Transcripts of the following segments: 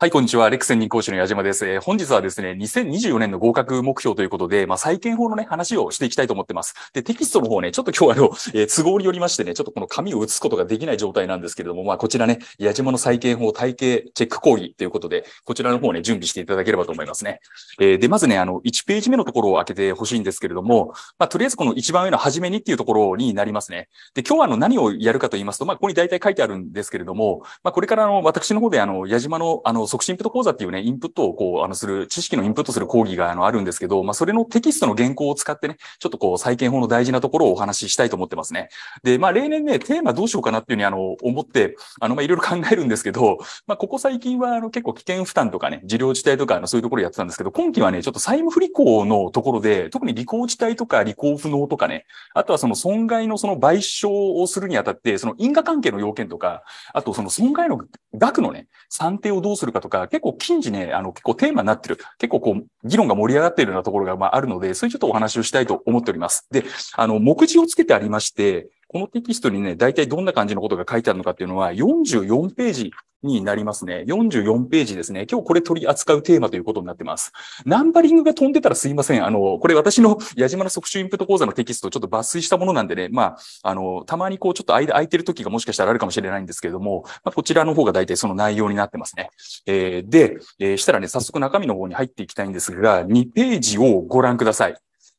はい、こんにちは。レクセン人講師の矢島です。えー、本日はですね、2024年の合格目標ということで、まあ、再建法のね、話をしていきたいと思ってます。で、テキストの方ね、ちょっと今日はあの、えー、都合によりましてね、ちょっとこの紙を写すことができない状態なんですけれども、まあ、こちらね、矢島の再建法体系チェック講義ということで、こちらの方ね、準備していただければと思いますね。えー、で、まずね、あの、1ページ目のところを開けてほしいんですけれども、まあ、とりあえずこの一番上の初めにっていうところになりますね。で、今日はあの、何をやるかと言いますと、まあ、ここに大体書いてあるんですけれども、まあ、これからあの、私の方であの、矢島のあの、促進インプット講座っていうね、インプットをこう、あの、する、知識のインプットする講義が、あの、あるんですけど、まあ、それのテキストの原稿を使ってね、ちょっとこう、債権法の大事なところをお話ししたいと思ってますね。で、まあ、例年ね、テーマどうしようかなっていうふうに、あの、思って、あの、まあ、いろいろ考えるんですけど、まあ、ここ最近は、あの、結構危険負担とかね、事業自体とか、あの、そういうところやってたんですけど、今期はね、ちょっと債務不履行のところで、特に履行自体とか、履行不能とかね、あとはその損害のその賠償をするにあたって、その因果関係の要件とか、あとその損害の額のね、算定をどうするかかとか、結構近似ね、あの、結構テーマになってる、結構こう、議論が盛り上がっているようなところが、まあ、あるので、そういうちょっとお話をしたいと思っております。で、あの、目次をつけてありまして、このテキストにね、大体どんな感じのことが書いてあるのかっていうのは、44ページになりますね。44ページですね。今日これ取り扱うテーマということになってます。ナンバリングが飛んでたらすいません。あの、これ私の 矢島の即習インプット講座のテキストちょっと抜粋したものなんでね、まあ、あの、たまにこうちょっと間空いてる時がもしかしたらあるかもしれないんですけれども、まあ、こちらの方が大体その内容になってますね。えー、で、えー、したらね、早速中身の方に入っていきたいんですが、2ページをご覧ください。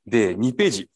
で、2ページ。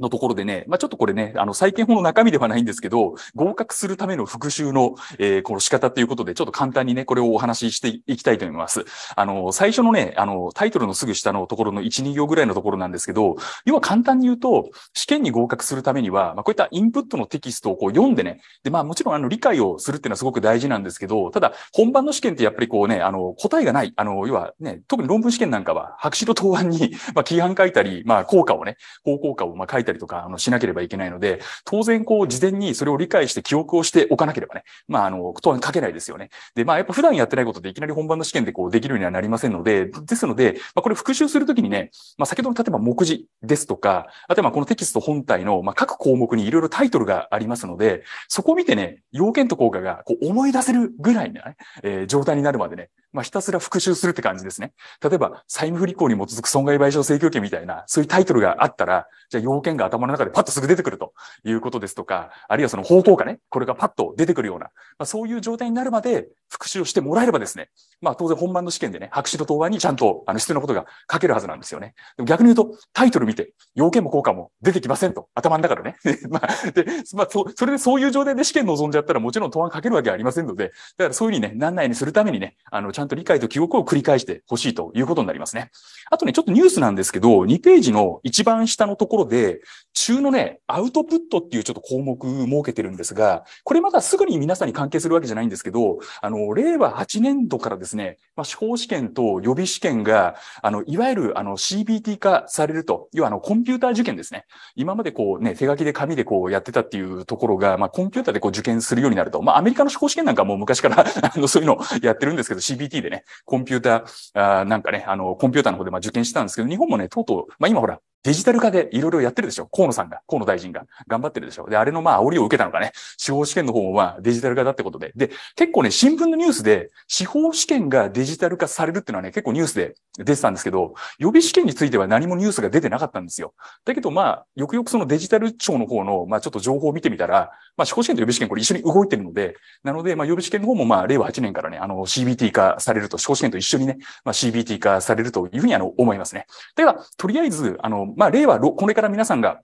のところでね、まあ、ちょっとこれね、あの、債権法の中身ではないんですけど、合格するための復習の、えー、この仕方ということで、ちょっと簡単にね、これをお話ししていきたいと思います。あの、最初のね、あの、タイトルのすぐ下のところの1、2行ぐらいのところなんですけど、要は簡単に言うと、試験に合格するためには、まあ、こういったインプットのテキストをこう読んでね、で、まあ、もちろんあの、理解をするっていうのはすごく大事なんですけど、ただ、本番の試験ってやっぱりこうね、あの、答えがない、あの、要はね、特に論文試験なんかは、白紙の答案に、ま規範書いたり、まあ、効果をね、方向果をまあ書いたり、たりとか、あの、しなければいけないので、当然、こう、事前にそれを理解して記憶をしておかなければね、まあ、あの、当然書けないですよね。で、まあ、やっぱ普段やってないことでいきなり本番の試験でこう、できるようにはなりませんので、ですので、まあ、これ復習するときにね、まあ、先ほどの例えば目次ですとか、あとはまあ、このテキスト本体の、まあ、各項目にいろいろタイトルがありますので、そこを見てね、要件と効果がこう思い出せるぐらいなね、えー、状態になるまでね、まあ、ひたすら復習するって感じですね。例えば、債務不履行に基づく損害賠償請求権みたいな、そういうタイトルがあったら、じゃあ要件が頭の中でパッとすぐ出てくるということですとか、あるいはその方向がね、これがパッと出てくるような、まあ、そういう状態になるまで復習をしてもらえればですね、まあ当然本番の試験でね、白紙と答案にちゃんとあの必要なことが書けるはずなんですよね。でも逆に言うと、タイトル見て、要件も効果も出てきませんと、頭の中でね。まあ、で、まあそ、それでそういう状態で試験望んじゃったらもちろん答案書けるわけはありませんので、だからそういうふうにね、なんないようにするためにね、あの、ゃんと理解と記憶を繰り返してほしいということになりますね。あとね、ちょっとニュースなんですけど、2ページの一番下のところで、中のね、アウトプットっていうちょっと項目設けてるんですが、これまだすぐに皆さんに関係するわけじゃないんですけど、あの、令和8年度からですね、まあ、司法試験と予備試験が、あの、いわゆるあの CBT 化されると、要はあの、コンピューター受験ですね。今までこうね、手書きで紙でこうやってたっていうところが、まあ、コンピューターでこう受験するようになると、まあ、アメリカの司法試験なんかもう昔からあの、そういうのやってるんですけど、CBT GPT でね、コンピューター、あなんかね、あの、コンピューターの方でまあ受験したんですけど、日本もね、とうとう、まあ今ほら、デジタル化でいろいろやってるでしょ河野さんが、河野大臣が頑張ってるでしょで、あれのまあ煽りを受けたのかね。司法試験の方もまあデジタル化だってことで。で、結構ね、新聞のニュースで司法試験がデジタル化されるっていうのはね、結構ニュースで出てたんですけど、予備試験については何もニュースが出てなかったんですよ。だけどまあ、よくよくそのデジタル庁の方のまあちょっと情報を見てみたら、まあ司法試験と予備試験これ一緒に動いてるので、なのでまあ予備試験の方もまあ令和8年からね、あの CBT 化されると、司法試験と一緒にね、まあ CBT 化されるというふうにあの思いますね。では、とりあえず、あの、まあ、例はこれから皆さんが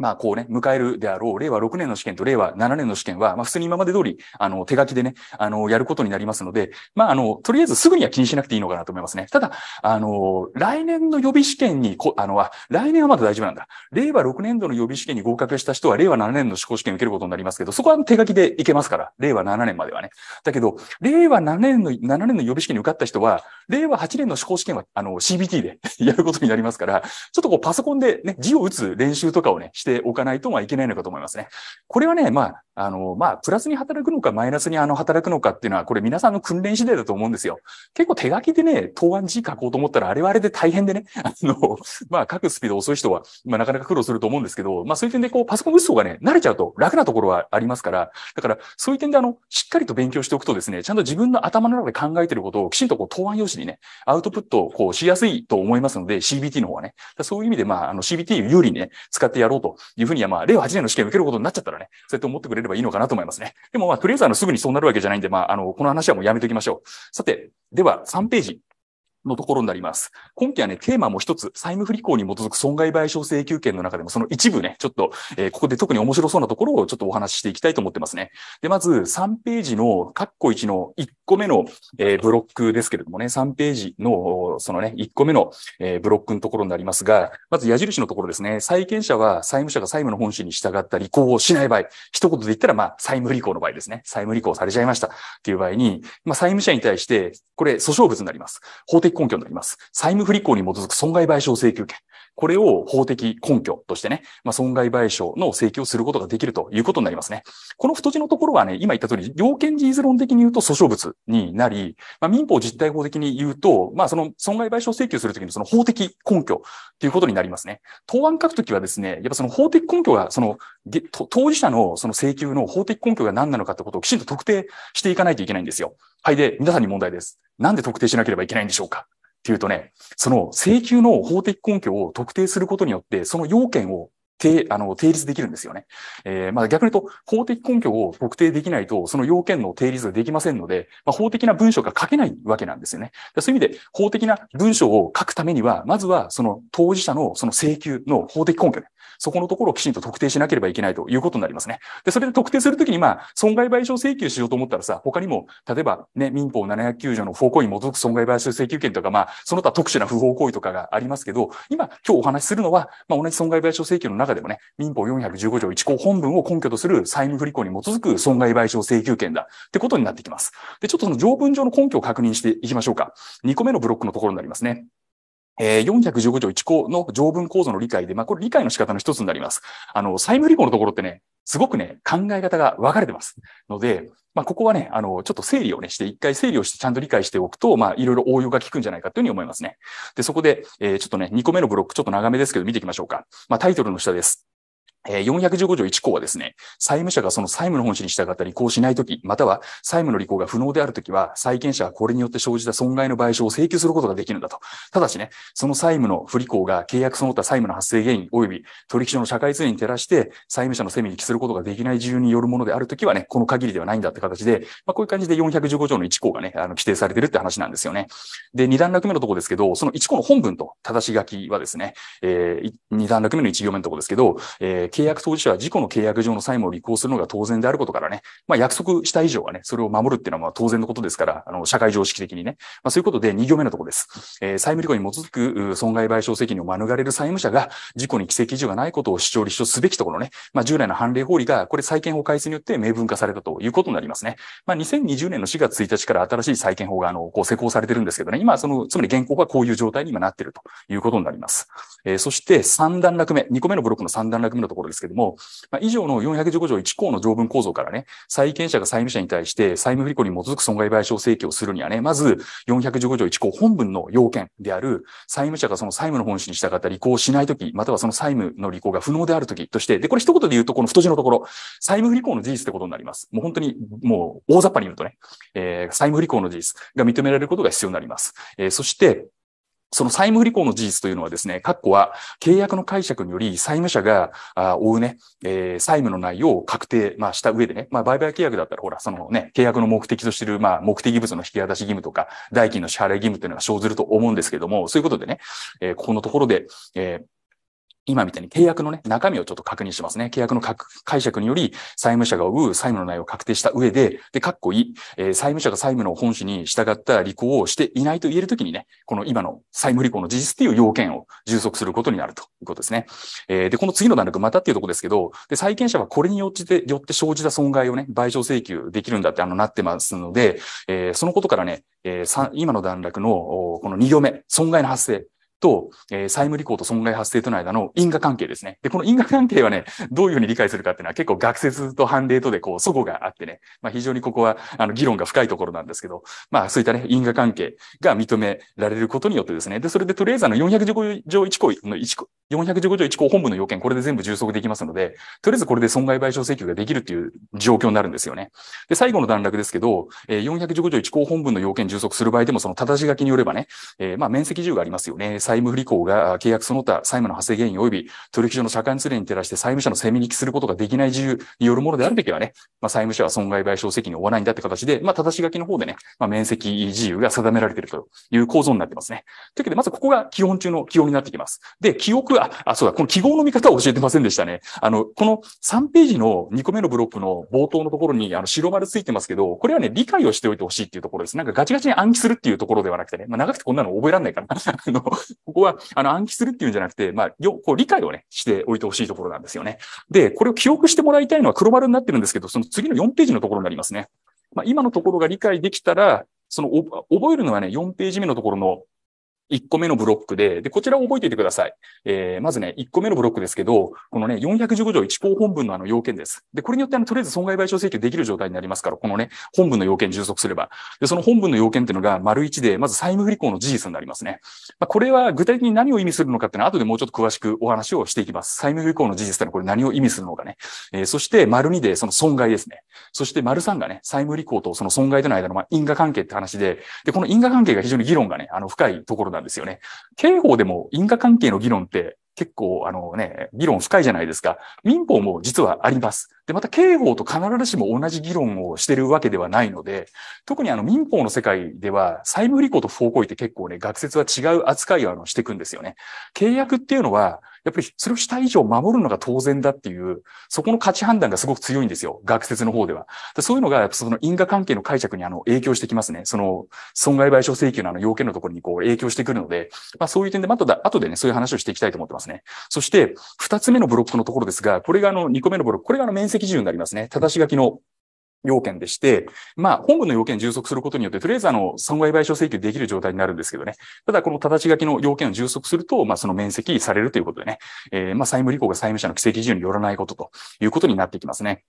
まあ、こうね、迎えるであろう、令和6年の試験と令和7年の試験は、まあ、普通に今まで通り、あの、手書きでね、あの、やることになりますので、まあ、あの、とりあえずすぐには気にしなくていいのかなと思いますね。ただ、あの、来年の予備試験に、こあの、あ、来年はまだ大丈夫なんだ。令和6年度の予備試験に合格した人は、令和7年の司法試験を受けることになりますけど、そこは手書きでいけますから、令和7年まではね。だけど、令和7年の、7年の予備試験に受かった人は、令和8年の司法試験は、あの、CBT で やることになりますから、ちょっとこう、パソコンでね、字を打つ練習とかをね、してておかないとまいけないのかと思いますね。これはね、まあ、あの、まあ、プラスに働くのかマイナスにあの働くのかっていうのは、これ皆さんの訓練次第だと思うんですよ。結構手書きでね、答案字書こうと思ったら、あれはあれで大変でね、あの、まあ、書くスピード遅い人は、まあ、なかなか苦労すると思うんですけど、まあ、そういう点でこう、パソコン嘘がね、慣れちゃうと楽なところはありますから、だから、そういう点であの、しっかりと勉強しておくとですね、ちゃんと自分の頭の中で考えてることをきちんとこう、答案用紙にね、アウトプットをこう、しやすいと思いますので、CBT の方はね、そういう意味で、まあ、あの、CBT 有利にね、使ってやろうとというふうには、まあ、令和8年の試験を受けることになっちゃったらね、そうやって思ってくれればいいのかなと思いますね。でも、まあ、とりあえず、あの、すぐにそうなるわけじゃないんで、まあ、あの、この話はもうやめときましょう。さて、では、3ページ。のところになります。今期はね、テーマも一つ、債務不履行に基づく損害賠償請求権の中でも、その一部ね、ちょっと、えー、ここで特に面白そうなところをちょっとお話ししていきたいと思ってますね。で、まず、3ページの、括弧1の1個目の、えー、ブロックですけれどもね、3ページの、そのね、1個目の、えー、ブロックのところになりますが、まず矢印のところですね、債権者は債務者が債務の本心に従った履行をしない場合、一言で言ったら、まあ、債務履行の場合ですね、債務履行されちゃいましたっていう場合に、まあ、債務者に対して、これ、訴訟物になります。法的根拠になります。債務不履行に基づく損害賠償請求権。これを法的根拠としてね、まあ、損害賠償の請求をすることができるということになりますね。この太字のところはね、今言った通り、要件事実論的に言うと訴訟物になり、まあ、民法実態法的に言うと、まあ、その損害賠償請求するときのその法的根拠ということになりますね。答案書くときはですね、やっぱその法的根拠が、その、当事者のその請求の法的根拠が何なのかってことをきちんと特定していかないといけないんですよ。はい。で、皆さんに問題です。なんで特定しなければいけないんでしょうかっていうとね、その請求の法的根拠を特定することによって、その要件をて、あの、定立できるんですよね。えー、まあ逆に言うと、法的根拠を特定できないと、その要件の定立ができませんので、まあ、法的な文章が書けないわけなんですよね。そういう意味で、法的な文章を書くためには、まずはその当事者のその請求の法的根拠、ね、そこのところをきちんと特定しなければいけないということになりますね。で、それで特定するときに、まあ、損害賠償請求しようと思ったらさ、他にも、例えばね、民法709条の法行為に基づく損害賠償請求権とか、まあ、その他特殊な不法行為とかがありますけど、今、今日お話しするのは、まあ、同じ損害賠償請求の中中でもね、民法415条1項本文を根拠とする債務不履行に基づく損害賠償請求権だってことになってきます。で、ちょっとその条文上の根拠を確認していきましょうか。2個目のブロックのところになりますね。えー、415条1項の条文構造の理解で、まあ、これ理解の仕方の一つになります。あの、債務履行のところってね、すごくね、考え方が分かれてます。ので、まあ、ここはね、あの、ちょっと整理をね、して、一回整理をしてちゃんと理解しておくと、まあ、いろいろ応用が効くんじゃないかというふうに思いますね。で、そこで、えー、ちょっとね、2個目のブロック、ちょっと長めですけど、見ていきましょうか。まあ、タイトルの下です。415条1項はですね、債務者がその債務の本旨に従った履行しないとき、または債務の履行が不能であるときは、債権者はこれによって生じた損害の賠償を請求することができるんだと。ただしね、その債務の不履行が契約その他債務の発生原因及び取引所の社会通念に照らして、債務者の責務に帰することができない自由によるものであるときはね、この限りではないんだって形で、まあ、こういう感じで415条の1項がね、あの規定されてるって話なんですよね。で、2段落目のとこですけど、その1項の本文と正し書きはですね、えー、2段落目の1行目のとこですけど、えー契約当事者は事故の契約上の債務を履行するのが当然であることからね、まあ、約束した以上はね、それを守るっていうのはまあ当然のことですから、あの、社会常識的にね。まあ、そういうことで2行目のところです。えー、債務履行に基づく損害賠償責任を免れる債務者が、事故に規制基準がないことを主張立証すべきところね、まあ、従来の判例法理が、これ債権法改正によって明文化されたということになりますね。まあ、2020年の4月1日から新しい債権法が、あの、こう施行されてるんですけどね、今、その、つまり現行はこういう状態に今なってるということになります。えー、そして3段落目、2個目のブロックの3段落目のところころですけども、まあ、以上の415条1項の条文構造からね、債権者が債務者に対して債務不履行に基づく損害賠償請求をするにはね、まず415条1項本文の要件である、債務者がその債務の本旨に従った履行をしないとき、またはその債務の履行が不能であるときとして、で、これ一言で言うと、この太字のところ、債務不履行の事実ってことになります。もう本当に、もう大雑把に言うとね、えー、債務不履行の事実が認められることが必要になります。えー、そして、その債務不履行の事実というのはですね、括弧は契約の解釈により債務者が負うね、えー、債務の内容を確定、まあ、した上でね、まあ、売買契約だったらほら、そのね、契約の目的としている、まあ、目的物の引き渡し義務とか、代金の支払い義務というのが生ずると思うんですけども、そういうことでね、えー、ここのところで、えー今みたいに契約のね、中身をちょっと確認しますね。契約の解釈により、債務者が負う債務の内容を確定した上で、で、かっこいい、えー、債務者が債務の本旨に従った履行をしていないと言えるときにね、この今の債務履行の事実という要件を充足することになるということですね。えー、で、この次の段落、またっていうとこですけど、で、債権者はこれによって、よって生じた損害をね、賠償請求できるんだって、あの、なってますので、えー、そのことからね、えー、今の段落の、この2行目、損害の発生。と、えー、債務履行と損害発生との間の因果関係ですね。で、この因果関係はね、どういうふうに理解するかっていうのは結構学説と判例とでこう、そ語があってね、まあ非常にここは、あの、議論が深いところなんですけど、まあそういったね、因果関係が認められることによってですね、で、それでとりあえずあの、415条1項の1項、415条1項本部の要件、これで全部充足できますので、とりあえずこれで損害賠償請求ができるっていう状況になるんですよね。で、最後の段落ですけど、えー、415条1項本部の要件充足する場合でも、その正し書きによればね、えー、まあ面積自由がありますよね。債務不履行が契約その他債務の発生原因及び取引所の社会の連に照らして債務者の責任に帰することができない自由によるものであるべきはね、まあ、債務者は損害賠償責任を負わないんだって形で、まあ、正し書きの方でね、まあ、面積自由が定められているという構造になってますね。というわけで、まずここが基本中の基本になってきます。で、記憶、は、あそうだ、この記号の見方を教えてませんでしたね。あの、この3ページの2個目のブロックの冒頭のところに、あの、白丸ついてますけど、これはね、理解をしておいてほしいっていうところです。なんかガチガチに暗記するっていうところではなくてね、まあ、長くてこんなの覚えらんないから、あの、ここは、あの、暗記するっていうんじゃなくて、まあ、よ、こう、理解をね、しておいてほしいところなんですよね。で、これを記憶してもらいたいのは黒丸になってるんですけど、その次の4ページのところになりますね。まあ、今のところが理解できたら、その、覚えるのはね、4ページ目のところの、1個目のブロックで、で、こちらを覚えていてください。えー、まずね、1個目のブロックですけど、このね、415条1項本文のあの要件です。で、これによってあの、とりあえず損害賠償請求できる状態になりますから、このね、本文の要件充足すれば。で、その本文の要件っていうのが、丸1で、まず債務不履行の事実になりますね。まあ、これは具体的に何を意味するのかっていうのは、後でもうちょっと詳しくお話をしていきます。債務不履行の事実ってのはこれ何を意味するのかね。えー、そして、丸2でその損害ですね。そして、丸3がね、債務履行とその損害との間のまあ因果関係って話で、で、この因果関係が非常に議論がね、あの、深いところだなんですよね。刑法でも因果関係の議論って結構、あのね、議論深いじゃないですか。民法も実はあります。で、また刑法と必ずしも同じ議論をしてるわけではないので、特にあの民法の世界では、債務履行と不法行為って結構ね、学説は違う扱いをあのしていくんですよね。契約っていうのは、やっぱりそれをした以上守るのが当然だっていう、そこの価値判断がすごく強いんですよ。学説の方では。そういうのが、その因果関係の解釈にあの影響してきますね。その損害賠償請求のあの要件のところにこう影響してくるので、まあそういう点でまただ、後でね、そういう話をしていきたいと思ってますね。そして、二つ目のブロックのところですが、これがあの、二個目のブロック、これがあの面積順になりますね。正し書きの要件でして、まあ、本部の要件充足することによって、とりあえずあの、損害賠償請求できる状態になるんですけどね。ただ、このただし書きの要件を充足すると、まあ、その面積されるということでね、えー、まあ、債務履行が債務者の規制基準によらないことということになってきますね。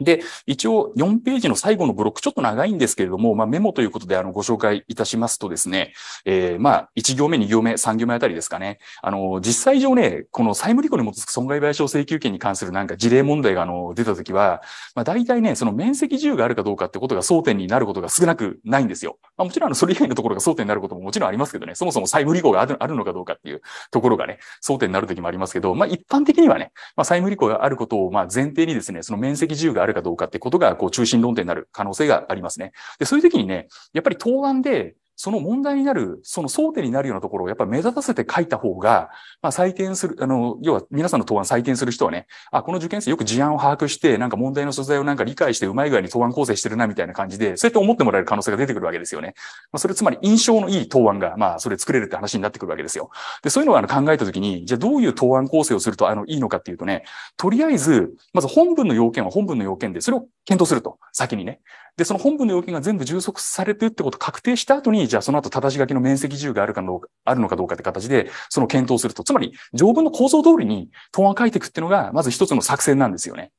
で、一応4ページの最後のブロック、ちょっと長いんですけれども、まあ、メモということであのご紹介いたしますとですね、えー、まあ、1行目、2行目、3行目あたりですかね、あの、実際上ね、この債務履行に基づく損害賠償請求権に関するなんか事例問題があの出たときは、まあ、大体ね、その面積自由があるかどうかってことが争点になることが少なくないんですよ。まあ、もちろんあの、それ以外のところが争点になることももちろんありますけどね、そもそも債務履行があるあるのかどうかっていうところがね、争点になるときもありますけど、まあ、一般的にはね、まあ、債務履行があることをまあ前提にですね、その面積自由由があるかどうかってことが、こう、中心論点になる可能性がありますね。で、そういう時にね、やっぱり答案で、その問題になる、その争点になるようなところをやっぱり目立たせて書いた方が、まあ採点する、あの、要は皆さんの答案採点する人はね、あ、この受験生よく事案を把握して、なんか問題の素材をなんか理解してうまい具合に答案構成してるなみたいな感じで、そうやって思ってもらえる可能性が出てくるわけですよね。まあ、それつまり印象のいい答案が、まあそれ作れるって話になってくるわけですよ。で、そういうのをあの考えたときに、じゃあどういう答案構成をするとあのいいのかっていうとね、とりあえず、まず本文の要件は本文の要件で、それを検討すると。先にね。で、その本文の要件が全部充足されてるってことを確定した後に、じゃあその後正し書きの面積自由があるかどうか、あるのかどうかって形で、その検討すると。つまり、条文の構造通りに答案を書いていくっていうのが、まず一つの作戦なんですよね。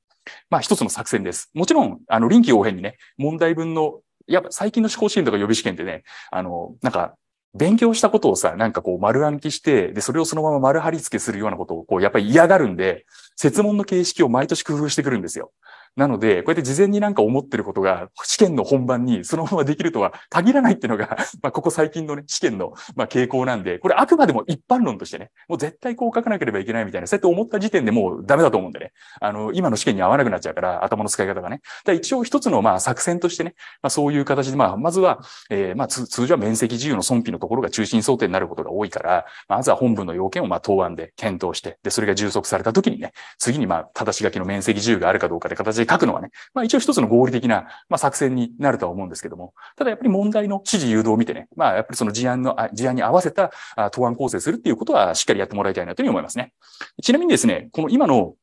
まあ一つの作戦です。もちろん、あの、臨機応変にね、問題文の、やっぱ最近の思考試験とか予備試験ってね、あの、なんか、勉強したことをさ、なんかこう丸暗記して、で、それをそのまま丸貼り付けするようなことを、こう、やっぱり嫌がるんで、説問の形式を毎年工夫してくるんですよ。なので、こうやって事前になんか思ってることが試験の本番にそのままできるとは限らないっていうのが、まあ、ここ最近のね、試験の、まあ、傾向なんで、これあくまでも一般論としてね、もう絶対こう書かなければいけないみたいな、そうやって思った時点でもうダメだと思うんでね、あの、今の試験に合わなくなっちゃうから、頭の使い方がね。だ一応一つの、まあ、作戦としてね、まあ、そういう形で、まあ、まずは、えー、まあ、通常は面積自由の損費のところが中心想定になることが多いから、まずは本文の要件を、まあ、答案で検討して、で、それが充足された時にね、次に、まあ、正し書きの面積自由があるかどうかで形で書くのはね、まあ一応一つの合理的な、まあ、作戦になるとは思うんですけども、ただやっぱり問題の指示誘導を見てね、まあやっぱりその事案の、事案に合わせた答案構成するっていうことはしっかりやってもらいたいなというふうに思いますね。ちなみにですね、この今の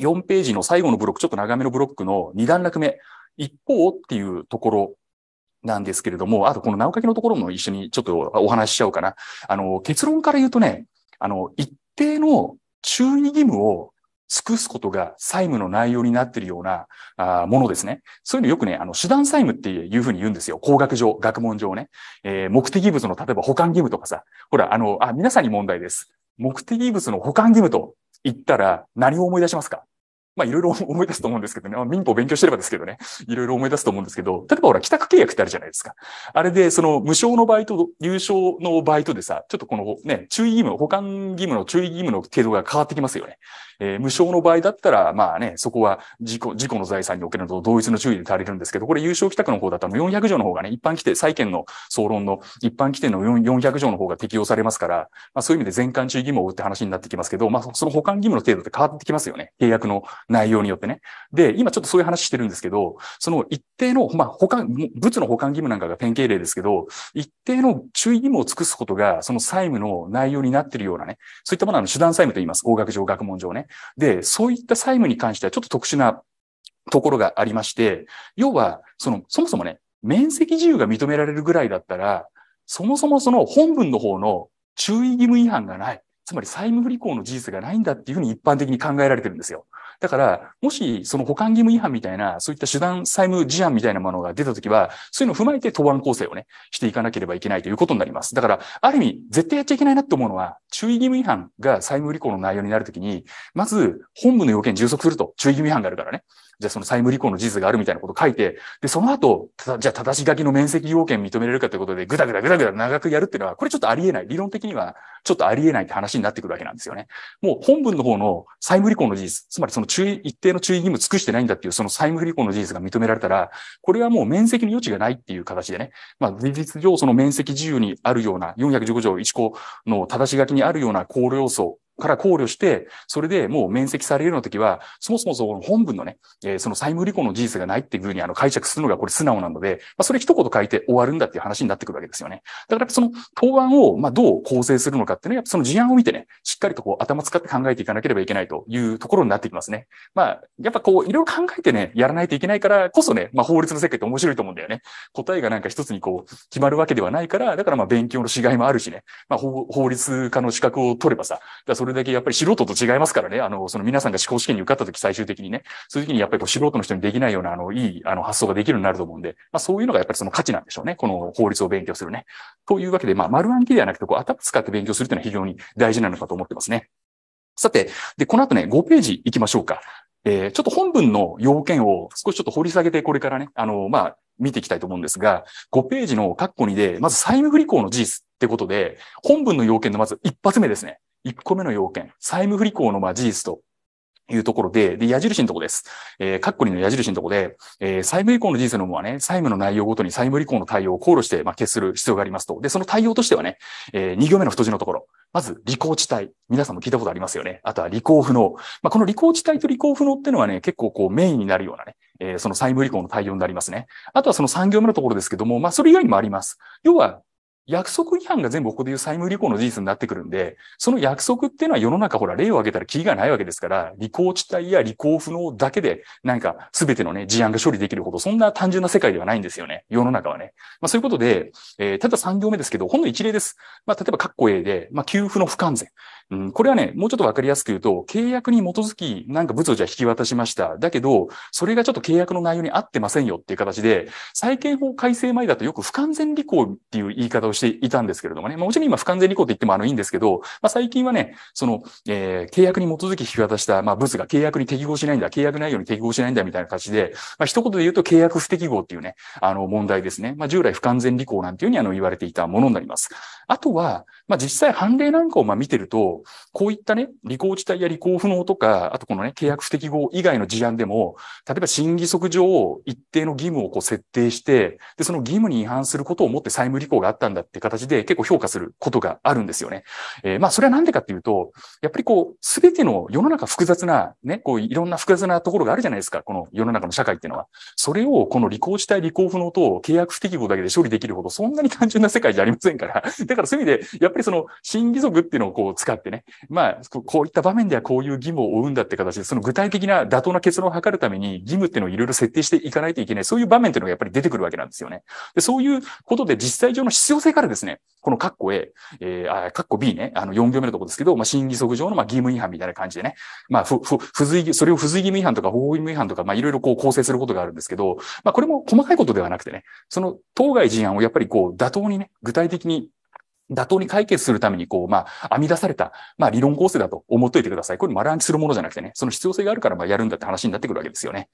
4ページの最後のブロック、ちょっと長めのブロックの2段落目、一方っていうところなんですけれども、あとこの直書きのところも一緒にちょっとお話ししちゃおうかな。あの、結論から言うとね、あの、一定の注意義務を尽くすことが債務の内容になっているようなあものですね。そういうのよくね、あの、手段債務っていうふうに言うんですよ。工学上、学問上ね。えー、目的物の例えば保管義務とかさ。ほら、あの、あ、皆さんに問題です。目的物の保管義務と言ったら何を思い出しますかまあいろいろ 思い出すと思うんですけどね、まあ、民法勉強してればですけどね、いろいろ思い出すと思うんですけど、例えばほら、帰宅契約ってあるじゃないですか。あれで、その無償の場合と有償の場合とでさ、ちょっとこのね、注意義務、保管義務の注意義務の程度が変わってきますよね。えー、無償の場合だったら、まあね、そこは事故、事故の財産におけるのと同一の注意で足りるんですけど、これ有償帰宅の方だったら400条の方がね、一般規定、債権の総論の一般規定の400条の方が適用されますから、まあそういう意味で全館注意義務を負うって話になってきますけど、まあその保管義務の程度って変わってきますよね。契約の内容によってね。で、今ちょっとそういう話してるんですけど、その一定の、まあ、保管、物の保管義務なんかが典型例ですけど、一定の注意義務を尽くすことが、その債務の内容になってるようなね、そういったものは手段債務と言います。法学上、学問上ね。で、そういった債務に関してはちょっと特殊なところがありまして、要は、その、そもそもね、面積自由が認められるぐらいだったら、そもそもその本文の方の注意義務違反がない。つまり債務不履行の事実がないんだっていうふうに一般的に考えられてるんですよ。だから、もしその保管義務違反みたいな、そういった手段債務事案みたいなものが出たときは、そういうのを踏まえて答案構成をね、していかなければいけないということになります。だから、ある意味、絶対やっちゃいけないなと思うのは、注意義務違反が債務履行の内容になるときに、まず、本部の要件充足すると、注意義務違反があるからね。じゃあその債務履行の事実があるみたいなことを書いて、で、その後、じゃあ正し書きの面積要件認めれるかということで、ぐだぐだぐだぐだ長くやるっていうのは、これちょっとあり得ない。理論的にはちょっとあり得ないって話になってくるわけなんですよね。もう本文の方の債務履行の事実、つまりその注意、一定の注意義務尽くしてないんだっていうその債務履行の事実が認められたら、これはもう面積の余地がないっていう形でね、まあ事実上その面積自由にあるような415条1項の正し書きにあるような考慮要素から考慮して、それでもう面積されるような時は、そもそもその本文のね、えー、その債務履行の事実がないっていうふうにあの解釈するのがこれ素直なので、まあ、それ一言書いて終わるんだっていう話になってくるわけですよね。だからその答案を、まあ、どう構成するのかっていうのは、やっぱその事案を見てね、しっかりとこう頭使って考えていかなければいけないというところになってきますね。まあ、やっぱこう、いろいろ考えてね、やらないといけないからこそね、まあ法律の世界って面白いと思うんだよね。答えがなんか一つにこう、決まるわけではないから、だからまあ勉強のしがいもあるしね、まあ法律家の資格を取ればさ、だそれそれだけやっぱり素人と違いますからね、あの、その皆さんが思考試験に受かった時最終的にね、そういう時にやっぱりこう素人の人にできないような、あの、いい、あの、発想ができるようになると思うんで、まあそういうのがやっぱりその価値なんでしょうね。この法律を勉強するね。というわけで、まあ丸暗記ではなくて、こう頭使って勉強するっていうのは非常に大事なのかと思ってますね。さて、で、この後ね、5ページ行きましょうか。えー、ちょっと本文の要件を少しちょっと掘り下げて、これからね、あの、まあ、見ていきたいと思うんですが、5ページの括弧2で、まず債務不履行の事実ってことで、本文の要件のまず一発目ですね。1個目の要件、債務不履行のまあ事実というところで、で、矢印のとこです。えー、カッコリの矢印のとこで、えー、債務以降の事実のものはね、債務の内容ごとに債務履行の対応を考慮して、まあ、決する必要がありますと。で、その対応としてはね、えー、2行目の太字のところ。まず、履行地帯。皆さんも聞いたことありますよね。あとは履行不能。まあ、この履行地帯と履行不能っていうのはね、結構こうメインになるようなね、えー、その債務履行の対応になりますね。あとはその3行目のところですけども、まあ、それ以外にもあります。要は、約束違反が全部ここでいう債務履行の事実になってくるんで、その約束っていうのは世の中ほら例を挙げたらキリがないわけですから、履行地帯や履行不能だけでなんか全てのね、事案が処理できるほどそんな単純な世界ではないんですよね。世の中はね。まあそういうことで、えー、ただ3行目ですけど、ほんの一例です。まあ例えばッコ A で、まあ給付の不完全。うん、これはね、もうちょっとわかりやすく言うと、契約に基づき、なんか物をじゃ引き渡しました。だけど、それがちょっと契約の内容に合ってませんよっていう形で、債権法改正前だとよく不完全履行っていう言い方をしていたんですけれどもね、まあ、もちろん今不完全履行って言ってもあのいいんですけど、まあ、最近はね、その、えー、契約に基づき引き渡した、まあ、ブスが契約に適合しないんだ、契約内容に適合しないんだみたいな形で、まあ、一言で言うと契約不適合っていうね、あの問題ですね。まあ、従来不完全履行なんていうふうにあの言われていたものになります。あとは、まあ、実際判例なんかをまあ見てると、こういったね、履行地帯や履行不能とか、あとこのね、契約不適合以外の事案でも、例えば審議則上、一定の義務をこう設定して、で、その義務に違反することをもって債務履行があったんだって形で結構評価することがあるんですよね。えー、まあ、それはなんでかっていうと、やっぱりこう、すべての世の中複雑な、ね、こう、いろんな複雑なところがあるじゃないですか、この世の中の社会っていうのは。それを、この履行地帯履行不能と契約不適合だけで処理できるほど、そんなに単純な世界じゃありませんから。だからそういう意味で、ぱりその審議則っていうのをこう使ってね、まあ、こういった場面ではこういう義務を負うんだって形で、その具体的な妥当な結論を図るために義務っていうのをいろいろ設定していかないといけない、そういう場面っていうのがやっぱり出てくるわけなんですよね。でそういうことで実際上の必要性からですね、このカッコ A、えー、あカッコ B ね、あの4行目のところですけど、まあ、審議則上のまあ義務違反みたいな感じでね、まあ、ふ、ふ、付随、それを不随義務違反とか法義務違反とか、まあ、いろいろこう構成することがあるんですけど、まあ、これも細かいことではなくてね、その当該事案をやっぱりこう妥当にね、具体的に妥当に解決するために、こう、まあ、編み出された、まあ、理論構成だと思っといてください。これ丸暗記するものじゃなくてね、その必要性があるから、まあ、やるんだって話になってくるわけですよね。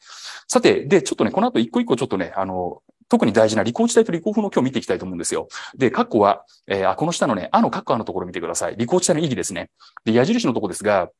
さて、で、ちょっとね、この後一個一個ちょっとね、あの、特に大事な理工地帯と理工風の今日見ていきたいと思うんですよ。で、カッコは、えー、あ、この下のね、あのカッコあのところ見てください。理工地帯の意義ですね。で、矢印のとこですが、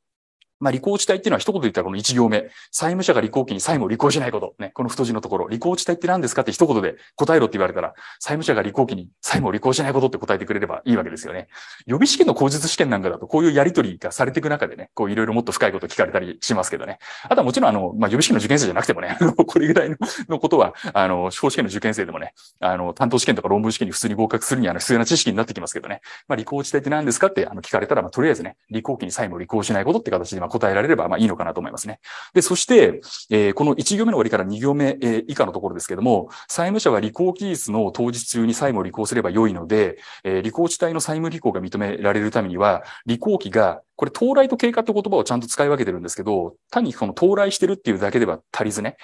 まあ、履行地帯っていうのは一言で言ったらこの1行目。債務者が履行期に債務を履行しないこと。ね、この太字のところ。履行地帯って何ですかって一言で答えろって言われたら、債務者が履行期に債務を履行しないことって答えてくれればいいわけですよね。予備試験の口述試験なんかだと、こういうやりとりがされていく中でね、こういろいろもっと深いこと聞かれたりしますけどね。あとはもちろん、あの、まあ、予備試験の受験生じゃなくてもね、これぐらいのことは、あの、司法試験の受験生でもね、あの、担当試験とか論文試験に普通に合格するには必要な知識になってきますけどね。まあ、履行地帯って何ですかってあの聞かれたら、まあ、とりあえずね、履行期に債務を履行しないことって形で、まあ答えられればまあいいのかなと思いますね。で、そして、えー、この1行目の終わりから2行目、えー、以下のところですけども、債務者は履行期日の当日中に債務を履行すれば良いので、えー、履行地帯の債務履行が認められるためには、履行期がこれ、到来と経過って言葉をちゃんと使い分けてるんですけど、単にこの到来してるっていうだけでは足りずね。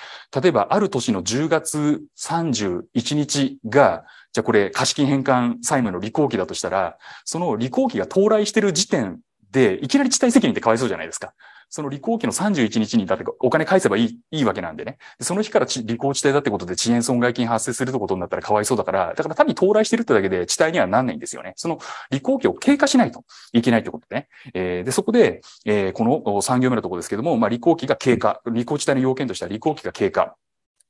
例えば、ある年の10月31日が、じゃあこれ、貸金返還債務の履行期だとしたら、その履行期が到来してる時点で、いきなり地帯責任ってかわいそうじゃないですか。その履行期の31日にだってお金返せばいい、いいわけなんでね。その日から履行地帯だってことで遅延損害金発生するってことになったらかわいそうだから、だから単に到来してるってだけで地帯にはなんないんですよね。その履行期を経過しないといけないってことね。えー、で、そこで、えー、この3行目のところですけども、まあ、履行期が経過、履行地帯の要件としては履行期が経過。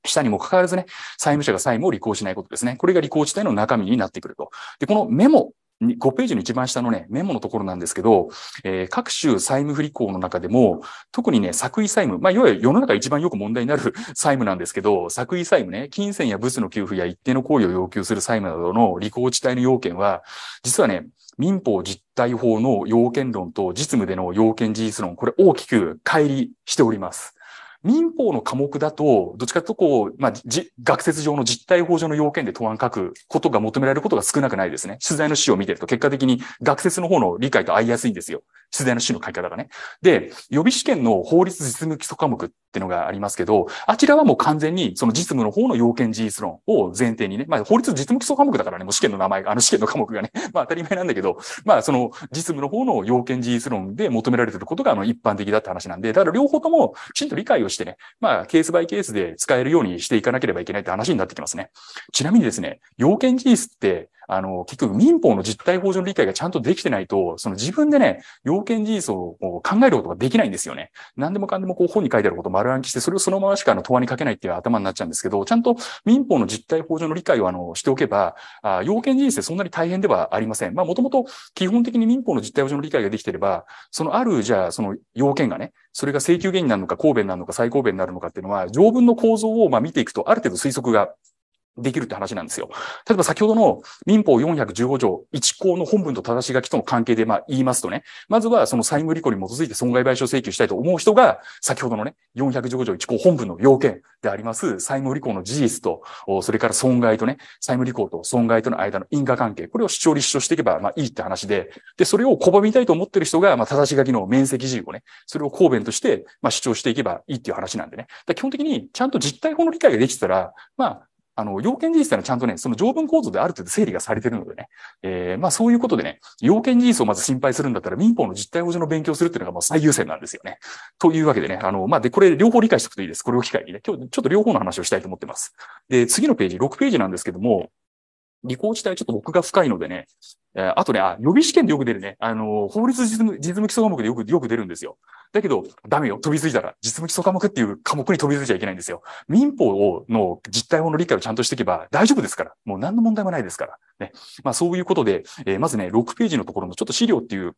下にもかかわらずね、債務者が債務を履行しないことですね。これが履行地帯の中身になってくると。で、このメモ5ページの一番下のね、メモのところなんですけど、えー、各種債務不履行の中でも、特にね、作為債務、まあ、いわゆる世の中一番よく問題になる 債務なんですけど、作為債務ね、金銭や物の給付や一定の行為を要求する債務などの履行地帯の要件は、実はね、民法実態法の要件論と実務での要件事実論、これ大きく乖離しております。民法の科目だと、どっちかというとこう、まあ、学説上の実態法上の要件で答案書くことが求められることが少なくないですね。取材の資料を見てると結果的に学説の方の理解と合いやすいんですよ。取材の資の書き方がね。で、予備試験の法律実務基礎科目っていうのがありますけど、あちらはもう完全にその実務の方の要件事実論を前提にね、まあ法律実務基礎科目だからね、もう試験の名前が、あの試験の科目がね、まあ当たり前なんだけど、まあその実務の方の要件事実論で求められてることがあの一般的だって話なんで、だから両方ともきちんと理解をしてね、まあケースバイケースで使えるようにしていかなければいけないって話になってきますね。ちなみにですね、要件事実って、あの、結局民法の実態法上の理解がちゃんとできてないと、その自分でね、要件事実を考えることができないんですよね。何でもかんでもこう本に書いてあること丸暗記して、それをそのまましかあの、答わにかけないっていう頭になっちゃうんですけど、ちゃんと民法の実態法上の理解をあの、しておけば、あ要件人生そんなに大変ではありません。まあ、もともと基本的に民法の実態法上の理解ができてれば、そのある、じゃあ、その要件がね、それが請求原因なのか、公弁なのか、最高弁になるのかっていうのは、条文の構造をまあ見ていくと、ある程度推測ができるって話なんですよ。例えば先ほどの民法415条1項の本文と正し書きとの関係でまあ言いますとね、まずはその債務履行に基づいて損害賠償請求したいと思う人が、先ほどのね、415条1項本文の要件であります、債務履行の事実と、それから損害とね、債務履行と損害との間の因果関係、これを主張立証していけばまあいいって話で、で、それを拒みたいと思ってる人が、まあ正し書きの面積事由をね、それを公弁としてまあ主張していけばいいっていう話なんでね。基本的にちゃんと実態法の理解ができてたら、まああの、要件事実というのはちゃんとね、その条文構造である程度整理がされてるのでね、えー、まあそういうことでね、要件事実をまず心配するんだったら民法の実態保持の勉強するっていうのがもう最優先なんですよね。というわけでね、あの、まあで、これ両方理解しておくといいです。これを機会にね、今日ちょっと両方の話をしたいと思ってます。で、次のページ、6ページなんですけども、理工自体ちょっと僕が深いのでね、えー、あとね、あ、予備試験でよく出るね、あの、法律実務、実務基礎科目でよく、よく出るんですよ。だけど、ダメよ。飛びついたら、実務基礎科目っていう科目に飛びついちゃいけないんですよ。民法をの実態法の理解をちゃんとしていけば大丈夫ですから。もう何の問題もないですから。ね。まあそういうことで、えー、まずね、6ページのところのちょっと資料っていう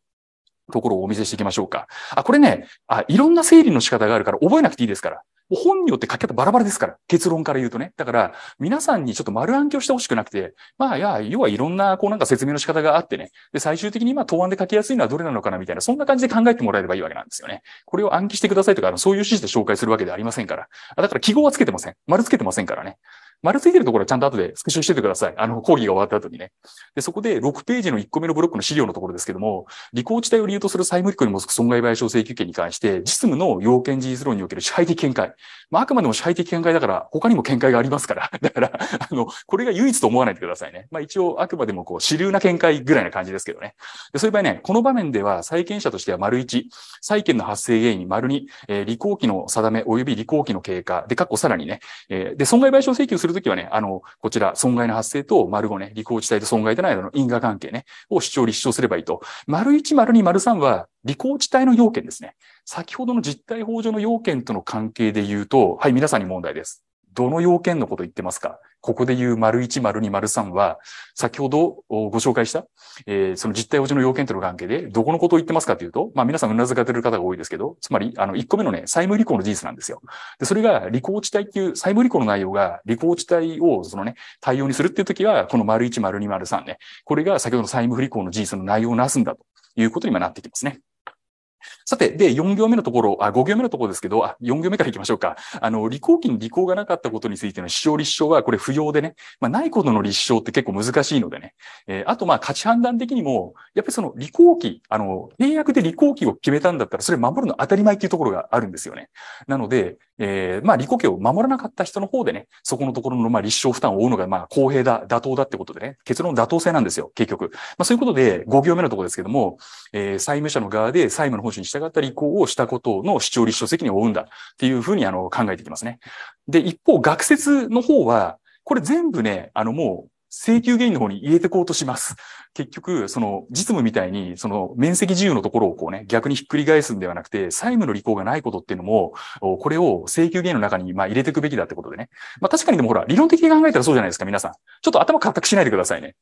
ところをお見せしていきましょうか。あ、これね、あ、いろんな整理の仕方があるから覚えなくていいですから。本によって書き方バラバラですから。結論から言うとね。だから、皆さんにちょっと丸暗記をしてほしくなくて、まあ、いや、要はいろんな、こうなんか説明の仕方があってね。で、最終的に今、答案で書きやすいのはどれなのかなみたいな、そんな感じで考えてもらえればいいわけなんですよね。これを暗記してくださいとか、そういう指示で紹介するわけではありませんから。だから、記号はつけてません。丸つけてませんからね。丸ついてるところはちゃんと後でスクショしててください。あの、講義が終わった後にね。で、そこで6ページの1個目のブロックの資料のところですけども、履行地帯を理由とする債務利己にく損害賠償請求権に関して、実務の要件事実論における支配的見解。まあ、あくまでも支配的見解だから、他にも見解がありますから。だから、あの、これが唯一と思わないでくださいね。まあ、一応、あくまでもこう、主流な見解ぐらいな感じですけどね。でそういえばね、この場面では、債権者としては丸1、債権の発生原因丸2、えー、履行期の定め及び履行期の経過。で、かっこさらにね、えー、で、損害賠償請求するるときはね、あの、こちら、損害の発生と、丸5ね、履行地帯と損害との間の因果関係ね、を主張立証すればいいと。丸1、丸2、丸3は、履行地帯の要件ですね。先ほどの実態法上の要件との関係で言うと、はい、皆さんに問題です。どの要件のこと言ってますかここで言う丸一、丸二、丸三は、先ほどご紹介した、えー、その実態保持の要件との関係で、どこのことを言ってますかというと、まあ皆さんうなずかれる方が多いですけど、つまり、あの、1個目のね、債務履行の事実なんですよ。で、それが履行地帯っていう債務履行の内容が、履行地帯をそのね、対応にするっていう時は、この丸一、丸二、丸三ね、これが先ほどの債務不履行の事実の内容をなすんだということに今なってきますね。さて、で、4行目のところ、あ、5行目のところですけど、あ、4行目から行きましょうか。あの、履行期に履行がなかったことについての主張立証は、これ不要でね、まあ、ないことの立証って結構難しいのでね。えー、あと、まあ、価値判断的にも、やっぱりその履行期、あの、契約で履行期を決めたんだったら、それ守るの当たり前っていうところがあるんですよね。なので、えー、まあ、利己家を守らなかった人の方でね、そこのところの、まあ、立証負担を負うのが、まあ、公平だ、妥当だってことでね、結論妥当性なんですよ、結局。まあ、そういうことで、5行目のところですけども、えー、債務者の側で債務の方針に従った履行をしたことの主張立証責任を負うんだっていうふうに、あの、考えていきますね。で、一方、学説の方は、これ全部ね、あの、もう、請求原因の方に入れてこうとします。結局、その実務みたいに、その面積自由のところをこうね、逆にひっくり返すんではなくて、債務の履行がないことっていうのも、これを請求原因の中にまあ入れていくべきだってことでね。まあ確かにでもほら、理論的に考えたらそうじゃないですか、皆さん。ちょっと頭固くしないでくださいね。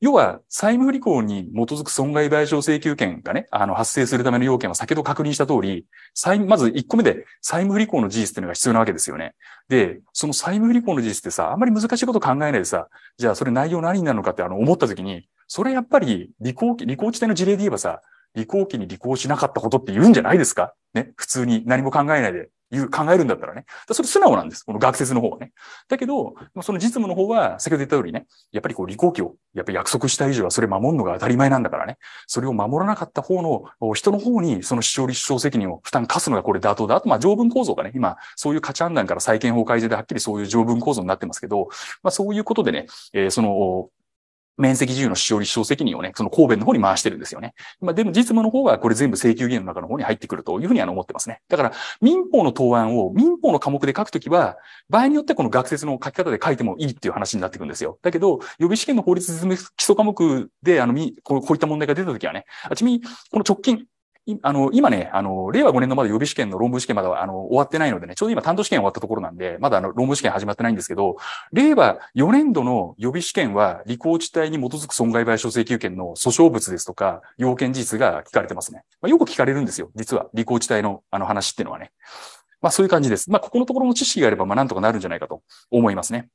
要は、債務不履行に基づく損害賠償請求権がね、あの、発生するための要件は先ほど確認した通り、債まず1個目で債務不履行の事実っていうのが必要なわけですよね。で、その債務不履行の事実ってさ、あんまり難しいこと考えないでさ、じゃあそれ内容何になるのかってあの、思った時に、それやっぱり、理工期、理工地帯の事例で言えばさ、理工期に履行しなかったことって言うんじゃないですかね。普通に何も考えないで言う、考えるんだったらね。らそれ素直なんです。この学説の方はね。だけど、その実務の方は、先ほど言った通りね、やっぱりこう、履行期を、やっぱり約束した以上はそれ守るのが当たり前なんだからね。それを守らなかった方の、人の方に、その視聴立証責任を負担課すのがこれ妥当だ。あと、まあ、条文構造がね、今、そういう価値判断から再建法改正ではっきりそういう条文構造になってますけど、まあ、そういうことでね、えー、その、面積自由の使用立証責任をね、その神戸の方に回してるんですよね。まあ、でも実務の方はこれ全部請求義務の中の方に入ってくるというふうにあの思ってますね。だから民法の答案を民法の科目で書くときは、場合によってこの学説の書き方で書いてもいいっていう話になってくるんですよ。だけど、予備試験の法律実務基礎科目で、あの、こういった問題が出たときはね、あちみ、にこの直近、あの、今ね、あの、令和5年のまだ予備試験の論文試験まだ、あの、終わってないのでね、ちょうど今担当試験終わったところなんで、まだあの、論文試験始まってないんですけど、令和4年度の予備試験は、履行地帯に基づく損害賠償請求権の訴訟物ですとか、要件事実が聞かれてますね。まあ、よく聞かれるんですよ、実は。履行地帯の、あの話っていうのはね。まあ、そういう感じです。まあ、ここのところの知識があれば、まあ、なんとかなるんじゃないかと思いますね。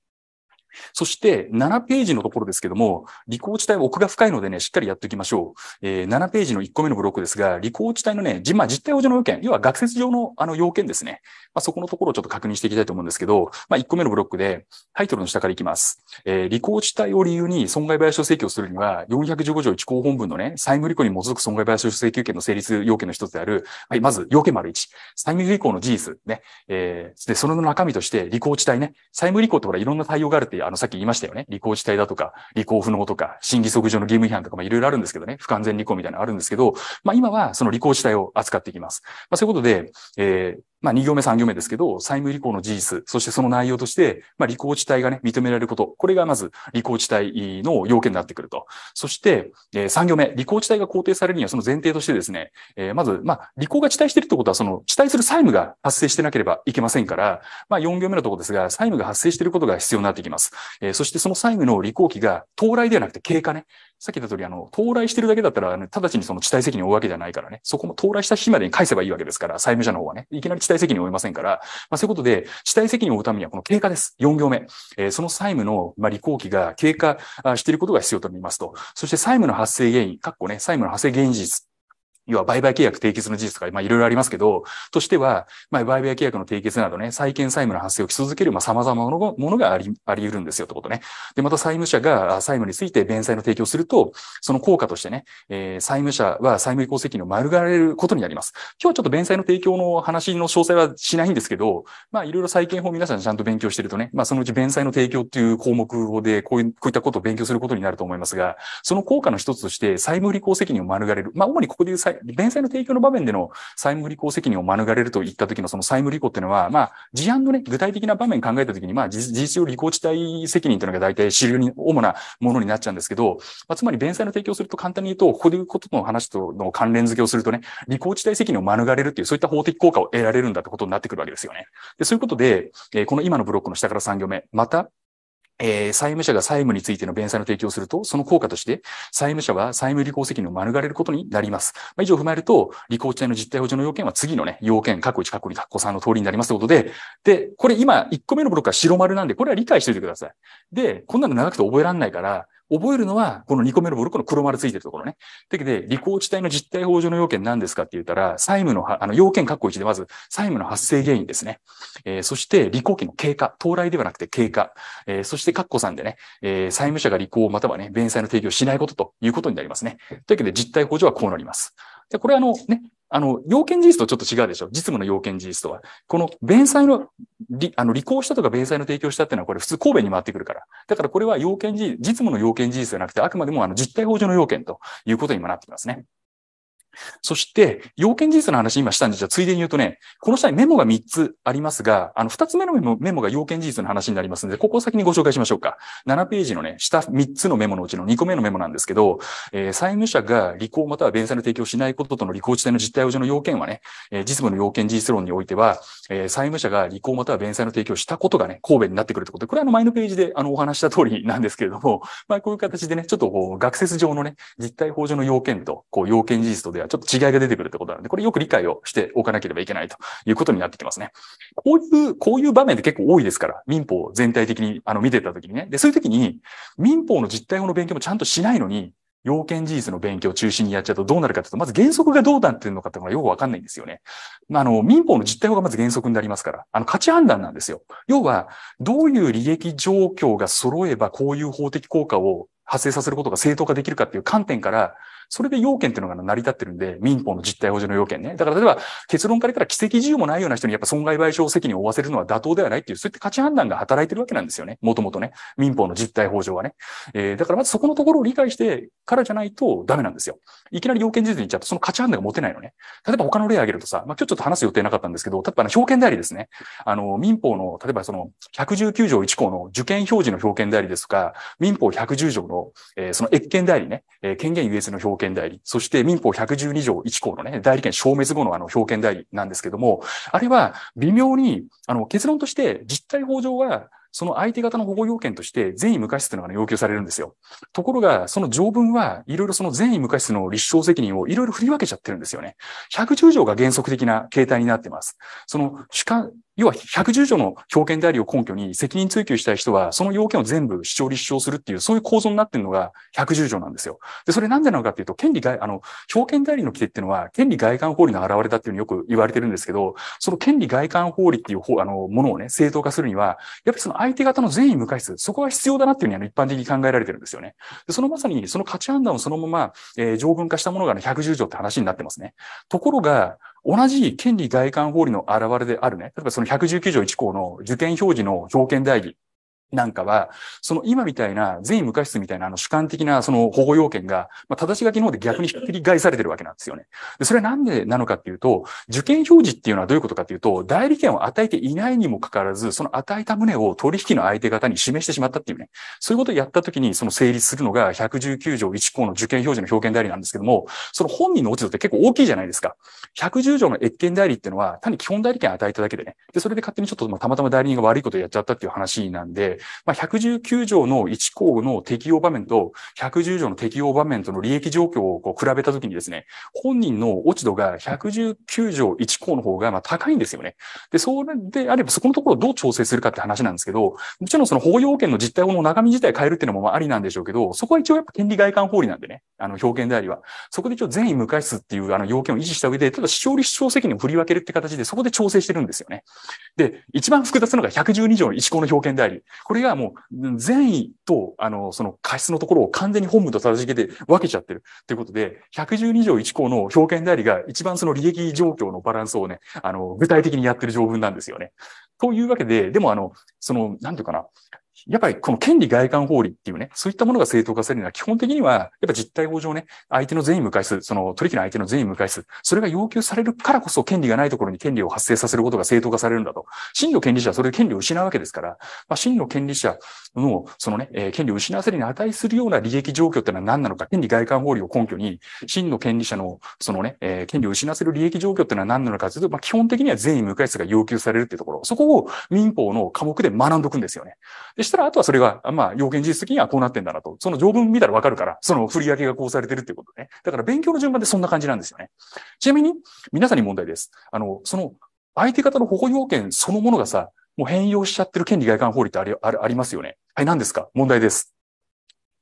そして7ページのところですけども、履行地帯は奥が深いのでね、しっかりやっておきましょう。えー、7ページの1個目のブロックですが、履行地帯のね、まあ、実態補助の要件、要は学説上のあの要件ですね。まあ、そこのところをちょっと確認していきたいと思うんですけど、まあ、1個目のブロックで、タイトルの下からいきます。えー、理地帯を理由に損害賠償請求をするには、415条1項本文のね、債務履行に基づく損害賠償請求権の成立要件の一つである、はい、まず要件丸1、債務履行の事実、ね、えー、で、その中身として、履行地帯ね、債務履行ってほら、いろんな対応があるってあの、さっき言いましたよね。履行地帯だとか、履行不能とか、審議則上の義務違反とか、まあ、いろいろあるんですけどね。不完全履行みたいなのあるんですけど、まあ、今はその履行地帯を扱っていきます。まあ、そういうことで、えー、まあ、2行目、3行目ですけど、債務履行の事実、そしてその内容として、まあ、履行地帯がね、認められること。これがまず、履行地帯の要件になってくると。そして、えー、3行目、履行地帯が肯定されるには、その前提としてですね、えー、まず、まあ、履行が地帯してるってことは、その、地帯する債務が発生してなければいけませんから、まあ、4行目のところですが、債務が発生していることが必要になってきます。えー、そして、その債務の履行期が、到来ではなくて経過ね。さっき言った通り、あの、到来してるだけだったら、ね、直ちにその地帯責任を負うわけじゃないからね、そこも到来した日までに返せばいいわけですから、債務者の方はね、いきなり地帯責任を負いませんから、まあそういうことで、地帯責任を負うためにはこの経過です。4行目。えー、その債務の、まあ、履行期が経過していることが必要と見ますと、そして債務の発生原因、かっこね、債務の発生原因事実要は売買契約締結の事実とか、まあいろいろありますけど、としては、まあ売買契約の締結などね、債権債務の発生を礎続ける、まあ様々なものがあり、あり得るんですよってことね。で、また債務者が債務について弁済の提供すると、その効果としてね、えー、債務者は債務移行責任を免れることになります。今日はちょっと弁済の提供の話の詳細はしないんですけど、まあいろいろ債権法皆さんちゃんと勉強してるとね、まあそのうち弁済の提供っていう項目で、こういう、こういったことを勉強することになると思いますが、その効果の一つとして債務履行責任を免れる。まあ主にここで言う債弁済の提供の場面での債務不履行責任を免れるといった時のその債務履行っていうのは、まあ、事案のね、具体的な場面考えた時に、まあ、事実上履行地帯責任というのが大体主流に、主なものになっちゃうんですけど、まあ、つまり弁済の提供すると簡単に言うと、ここでいうことの話との関連付けをするとね、履行地帯責任を免れるっていう、そういった法的効果を得られるんだってことになってくるわけですよね。で、そういうことで、えー、この今のブロックの下から3行目、また、えー、債務者が債務についての弁済の提供をすると、その効果として、債務者は債務履行責任を免れることになります。まあ、以上を踏まえると、履行中の実態保証の要件は次のね、要件、過去1、過去2、過去3の通りになりますということで、で、これ今、1個目のブロックは白丸なんで、これは理解しておいてください。で、こんなの長くて覚えらんないから、覚えるのは、この2個目のブロックの黒丸ついてるところね。というわけで、履行地帯の実態法上の要件何ですかって言ったら、債務の、あの、要件括弧1でまず、債務の発生原因ですね。えー、そして、履行期の経過、到来ではなくて経過。えー、そして、括弧3でね、えー、債務者が履行またはね、弁済の提供しないことということになりますね。というわけで、実態法上はこうなります。で、これあのね、あの、要件事実とちょっと違うでしょ実務の要件事実とは。この、弁済の、あの、履行したとか弁済の提供したっていうのは、これ普通神戸に回ってくるから。だからこれは要件事実、実務の要件事実じゃなくて、あくまでもあの、実態法上の要件ということにもなってきますね。そして、要件事実の話今したんで、じゃあついでに言うとね、この下にメモが3つありますが、あの、2つ目のメモメモが要件事実の話になりますので、ここを先にご紹介しましょうか。7ページのね、下3つのメモのうちの2個目のメモなんですけど、えー、債務者が履行または弁済の提供しないこととの履行地体の実態上の要件はね、えー、実務の要件事実論においては、えー、債務者が履行または弁済の提供したことがね、神戸になってくるってことで、これはあの前のページであのお話した通りなんですけれども、まあこういう形でね、ちょっとこう学説上のね、実態法上の要件と、こう要件事実とではちょっと違いが出てくるってことなので、これよく理解をしておかなければいけないということになってきますね。こういう、こういう場面で結構多いですから、民法全体的にあの見てたときにね。で、そういうときに、民法の実態法の勉強もちゃんとしないのに、要件事実の勉強を中心にやっちゃうとどうなるかというと、まず原則がどうなってるのかっていうのがよくわかんないんですよね。あの、民法の実態法がまず原則になりますから、あの、価値判断なんですよ。要は、どういう利益状況が揃えばこういう法的効果を発生させることが正当化できるかっていう観点から、それで要件っていうのが成り立ってるんで、民法の実態保持の要件ね。だから例えば結論から言ったら奇跡自由もないような人にやっぱ損害賠償責任を負わせるのは妥当ではないっていう、そういった価値判断が働いてるわけなんですよね。もともとね。民法の実態法上はね。えー、だからまずそこのところを理解してからじゃないとダメなんですよ。いきなり要件事実に行っちゃうとその価値判断が持てないのね。例えば他の例挙げるとさ、まあ今日ちょっと話す予定なかったんですけど、例えばあの、表で代理ですね。あの、民法の、例えばその119条1項の受験表示の表で代理ですとか、民法110条の、えー、その越権代理ね、えー、権限優越の表権代理、そして民法112条1項のね、代理権消滅後のあの表権代理なんですけども、あれは微妙に、あの結論として実態法上はその相手方の保護要件として善意無過失というのが、要求されるんですよ。ところが、その条文はいろいろその善意無過失の立証責任をいろいろ振り分けちゃってるんですよね。110条が原則的な形態になってます。その主観、要は110条の表現であを根拠に責任追及したい人は、その要件を全部主張立証するっていう、そういう構造になってるのが110条なんですよ。で、それなんでなのかっていうと、権利外、あの、表現代理の規定っていうのは、権利外観法理の表れだっていうのによく言われてるんですけど、その権利外観法理っていうあの、ものをね、正当化するには、やっぱりその相手方の善意無回数、そこは必要だなっていうふうにあの、一般的に考えられてるんですよね。で、そのまさに、その価値判断をそのまま、えー、条文化したものが、ね、110条って話になってますね。ところが、同じ権利外観法理の現れであるね、例えばその119条1項の受験表示の条件代理なんかは、その今みたいな善意無過失みたいなあの主観的なその保護要件が、まあ、正し書きの方で逆にひっくり返されてるわけなんですよね。で、それはなんでなのかっていうと、受験表示っていうのはどういうことかっていうと、代理権を与えていないにもかかわらず、その与えた旨を取引の相手方に示してしまったっていうね。そういうことをやったときに、その成立するのが119条1項の受験表示の表現代理なんですけども、その本人の落ち度って結構大きいじゃないですか。110条の越権代理っていうのは、単に基本代理権を与えただけでね。で、それで勝手にちょっと、まあ、たまたま代理人が悪いことをやっちゃったっていう話なんで、まあ、119条の1項の適用場面と110条の適用場面との利益状況をこう比べたときにですね、本人の落ち度が119条1項の方がまあ高いんですよね。で、それであればそこのところをどう調整するかって話なんですけど、もちろんその法要件の実態の中身自体変えるっていうのもありなんでしょうけど、そこは一応やっぱ権利外観法理なんでね、あの表現でありは。そこで一応善意無回すっていうあの要件を維持した上で、ただ視聴率主張責任を振り分けるって形でそこで調整してるんですよね。で、一番複雑なのが112条の1項の表現であり、これがもう善意と、あの、その過失のところを完全に本部と正しげで分けちゃってる。ということで、112条1項の表現でありが、一番その利益状況のバランスをね、あの、具体的にやってる条文なんですよね。というわけで、でもあの、その、なんていうかな、やっぱりこの権利外観法理っていうね、そういったものが正当化されるのは基本的には、やっぱ実態法上ね、相手の善意無回数、その取引の相手の善意無回数、それが要求されるからこそ権利がないところに権利を発生させることが正当化されるんだと。真の権利者はそれで権利を失うわけですから、まあ、真の権利者の、そのね、えー、権利を失わせるに値するような利益状況ってのは何なのか、権利外観法理を根拠に、真の権利者の、そのね、えー、権利を失わせる利益状況ってのは何なのかというと、まあ、基本的には善意無回数が要求されるっていうところ、そこを民法の科目で学んどくんですよね。でしたら、あとはそれが、まあ、要件事実的にはこうなってんだなと。その条文見たらわかるから、その振り上げがこうされてるっていうことね。だから勉強の順番でそんな感じなんですよね。ちなみに、皆さんに問題です。あの、その、相手方の保護要件そのものがさ、もう変容しちゃってる権利外観法律ってありありますよね。はい、何ですか問題です。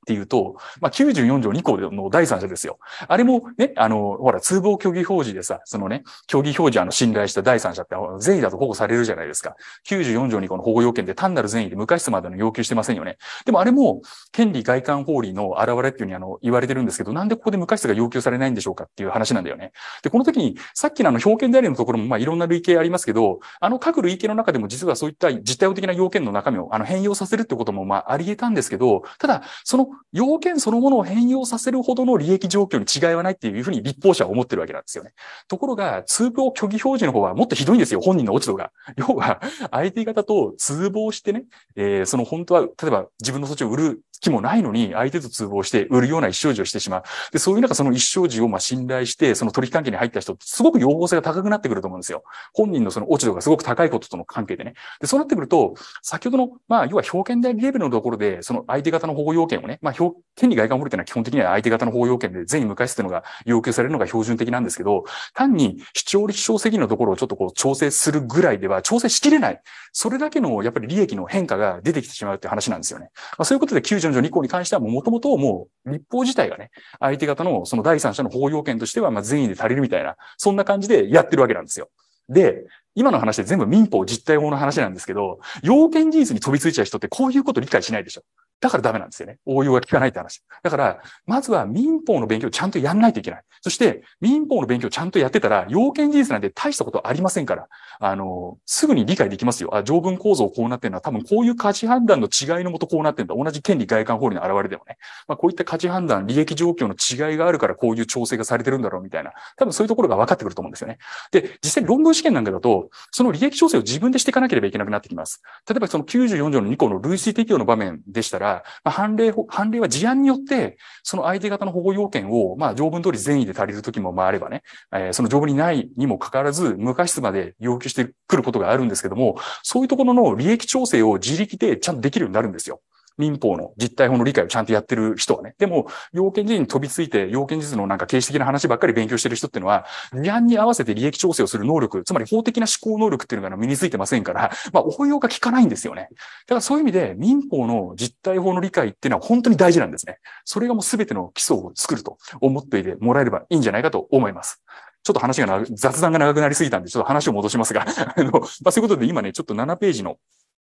っていうと、まあ、94条2項の第三者ですよ。あれもね、あの、ほら、通報虚偽表示でさ、そのね、虚偽表示あの信頼した第三者って善意だと保護されるじゃないですか。94条2項の保護要件で単なる善意で無価質までの要求してませんよね。でもあれも、権利外観法理の現れっていうふうにあの、言われてるんですけど、なんでここで無価質が要求されないんでしょうかっていう話なんだよね。で、この時に、さっきのあの、表現代理のところも、まいろんな類型ありますけど、あの、各類型の中でも実はそういった実態的な要件の中身を、あの、変容させるってことも、まあり得たんですけど、ただ、その要件そのものを変容させるほどの利益状況に違いはないっていうふうに立法者は思ってるわけなんですよね。ところが、通報虚偽表示の方はもっとひどいんですよ、本人の落ち度が。要は、相手方と通報してね、えー、その本当は、例えば自分の土地を売る気もないのに相手と通報して売るような一生児をしてしまう。で、そういう中その一生児をまあ信頼して、その取引関係に入った人すごく要望性が高くなってくると思うんですよ。本人のその落ち度がすごく高いこととの関係でね。で、そうなってくると、先ほどの、まあ、要は表現でレベルのところで、その相手方の保護要件をね、まあ、表、権利外観法っというのは基本的には相手方の保護要件で全員無回数というのが要求されるのが標準的なんですけど、単に視聴立証責任のところをちょっとこう調整するぐらいでは調整しきれない。それだけのやっぱり利益の変化が出てきてしまうって話なんですよね。まあ、そういうことで順序2項に関しては、もともともう立法自体がね、相手方のその第三者の法要権としては、まあ善意で足りるみたいな、そんな感じでやってるわけなんですよ。で、今の話で全部民法実態法の話なんですけど、要件事実に飛びついちゃう人ってこういうこと理解しないでしょ。だからダメなんですよね。応用が効かないって話。だから、まずは民法の勉強をちゃんとやんないといけない。そして、民法の勉強をちゃんとやってたら、要件事実なんて大したことありませんから、あの、すぐに理解できますよ。あ、条文構造こうなってるのは、多分こういう価値判断の違いのもとこうなってんだ。同じ権利外観法理の現れでもね。まあ、こういった価値判断、利益状況の違いがあるから、こういう調整がされてるんだろうみたいな。多分そういうところが分かってくると思うんですよね。で、実際論文試験なんかだと、その利益調整を自分でしていかなければいけなくなってきます。例えばその94条の2項の類推適用の場面でしたら、、まあ、判例、判例は事案によって、その相手方の保護要件を、まあ、条文通り善意で足りる時もああればね、えー、その条文にないにもかかわらず、無過失まで要求してくることがあるんですけども、そういうところの利益調整を自力でちゃんとできるようになるんですよ。民法の実態法の理解をちゃんとやってる人はね。でも、要件事に飛びついて、要件事のなんか形式的な話ばっかり勉強してる人っていうのは、事案に合わせて利益調整をする能力、つまり法的な思考能力っていうのが身についてませんから、まあ、応用が効かないんですよね。だからそういう意味で、民法の実態法の理解っていうのは本当に大事なんですね。それがもう全ての基礎を作ると思っていてもらえればいいんじゃないかと思います。ちょっと話が雑談が長くなりすぎたんで、ちょっと話を戻しますがあの、まあ、そういうことで今ね、ちょっと7ページの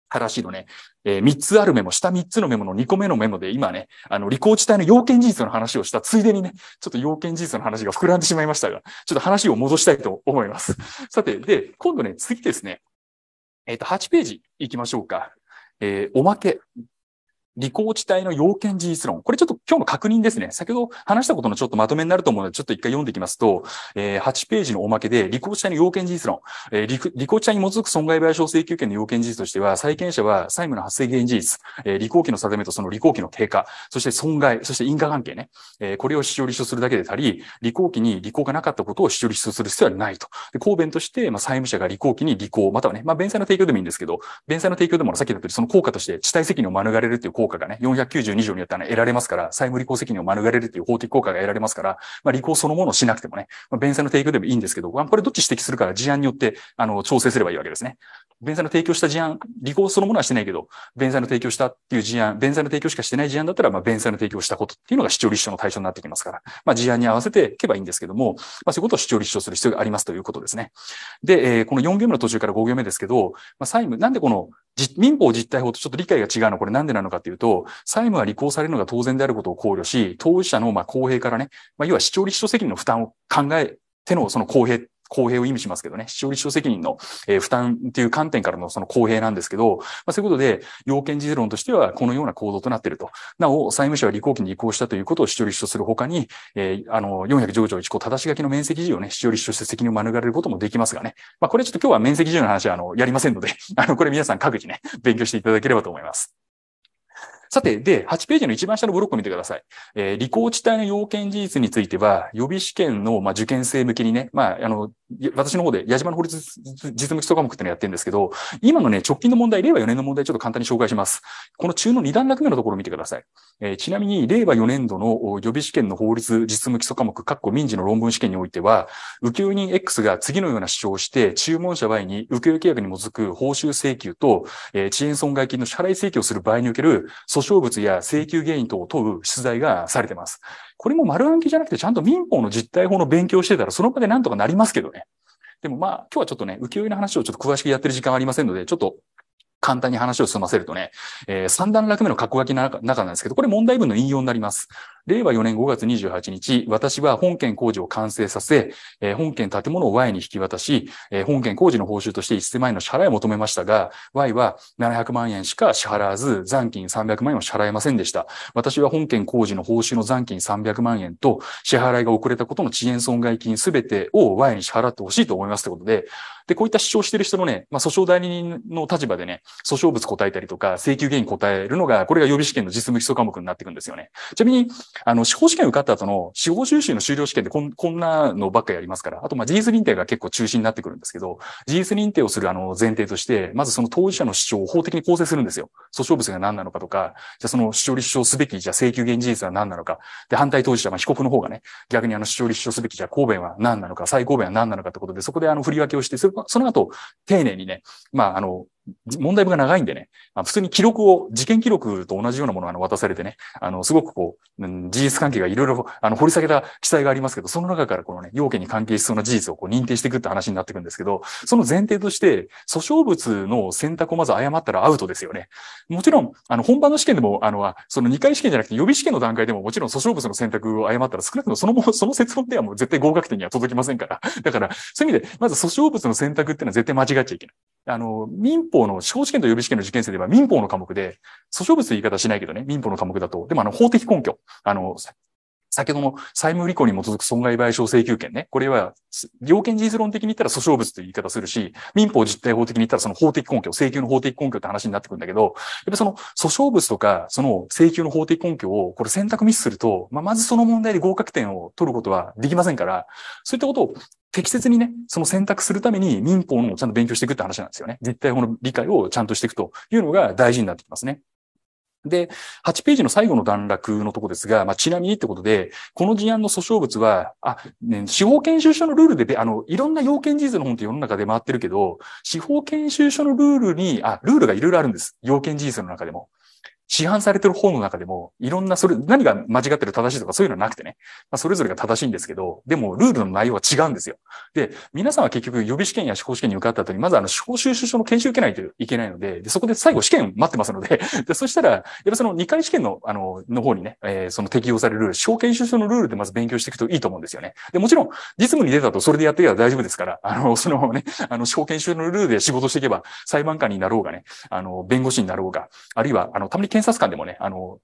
正しいのね、えー、3つあるメモ、下3つのメモの2個目のメモで今ね、あの、履行地帯の要件事実の話をしたついでにね、ちょっと要件事実の話が膨らんでしまいましたが、ちょっと話を戻したいと思います。さて、で、今度ね、次ですね、えっ、ー、と、8ページ行きましょうか。えー、おまけ理工地帯の要件事実論。これちょっと今日の確認ですね。先ほど話したことのちょっとまとめになると思うので、ちょっと一回読んでいきますと、えー、8ページのおまけで、理工地帯の要件事実論。えー、理工地帯に基づく損害賠償請求権の要件事実としては、債権者は債務の発生原因事実、えー、理工期の定めとその理工期の経過、そして損害、そして因果関係ね。えー、これを主張立証するだけで足り、理工期に理工がなかったことを主張立証する必要はないと。で公弁として、まあ、債務者が理工期に理工、またはね、まあ、弁済の提供でもいいんですけど、弁済の提供でもさっき言ったよその効果として地帯責任を免れるっていう効効果がね、492条によってらね、得られますから、債務履行責任を免れるという法的効果が得られますから、まあ、履行そのものをしなくてもね、まあ、弁済の提供でもいいんですけど、これどっち指摘するから事案によって、あの、調整すればいいわけですね。弁済の提供した事案、履行そのものはしてないけど、弁済の提供したっていう事案、弁済の提供しかしてない事案だったら、まあ、弁済の提供したことっていうのが主張立証の対象になってきますから、まあ、事案に合わせていけばいいんですけども、まあ、そういうことを主張立証する必要がありますということですね。で、えー、この4行目の途中から5行目ですけど、まあ、債務、なんでこの民法実態法とちょっと理解が違うのこれなんでなのかっていうると、債務は履行されるのが当然であることを考慮し、当事者のまあ公平からね、まあ、要は視聴立証責任の負担を考えてのその公平公平を意味しますけどね、視聴立証責任の、え負担っていう観点からのその公平なんですけど、まあ、そういうことで、要件事実論としてはこのような構造となっていると。なお、債務者は履行期に移行したということを視聴立証する他に、えー、あの、410条1項正し書きの面積事由をね、視聴率として責任を免れることもできますがね。まあ、これちょっと今日は面積事由の話は、あの、やりませんので、あの、これ皆さん各自ね、勉強していただければと思います。さて、で、8ページの一番下のブロックを見てください。えー、理工地帯の要件事実については、予備試験の、まあ、受験生向けにね、まあ、あの、私の方で、矢島の法律実務基礎科目ってのをやってるんですけど、今のね、直近の問題、令和4年の問題、ちょっと簡単に紹介します。この中の2段落目のところを見てください。えー、ちなみに、令和4年度の予備試験の法律実務基礎科目、括弧民事の論文試験においては、受給人 X が次のような主張をして、注文者 Y に受給契約に基づく報酬請求と、えー、遅延損害金の支払い請求をする場合における訴訟傷物や請求原因等を問う出題がされてます。これも丸暗記じゃなくて、ちゃんと民法の実態法の勉強してたら、その場でなんとかなりますけどね。でもまあ、今日はちょっとね、浮世絵の話をちょっと詳しくやってる時間はありませんので、ちょっと簡単に話を進ませるとね、えー、三段落目の格好書きの中なんですけど、これ問題文の引用になります。令和4年5月28日、私は本件工事を完成させ、えー、本件建物を Y に引き渡し、えー、本件工事の報酬として1000万円の支払いを求めましたが、Y は700万円しか支払わず、残金300万円を支払えませんでした。私は本件工事の報酬の残金300万円と、支払いが遅れたことの遅延損害金すべてを Y に支払ってほしいと思いますいうことで、で、こういった主張してる人のね、まあ、訴訟代理人の立場でね、訴訟物答えたりとか、請求原因答えるのが、これが予備試験の実務基礎科目になっていくんですよね。ちなみに、あの、司法試験受かった後の司法修習の修了試験でこんこんなのばっかやりますから、あと、ま、事実認定が結構中心になってくるんですけど、事実認定をするあの前提として、まずその当事者の主張を法的に構成するんですよ。訴訟物が何なのかとか、じゃその主張立証すべき、じゃ請求現事実は何なのか、で、反対当事者、まあ、被告の方がね、逆にあの主張立証すべき、じゃ公弁は何なのか、再公弁は何なのかってことで、そこであの振り分けをして、その後、丁寧にね、まあ、あの、問題文が長いんでね、あ、普通に記録を、事件記録と同じようなものが渡されてね、あの、すごくこう、うん、事実関係がいろいろ、あの、掘り下げた記載がありますけど、その中からこのね、要件に関係しそうな事実をこう認定していくって話になってくんですけど、その前提として、訴訟物の選択をまず誤ったらアウトですよね。もちろん、あの、本番の試験でも、あの、その2回試験じゃなくて予備試験の段階でも、もちろん訴訟物の選択を誤ったら少なくともその その説論ではもう絶対合格点には届きませんから。だから、そういう意味で、まず訴訟物の選択っていうのは絶対間違っちゃいけない。あの、民法の司法試験と予備試験の受験生では民法の科目で、訴訟物言い方しないけどね、民法の科目だと。でもあの、法的根拠。あの、先ほどの債務履行に基づく損害賠償請求権ね。これは、要件事実論的に言ったら訴訟物という言い方するし、民法実態法的に言ったらその法的根拠、請求の法的根拠って話になってくるんだけど、やっぱその訴訟物とか、その請求の法的根拠をこれ選択ミスすると、まあ、まずその問題で合格点を取ることはできませんから、そういったことを適切にね、その選択するために民法のちゃんと勉強していくって話なんですよね。実態法の理解をちゃんとしていくというのが大事になってきますね。で、8ページの最後の段落のとこですが、まあ、ちなみにってことで、この事案の訴訟物は、あ、ね、司法研修所のルールでで、あの、いろんな要件事実の本って世の中で回ってるけど、司法研修所のルールに、あ、ルールがいろいろあるんです。要件事実の中でも。市販されてる本の中でも、いろんな、それ、何が間違ってる正しいとかそういうのはなくてね、まあ、それぞれが正しいんですけど、でも、ルールの内容は違うんですよ。で、皆さんは結局、予備試験や司法試験に受かった後に、まずあの、司法修習所の研修受けないといけないので、でそこで最後試験待ってますので、で、そしたら、やっぱその2回試験の、あの、の方にね、えー、その適用される、法研修所のルールでまず勉強していくといいと思うんですよね。で、もちろん、実務に出たとそれでやっていけば大丈夫ですから、あの、そのね、あの、小研修のルールで仕事していけば、裁判官になろうがね、あの、弁護士になろうが、あるいは、あの、たまに検察官でもね、あの、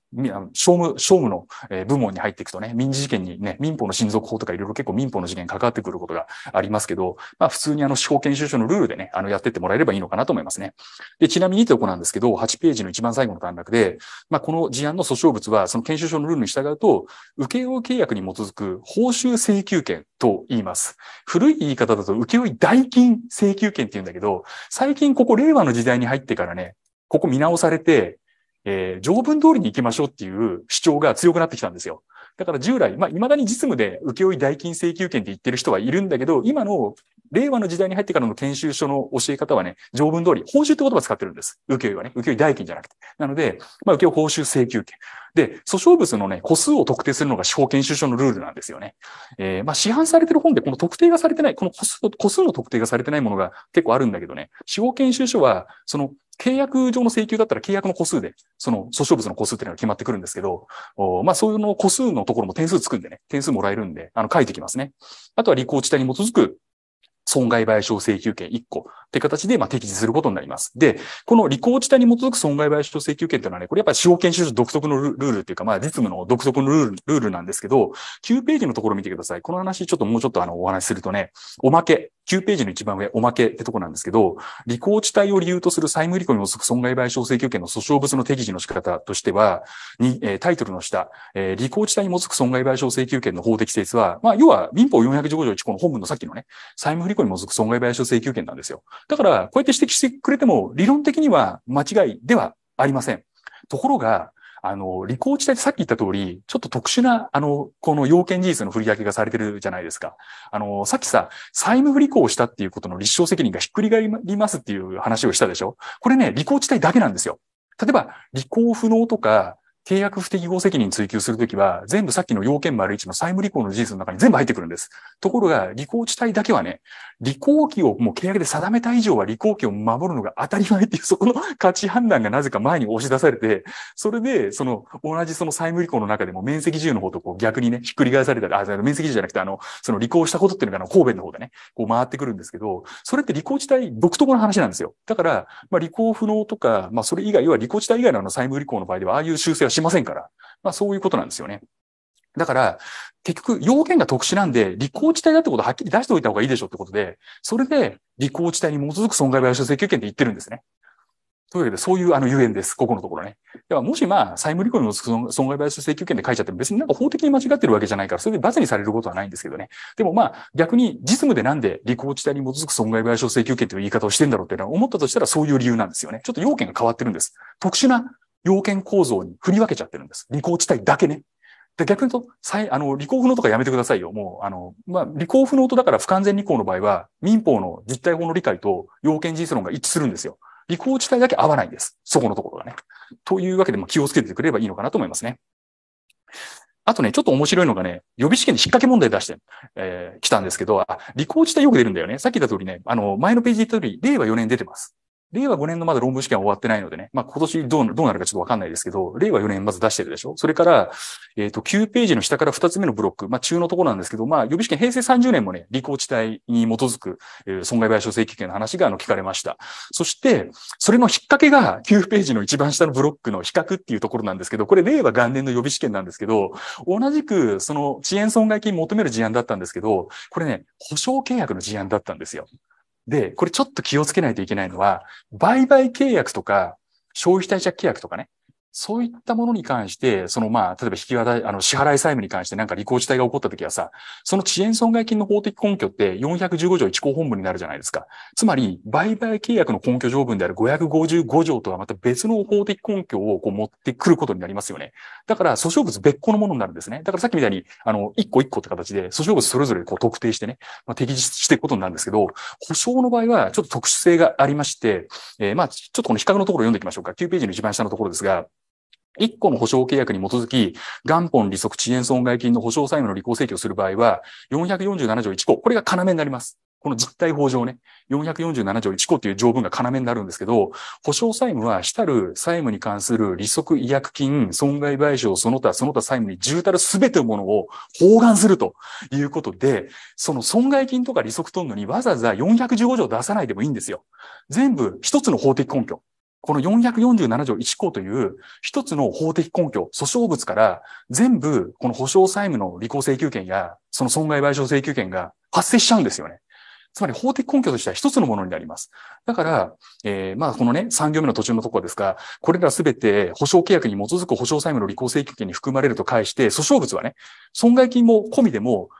商務、商務の部門に入っていくとね、民事事件にね、民法の親族法とかいろいろ結構民法の事件関わってくることがありますけど、まあ普通にあの司法研修所のルールでね、あのやってってもらえればいいのかなと思いますね。で、ちなみにというとこなんですけど、8ページの一番最後の段落で、まあこの事案の訴訟物はその研修所のルールに従うと、請負契約に基づく報酬請求権と言います。古い言い方だと請負代金請求権って言うんだけど、最近ここ令和の時代に入ってからね、ここ見直されて、えー、条文通りに行きましょうっていう主張が強くなってきたんですよ。だから従来、まあ、未だに実務で請負代金請求権って言ってる人はいるんだけど、今の令和の時代に入ってからの研修所の教え方はね、条文通り、報酬って言葉使ってるんです。請負はね、請負代金じゃなくて。なので、まあ、請負報酬請求権。で、訴訟物のね、個数を特定するのが司法研修所のルールなんですよね。えー、まあ、市販されてる本でこの特定がされてない、この個数個数の特定がされてないものが結構あるんだけどね、司法研修所は、その契約上の請求だったら契約の個数で、その訴訟物の個数っていうのが決まってくるんですけど、まあ、そういうの個数のところも点数つくんでね、点数もらえるんで、あの、書いてきますね。あとは履行地帯に基づく損害賠償請求権1個、って形で、まあ、適時することになります。で、この履行地帯に基づく損害賠償請求権というのはね、これやっぱり司法研修所独特のルールっていうか、まあ、実務の独特のルールルールなんですけど、9ページのところ見てください。この話、ちょっともうちょっとあの、お話しするとね、おまけ、9ページの一番上、おまけってとこなんですけど、履行地帯を理由とする債務履行に基づく損害賠償請求権の訴訟物の適時の仕方としては、にえタイトルの下、え履行地帯に基づく損害賠償請求権の法的性質は、まあ、要は民法415条1項の本文のさっきのね、債務不履行に基づく損害賠償請求権なんですよ。だから、こうやって指摘してくれても、理論的には間違いではありません。ところが、あの、理工地帯ってさっき言った通り、ちょっと特殊な、あの、この要件事実の振り分けがされてるじゃないですか。あの、さっきさ、債務不履行をしたっていうことの立証責任がひっくり返りますっていう話をしたでしょこれね、理工地帯だけなんですよ。例えば、履行不能とか、契約不適合責任追及するときは、全部さっきの要件丸一の債務履行の事実の中に全部入ってくるんです。ところが、履行地帯だけはね、履行期をもう契約で定めた以上は履行期を守るのが当たり前っていう、そこの価値判断がなぜか前に押し出されて、それで、その、同じその債務履行の中でも面積自の方とこう逆にね、ひっくり返されたり、あ、面積自由じゃなくて、あの、その履行したことっていうのが、あの、神戸の方でね、こう回ってくるんですけど、それって履行地帯独特の話なんですよ。だから、まあ、履行不能とか、まあ、それ以外は履行地帯以外のあの債務履行の場合では、ああいう修正はしませんから。まあそういうことなんですよね。だから、結局、要件が特殊なんで、履行地帯だってことをはっきり出しておいた方がいいでしょってことで、それで、履行地帯に基づく損害賠償請求権って言ってるんですね。というわけで、そういうあの、ゆえんです。ここのところね。では、もしまあ、債務履行に基づく損害賠償請求権で書いちゃっても別になんか法的に間違ってるわけじゃないから、それで罰にされることはないんですけどね。でもまあ、逆に実務でなんで履行地帯に基づく損害賠償請求権という言い方をしてんだろうっていうのは思ったとしたらそういう理由なんですよね。ちょっと要件が変わってるんです。特殊な要件構造に振り分けちゃってるんです。理工地帯だけね。で、逆に言うと、再、あの、理工不能とかやめてくださいよ。もう、あの、まあ、理工不能とだから不完全理工の場合は、民法の実態法の理解と要件事実論が一致するんですよ。理工地帯だけ合わないんです。そこのところがね。というわけで、まあ、気をつけてくれればいいのかなと思いますね。あとね、ちょっと面白いのがね、予備試験に引っ掛け問題出して、えー、来たんですけど、あ、理工地帯よく出るんだよね。さっき言った通りね、あの、前のページ言った通り、令和4年出てます。令和5年のまだ論文試験は終わってないのでね、まあ今年どうどうなるかちょっとわかんないですけど、令和4年まず出してるでしょそれから、えっ、ー、と、9ページの下から2つ目のブロック、まあ中のところなんですけど、まあ予備試験平成30年もね、履行地帯に基づく、えー、損害賠償請求権の話があの聞かれました。そして、それの引っ掛けが9ページの一番下のブロックの比較っていうところなんですけど、これ令和元年の予備試験なんですけど、同じくその遅延損害金求める事案だったんですけど、これね、保証契約の事案だったんですよ。で、これちょっと気をつけないといけないのは、売買契約とか、消費貸借契約とかね、そういったものに関して、そのまあ、例えば引き渡し、あの、支払い債務に関してなんか履行事態が起こった時はさ、その遅延損害金の法的根拠って415条1項本部になるじゃないですか。つまり、売買契約の根拠条文である555条とはまた別の法的根拠をこう持ってくることになりますよね。だから、訴訟物別個のものになるんですね。だからさっきみたいに、あの、1個1個って形で、訴訟物それぞれこう特定してね、まあ、適時していくことになるんですけど、保証の場合はちょっと特殊性がありまして、えー、まあ、ちょっとこの比較のところを読んでいきましょうか。9ページの一番下のところですが、1個の保証契約に基づき、元本利息遅延損害金の保証債務の履行請求をする場合は、447条1項、これが要になります。この実態法上ね、447条1項という条文が要になるんですけど、保証債務は、主たる債務に関する利息違約金、損害賠償、その他、その他債務に重たるすべてのものを包含するということで、その損害金とか利息とんのにわざわざ415条出さないでもいいんですよ。全部一つの法的根拠。この447条1項という一つの法的根拠、訴訟物から全部この保証債務の履行請求権やその損害賠償請求権が発生しちゃうんですよね。つまり法的根拠としては一つのものになります。だから、えー、まあこのね、3行目の途中のところですが、これらすべて保証契約に基づく保証債務の履行請求権に含まれると返して、訴訟物はね、損害金も込みでも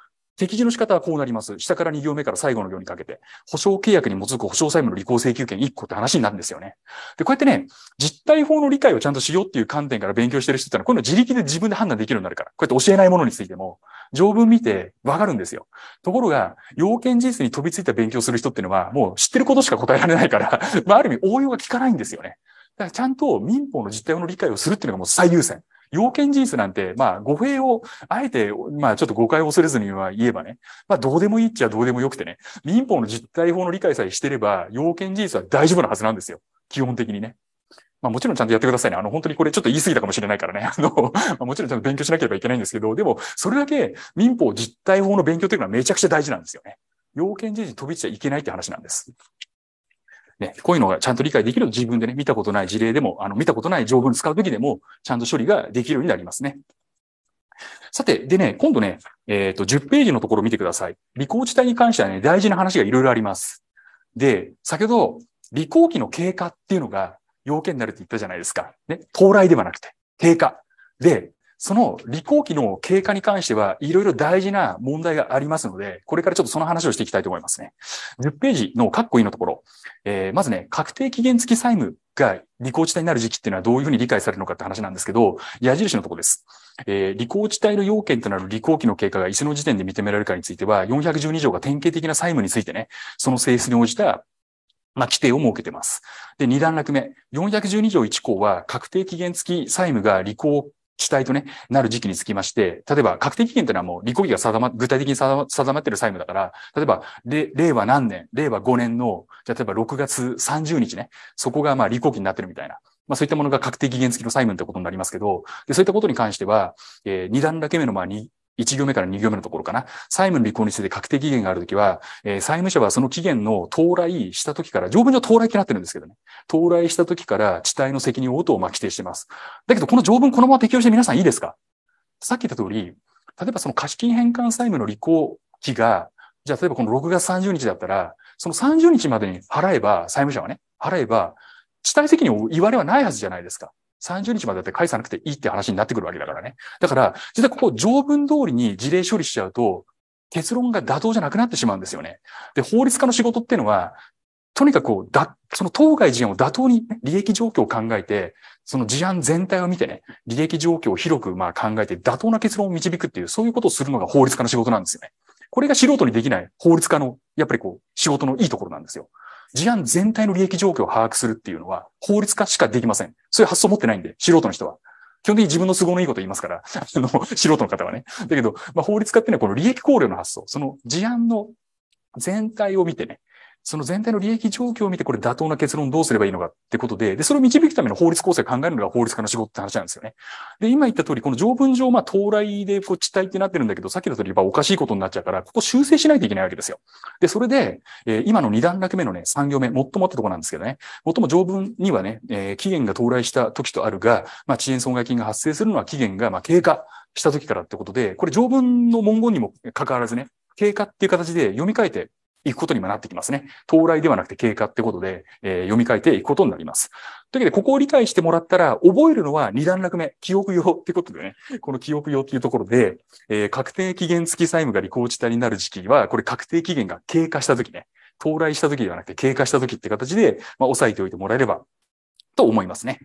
適時の仕方はこうなります。下から2行目から最後の行にかけて、保証契約に基づく保証債務の履行請求権1個って話になるんですよね。で、こうやってね、実態法の理解をちゃんとしようっていう観点から勉強してる人ってのは、こういうの自力で自分で判断できるようになるから、こうやって教えないものについても、条文見てわかるんですよ。ところが、要件事実に飛びついた勉強する人っていうのは、もう知ってることしか答えられないから まあある意味応用が効かないんですよね。だからちゃんと民法の実態の理解をするっていうのがもう最優先。要件人数なんて、まあ、語弊を、あえて、まあ、ちょっと誤解を恐れずには言えばね、まあ、どうでもいいっちゃどうでもよくてね、民法の実態法の理解さえしてれば、要件人数は大丈夫なはずなんですよ。基本的にね。まあもちろんちゃんとやってくださいね。あの本当にこれちょっと言い過ぎたかもしれないからね。あの、まあ、もちろんちゃんと勉強しなければいけないんですけど、でもそれだけ民法実態法の勉強というのはめちゃくちゃ大事なんですよね。要件事事に飛びちゃいけないって話なんです。ね、こういうのがちゃんと理解できると自分でね、見たことない事例でも、あの、見たことない条文使うときでも、ちゃんと処理ができるようになりますね。さて、でね、今度ね、えっ、ー、と、10ページのところ見てください。履行地帯に関してはね、大事な話がいろいろあります。で、先ほど、履行期の経過っていうのが要件になるって言ったじゃないですか。ね、到来ではなくて、経過。で、その履行期の経過に関してはいろいろ大事な問題がありますので、これからちょっとその話をしていきたいと思いますね。10ページのカッコいいのところ、えー、まずね、確定期限付き債務が履行地帯になる時期っていうのはどういうふうに理解されるのかって話なんですけど、矢印のところです。えー、履行地帯の要件となる履行期の経過がいつの時点で認められるかについては、412条が典型的な債務についてね、その性質に応じたまあ、規定を設けてます。で、二段落目。412条1項は、確定期限付き債務が履行主体とね、なる時期につきまして、例えば、確定期限というのはもう、立候期が定ま、具体的に定ま定まっている債務だから、例えば、令和何年、令和5年の、例えば6月30日ね、そこがまあ、立候期になってるみたいな。まあ、そういったものが確定期限付きの債務ってことになりますけど、でそういったことに関しては、えー、2段だけ目のまあ、1行目から2行目のところかな。債務の履行について確定期限があるときは、えー、債務者はその期限の到来したときから、条文上到来期になってるんですけどね。到来したときから地帯の責任を負うとまあ規定しています。だけど、この条文このまま適用して皆さんいいですかさっき言った通り、例えばその貸金返還債務の履行期が、じゃあ例えばこの6月30日だったら、その30日までに払えば、債務者はね、払えば、地帯責任を言われはないはずじゃないですか。30日までだって返さなくていいって話になってくるわけだからね。だから、実はここ条文通りに事例処理しちゃうと、結論が妥当じゃなくなってしまうんですよね。で、法律家の仕事っていうのは、とにかくこう、だ、その当該事案を妥当に、ね、利益状況を考えて、その事案全体を見てね、利益状況を広くまあ考えて妥当な結論を導くっていう、そういうことをするのが法律家の仕事なんですよね。これが素人にできない法律家の、やっぱりこう、仕事のいいところなんですよ。事案全体の利益状況を把握するっていうのは法律化しかできません。そういう発想を持ってないんで、素人の人は。基本的に自分の都合のいいこと言いますから、あの、素人の方はね。だけど、まあ、法律化っていうのはこの利益考慮の発想、その事案の全体を見てね、その全体の利益状況を見て、これ妥当な結論どうすればいいのかってことで、で、それを導くための法律構成を考えるのが法律家の仕事って話なんですよね。で、今言った通り、この条文上、まあ、到来で、こう、地帯ってなってるんだけど、さっきの通り、やっぱおかしいことになっちゃうから、ここ修正しないといけないわけですよ。で、それで、えー、今の二段落目のね、三行目、もっともったとこなんですけどね、もっとも条文にはね、えー、期限が到来した時とあるが、まあ、遅延損害金が発生するのは期限が、まあ、経過した時からってことで、これ条文の文言にも関わらずね、経過っていう形で読み替えていくことにもなってきますね。到来ではなくて経過ってことで、えー、読み替えていくことになります。というわけで、ここを理解してもらったら、覚えるのは二段落目、記憶用ってことでね、この記憶用っていうところで、えー、確定期限付き債務が履行地帯になる時期は、これ確定期限が経過した時ね、到来した時ではなくて経過した時って形で、まあ、押さえておいてもらえれば、と思いますね。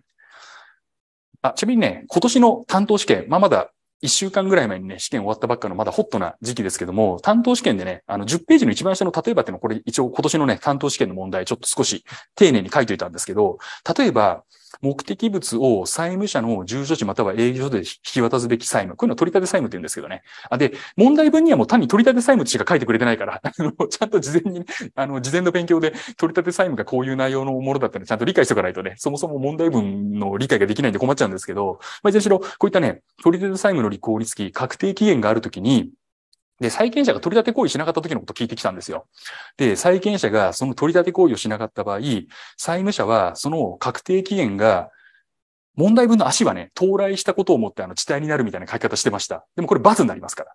あ、ちなみにね、今年の担当試験、まあ、まだ一週間ぐらい前にね、試験終わったばっかのまだホットな時期ですけども、担当試験でね、あの、10ページの一番下の例えばっていうのは、これ一応今年のね、担当試験の問題、ちょっと少し丁寧に書いといたんですけど、例えば、目的物を債務者の住所地または営業所で引き渡すべき債務。こういうのは取り立て債務って言うんですけどね。あで、問題文にはもう単に取り立て債務しか書いてくれてないから、ちゃんと事前に、あの、事前の勉強で取り立て債務がこういう内容のものだったらちゃんと理解しておかないとね、そもそも問題文の理解ができないんで困っちゃうんですけど、まあ、いずれしろ、こういったね、取り立て債務の履行につき、確定期限があるときに、で、債権者が取り立て行為しなかった時のことを聞いてきたんですよ。で、債権者がその取り立て行為をしなかった場合、債務者はその確定期限が問題文の足はね、到来したことをもってあの、地帯になるみたいな書き方してました。でもこれ罰になりますから。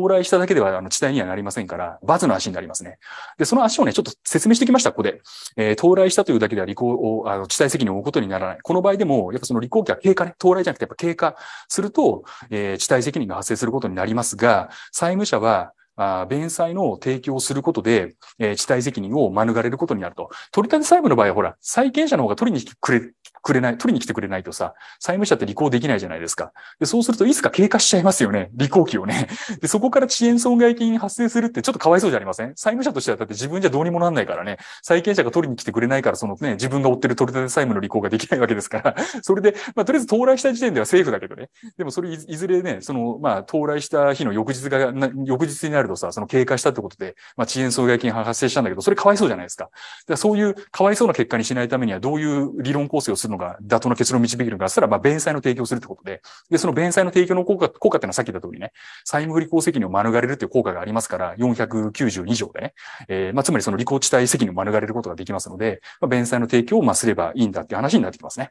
到来しただけでは、あの、地帯にはなりませんから、罰の足になりますね。で、その足をね、ちょっと説明してきました、ここで。えー、到来したというだけでは、履行を、あの、地帯責任を負うことにならない。この場合でも、やっぱその履行期は経過ね、到来じゃなくて、やっぱ経過すると、えー、地帯責任が発生することになりますが、債務者は、あ弁済の提供をすることで、えー、地帯責任を免れることになると。取り立て債務の場合は、ほら、債権者の方が取りに来てくれくれない、取りに来てくれないとさ、債務者って履行できないじゃないですか。で、そうするといつか経過しちゃいますよね。履行期をね。で、そこから遅延損害金発生するってちょっとかわいそうじゃありません債務者としてはだって自分じゃどうにもなんないからね、債権者が取りに来てくれないから、そのね、自分が追ってる取り立て債務の履行ができないわけですから、それで、まあ、とりあえず到来した時点ではセーフだけどね。でもそれいずれね、その、まあ、到来した日の翌日が、翌日になるとさ、その経過したってことで、まあ、遅延損害金発生したんだけど、それかわいそうじゃないですか。だからそういうかわいそうな結果にしないためにはどういう理論構成をするのが妥当な結論を導けるか、そしたら、まあ、弁済の提供するってことで、で、その弁済の提供の効果、効果っていうのはさっき言った通りね、債務不履行責任を免れるっていう効果がありますから、492条でね、えー、まあ、つまりその履行地帯責任を免れることができますので、まあ、弁済の提供を、ますればいいんだっていう話になってきますね。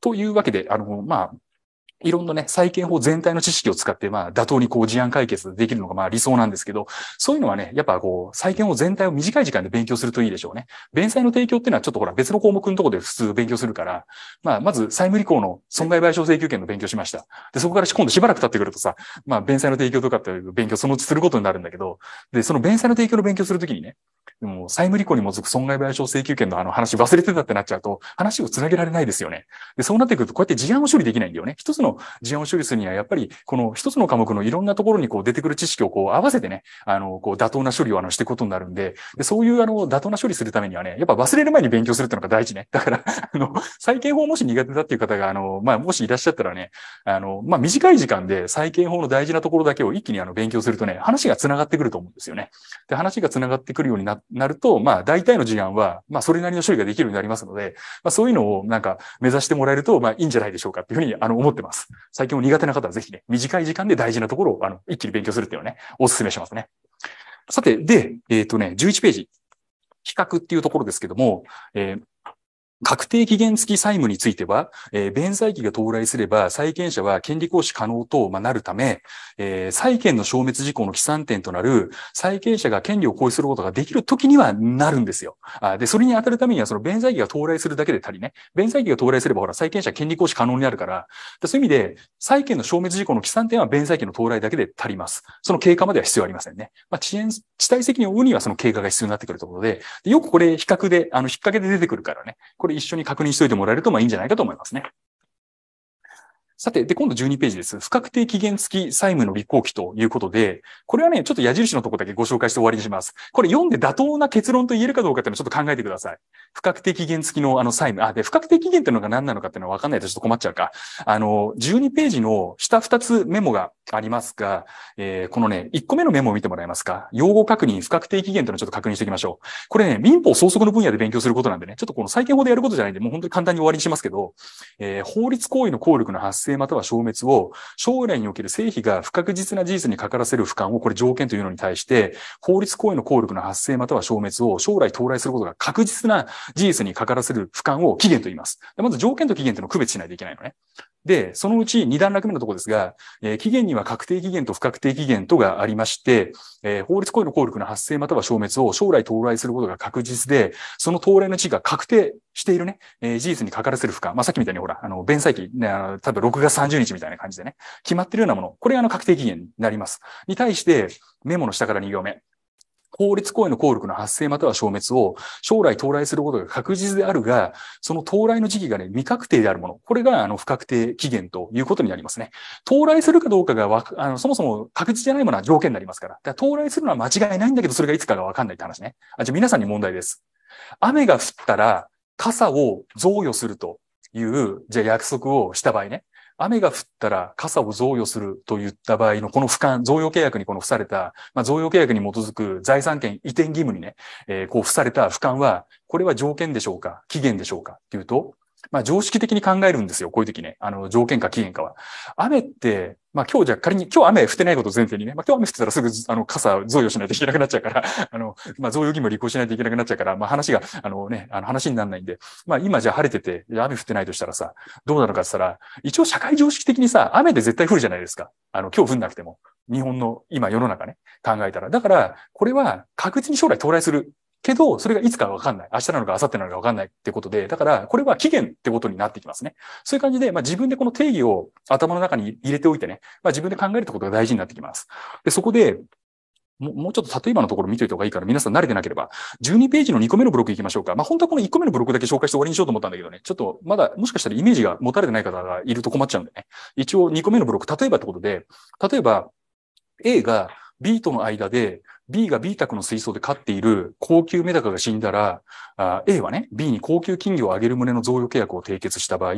というわけで、あの、まあ、いろんなね、債権法全体の知識を使って、まあ、妥当にこう事案解決できるのがまあ理想なんですけど、そういうのはね、やっぱこう、債権法全体を短い時間で勉強するといいでしょうね。弁済の提供っていうのはちょっとほら別の項目のところで普通勉強するから、まあ、まず債務履行の損害賠償請求権の勉強しました。で、そこから今度しばらく経ってくるとさ、まあ、弁済の提供とかっていう勉強そのうちすることになるんだけど、で、その弁済の提供の勉強するときにね、もう、債務履行に基づく損害賠償請求権のあの話忘れてたってなっちゃうと、話を繋げられないですよね。で、そうなってくると、こうやって事案を処理できないんだよね。一つの事案を処理するには、やっぱりこの一つの科目のいろんなところにこう出てくる知識をこう合わせてね、あの、こう妥当な処理をあのしていくことになるんで、でそういうあの妥当な処理するためにはね、やっぱ忘れる前に勉強するっていうのが大事ね。だからあの、再建法もし苦手だっていう方が、あの、まあ、もしいらっしゃったらね、あの、まあ、短い時間で再建法の大事なところだけを一気にあの勉強するとね、話が繋がってくると思うんですよね。で、話が繋がってくるようになると、まあ、大体の事案は、まあ、それなりの処理ができるようになりますので、まあ、そういうのをなんか目指してもらえると、まあ、いいんじゃないでしょうかっていうふうに、あの、思ってます。。最近も苦手な方はぜひね、短い時間で大事なところをあの一気に勉強するっていうのをね、お勧めしますね。さて、で、えっ、ー、とね、11ページ。比較っていうところですけども、えー、確定期限付き債務については、えー、弁済期が到来すれば、債権者は権利行使可能と、まあ、なるため、えー、債権の消滅事項の起算点となる、債権者が権利を行使することができる時にはなるんですよ。あで、それに当たるためには、その弁済期が到来するだけで足りね。弁済期が到来すれば、ほら、債権者権利行使可能になるから、そういう意味で、債権の消滅事項の起算点は弁済期の到来だけで足ります。その経過までは必要ありませんね。まあ、遅延、遅滞責任を負うにはその経過が必要になってくるところで、でよくこれ比較で、あの、引っ掛けで出てくるからね。これ一緒に確認しておいてもらえるとまあいいんじゃないかと思いますね。さて、で、今度12ページです。不確定期限付き債務の履行期ということで、これはね、ちょっと矢印のとこだけご紹介して終わりにします。これ読んで妥当な結論と言えるかどうかっていうのをちょっと考えてください。不確定期限付きのあの債務。あ、で、不確定期限っていうのが何なのかっていうのはわかんないとちょっと困っちゃうか。あの、12ページの下2つメモがありますが、えー、このね、1個目のメモを見てもらえますか。用語確認、不確定期限ていうのをちょっと確認していきましょう。これね、民法相則の分野で勉強することなんでね、ちょっとこの債権法でやることじゃないんで、もう本当に簡単に終わりにしますけど、えー、法律行為の効力の発生生または消滅を将来における成否が不確実な事実にかからせる不感をこれ条件というのに対して、法律行為の効力の発生または消滅を将来到来することが確実な事実にかからせる不瞰を期限と言います。でまず条件と期限というのを区別しないといけないのね。で、そのうち2段落目のところですが、えー、期限には確定期限と不確定期限とがありまして、えー、法律行為の効力の発生または消滅を将来到来することが確実で、その到来の地が確定しているね、えー、事実にかからせる負荷。まあ、さっきみたいにほら、あの、弁済期、ね、あの、例えば6月30日みたいな感じでね、決まってるようなもの。これがあの確定期限になります。に対して、メモの下から2行目。法律行為の効力の発生または消滅を将来到来することが確実であるが、その到来の時期がね、未確定であるもの。これが、あの、不確定期限ということになりますね。到来するかどうかがわあの、そもそも確実じゃないものは条件になりますから。だから到来するのは間違いないんだけど、それがいつかがわかんないって話ね。あ、じゃあ皆さんに問題です。雨が降ったら、傘を贈与するという、じゃあ約束をした場合ね。雨が降ったら傘を贈与するといった場合のこの俯瞰、贈与契約にこの付された、まあ、贈与契約に基づく財産権移転義務にね、えー、こう付された俯瞰は、これは条件でしょうか期限でしょうかっていうと、まあ、常識的に考えるんですよ。こういう時ね。あの、条件か期限かは。雨って、まあ、今日じゃ仮に、今日雨降ってないこと前提にね、まあ、今日雨降ってたらすぐ、あの、傘贈与しないといけなくなっちゃうから、あの、まあ、贈与義務履行しないといけなくなっちゃうから、まあ、話が、あのね、あの、話にならないんで、まあ、今じゃ晴れてて、雨降ってないとしたらさ、どうなのかって言ったら、一応社会常識的にさ、雨で絶対降るじゃないですか。あの、今日降んなくても。日本の今世の中ね、考えたら。だから、これは確実に将来到来するけど、それがいつかわかんない。明日なのか明後日なのかわかんないってことで、だから、これは期限ってことになってきますね。そういう感じで、まあ自分でこの定義を頭の中に入れておいてね、まあ自分で考えるってことが大事になってきます。で、そこで、もうちょっと例えばのところ見といた方がいいから皆さん慣れてなければ、12ページの2個目のブロック行きましょうか。まあ本当はこの1個目のブロックだけ紹介して終わりにしようと思ったんだけどね、ちょっとまだもしかしたらイメージが持たれてない方がいると困っちゃうんでね。一応2個目のブロック、例えばってことで、例えば A が B との間で B が B 宅の水槽で飼っている高級メダカが死んだら、A はね、B に高級金魚をあげる旨の贈与契約を締結した場合、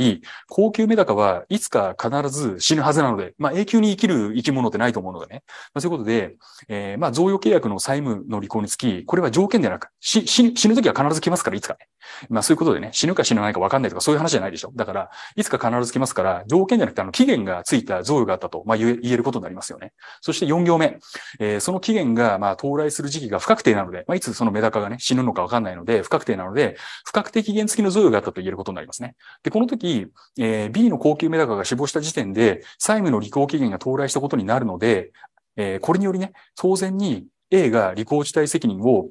高級メダカはいつか必ず死ぬはずなので、まあ永久に生きる生き物ってないと思うのでね。まあ、そういうことで、えー、まあ贈与契約の債務の履行につき、これは条件でなく、死、死ぬ時は必ず来ますから、いつかね。まあそういうことでね、死ぬか死なないか分かんないとかそういう話じゃないでしょ。だから、いつか必ず来ますから、条件じゃなくてあの期限がついた贈与があったと、まあ言えることになりますよね。そして4行目、えー、その期限が、まあ到来する時期が不確定なので、まあ、いつそのメダカがね、死ぬのかわかんないので、不確定なので、不確定期限付きの贈与があったと言えることになりますね。で、この時、えー、B の高級メダカが死亡した時点で、債務の履行期限が到来したことになるので、えー、これによりね、当然に A が履行自体責任を